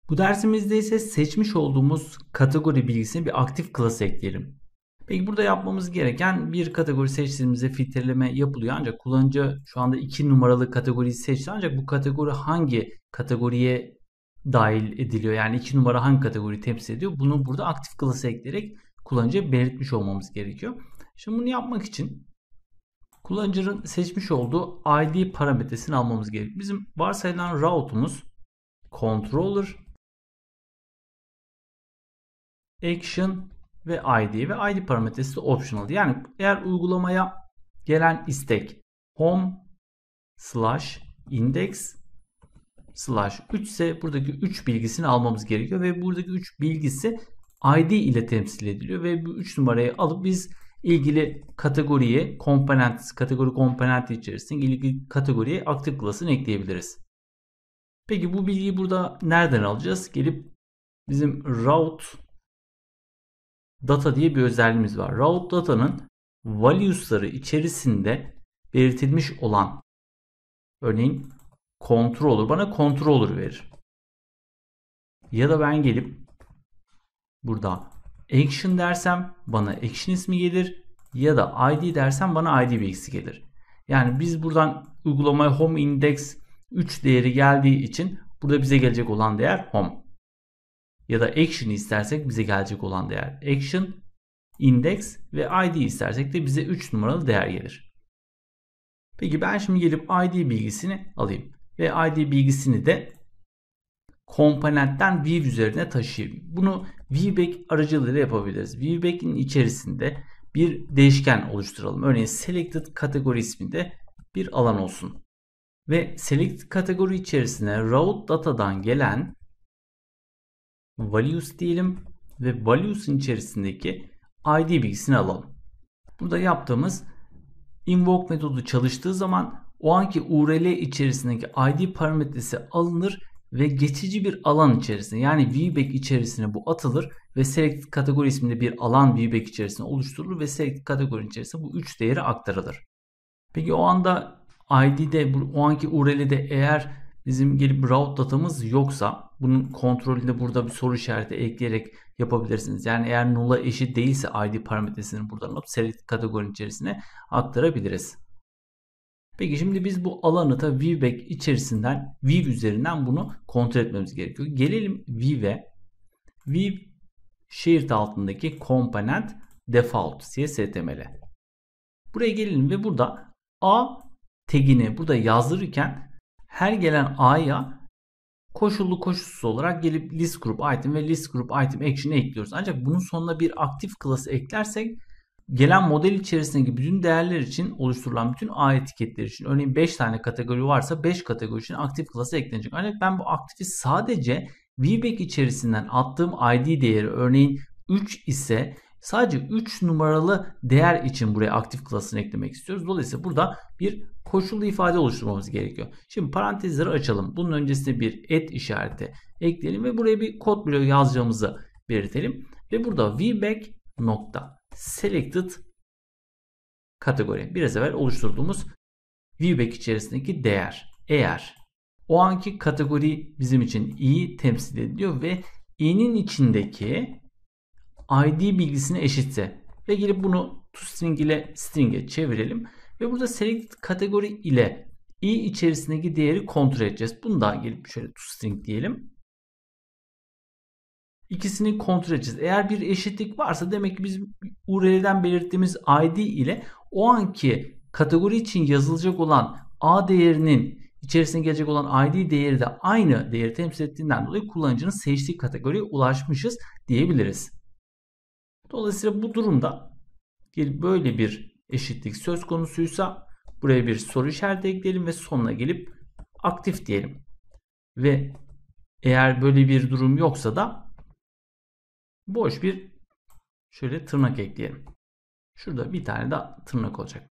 Bu dersimizde ise seçmiş olduğumuz kategori bilgisini bir aktif klasa ekleyelim. Peki burada yapmamız gereken bir kategori seçtiğimizde filtreleme yapılıyor. Ancak kullanıcı şu anda iki numaralı kategoriyi seçti. Ancak bu kategori hangi kategoriye dahil ediliyor. Yani iki numara hangi kategori temsil ediyor? Bunu burada aktif klasa ekleyerek kullanıcıya belirtmiş olmamız gerekiyor. Şimdi bunu yapmak için kullanıcının seçmiş olduğu ID parametresini almamız gerekiyor. Bizim varsayılan route'umuz controller action ve ID ve ID parametresi de optional. Yani eğer uygulamaya gelen istek home slash index slash 3 ise buradaki 3 bilgisini almamız gerekiyor ve buradaki 3 bilgisi ID ile temsil ediliyor ve bu 3 numarayı alıp biz ilgili kategoriye komponent kategori komponenti içerisinde ilgili kategoriye aktif class'ını ekleyebiliriz. Peki bu bilgiyi burada nereden alacağız? Gelip bizim route data diye bir özelliğimiz var. Route data'nın values'ları içerisinde belirtilmiş olan örneğin controller bana controller verir. Ya da ben gelip burada action dersem bana action ismi gelir ya da id dersem bana id bilgisi gelir. Yani biz buradan uygulamaya home index 3 değeri geldiği için burada bize gelecek olan değer home. Ya da action istersek bize gelecek olan değer action, index ve id istersek de bize 3 numaralı değer gelir. Peki ben şimdi gelip id bilgisini alayım ve ID bilgisini de komponentten view üzerine taşıyayım. Bunu viewback aracılığıyla yapabiliriz. Viewback'in içerisinde bir değişken oluşturalım. Örneğin selected kategori isminde bir alan olsun. Ve select kategori içerisine raw datadan gelen values diyelim ve values'un içerisindeki id bilgisini alalım. Burada yaptığımız invoke metodu çalıştığı zaman o anki URL içerisindeki ID parametresi alınır ve geçici bir alan içerisinde, yani VBAC e içerisine bu atılır ve select kategori isminde bir alan VBAC e içerisinde oluşturulur ve select kategori içerisinde bu 3 değeri aktarılır. Peki o anda ID'de o anki URL'de eğer bizim gelip route datamız yoksa bunun kontrolünde burada bir soru işareti ekleyerek yapabilirsiniz. Yani eğer null'a eşit değilse ID parametresini buradan alıp select kategori içerisine aktarabiliriz. Peki şimdi biz bu alanı da viewback içerisinden view üzerinden bunu kontrol etmemiz gerekiyor. Gelelim view'e. View shirt altındaki component default CSTML. Buraya gelelim ve burada a tagini burada yazdırırken her gelen a'ya koşullu koşulsuz olarak gelip list group item ve list group item action'ı ekliyoruz. Ancak bunun sonuna bir aktif class eklersek gelen model içerisindeki bütün değerler için oluşturulan bütün A etiketleri için örneğin 5 tane kategori varsa 5 kategori için aktif klası eklenecek. Ancak ben bu aktifi sadece VBAC içerisinden attığım ID değeri örneğin 3 ise sadece 3 numaralı değer için buraya aktif klasını eklemek istiyoruz. Dolayısıyla burada bir koşullu ifade oluşturmamız gerekiyor. Şimdi parantezleri açalım. Bunun öncesinde bir et işareti ekleyelim ve buraya bir kod bloğu yazacağımızı belirtelim. Ve burada VBAC nokta selected kategori. Biraz evvel oluşturduğumuz viewback içerisindeki değer. Eğer o anki kategori bizim için iyi temsil ediyor ve i'nin içindeki id bilgisine eşitse ve gelip bunu toString ile string'e çevirelim ve burada select kategori ile i içerisindeki değeri kontrol edeceğiz. Bunu da gelip şöyle toString diyelim ikisinin kontrol edeceğiz. Eğer bir eşitlik varsa demek ki biz URL'den belirttiğimiz ID ile o anki kategori için yazılacak olan A değerinin içerisine gelecek olan ID değeri de aynı değeri temsil ettiğinden dolayı kullanıcının seçtiği kategoriye ulaşmışız diyebiliriz. Dolayısıyla bu durumda böyle bir eşitlik söz konusuysa buraya bir soru işareti ekleyelim ve sonuna gelip aktif diyelim. Ve eğer böyle bir durum yoksa da boş bir şöyle tırnak ekleyelim. Şurada bir tane daha tırnak olacak.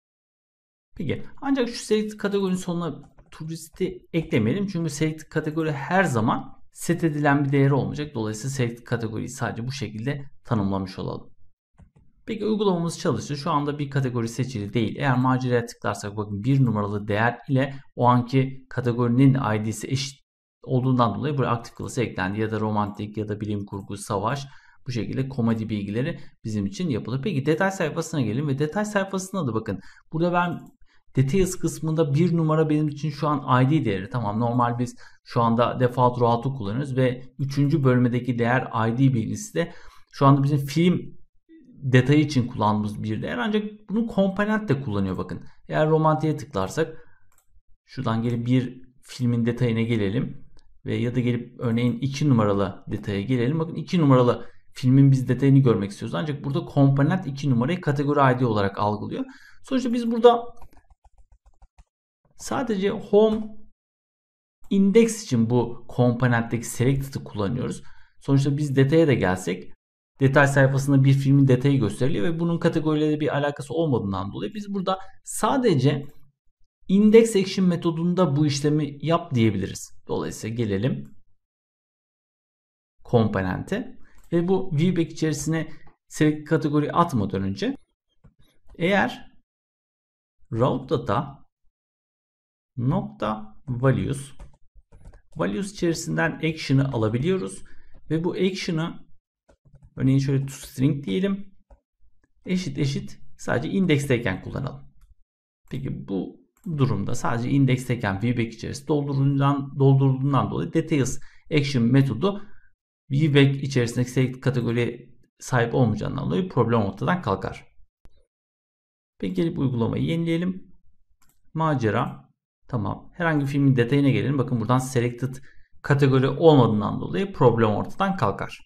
Peki ancak şu select kategorinin sonuna turisti eklemeyelim. Çünkü select kategori her zaman set edilen bir değeri olmayacak. Dolayısıyla select kategoriyi sadece bu şekilde tanımlamış olalım. Peki uygulamamız çalıştı. Şu anda bir kategori seçili değil. Eğer maceraya tıklarsak bakın bir numaralı değer ile o anki kategorinin ID'si eşit olduğundan dolayı buraya aktif klası eklendi. Ya da romantik ya da bilim kurgu, savaş bu şekilde komedi bilgileri bizim için yapılır. Peki detay sayfasına gelin ve detay sayfasına da bakın. Burada ben details kısmında bir numara benim için şu an ID değeri. Tamam normal biz şu anda default route'u kullanıyoruz ve 3. bölmedeki değer ID bilgisi de şu anda bizim film detayı için kullandığımız bir değer. Ancak bunu komponent de kullanıyor bakın. Eğer romantiye tıklarsak şuradan gelip bir filmin detayına gelelim ve ya da gelip örneğin 2 numaralı detaya gelelim. Bakın 2 numaralı filmin biz detayını görmek istiyoruz. Ancak burada komponent 2 numarayı kategori ID olarak algılıyor. Sonuçta biz burada sadece home index için bu komponentteki selected'ı kullanıyoruz. Sonuçta biz detaya da gelsek detay sayfasında bir filmin detayı gösteriliyor ve bunun kategorileriyle bir alakası olmadığından dolayı biz burada sadece index action metodunda bu işlemi yap diyebiliriz. Dolayısıyla gelelim komponente. Ve bu viewback içerisine select kategori atmadan önce eğer route data nokta values values içerisinden action'ı alabiliyoruz ve bu action'ı örneğin şöyle string diyelim eşit eşit sadece indeksteyken kullanalım. Peki bu durumda sadece indeksteyken viewback içerisinde doldurulduğundan, doldurulduğundan dolayı details action metodu VBAC içerisindeki select kategori sahip olmayacağından dolayı problem ortadan kalkar. Peki gelip uygulamayı yenileyelim. Macera. Tamam. Herhangi bir filmin detayına gelelim. Bakın buradan selected kategori olmadığından dolayı problem ortadan kalkar.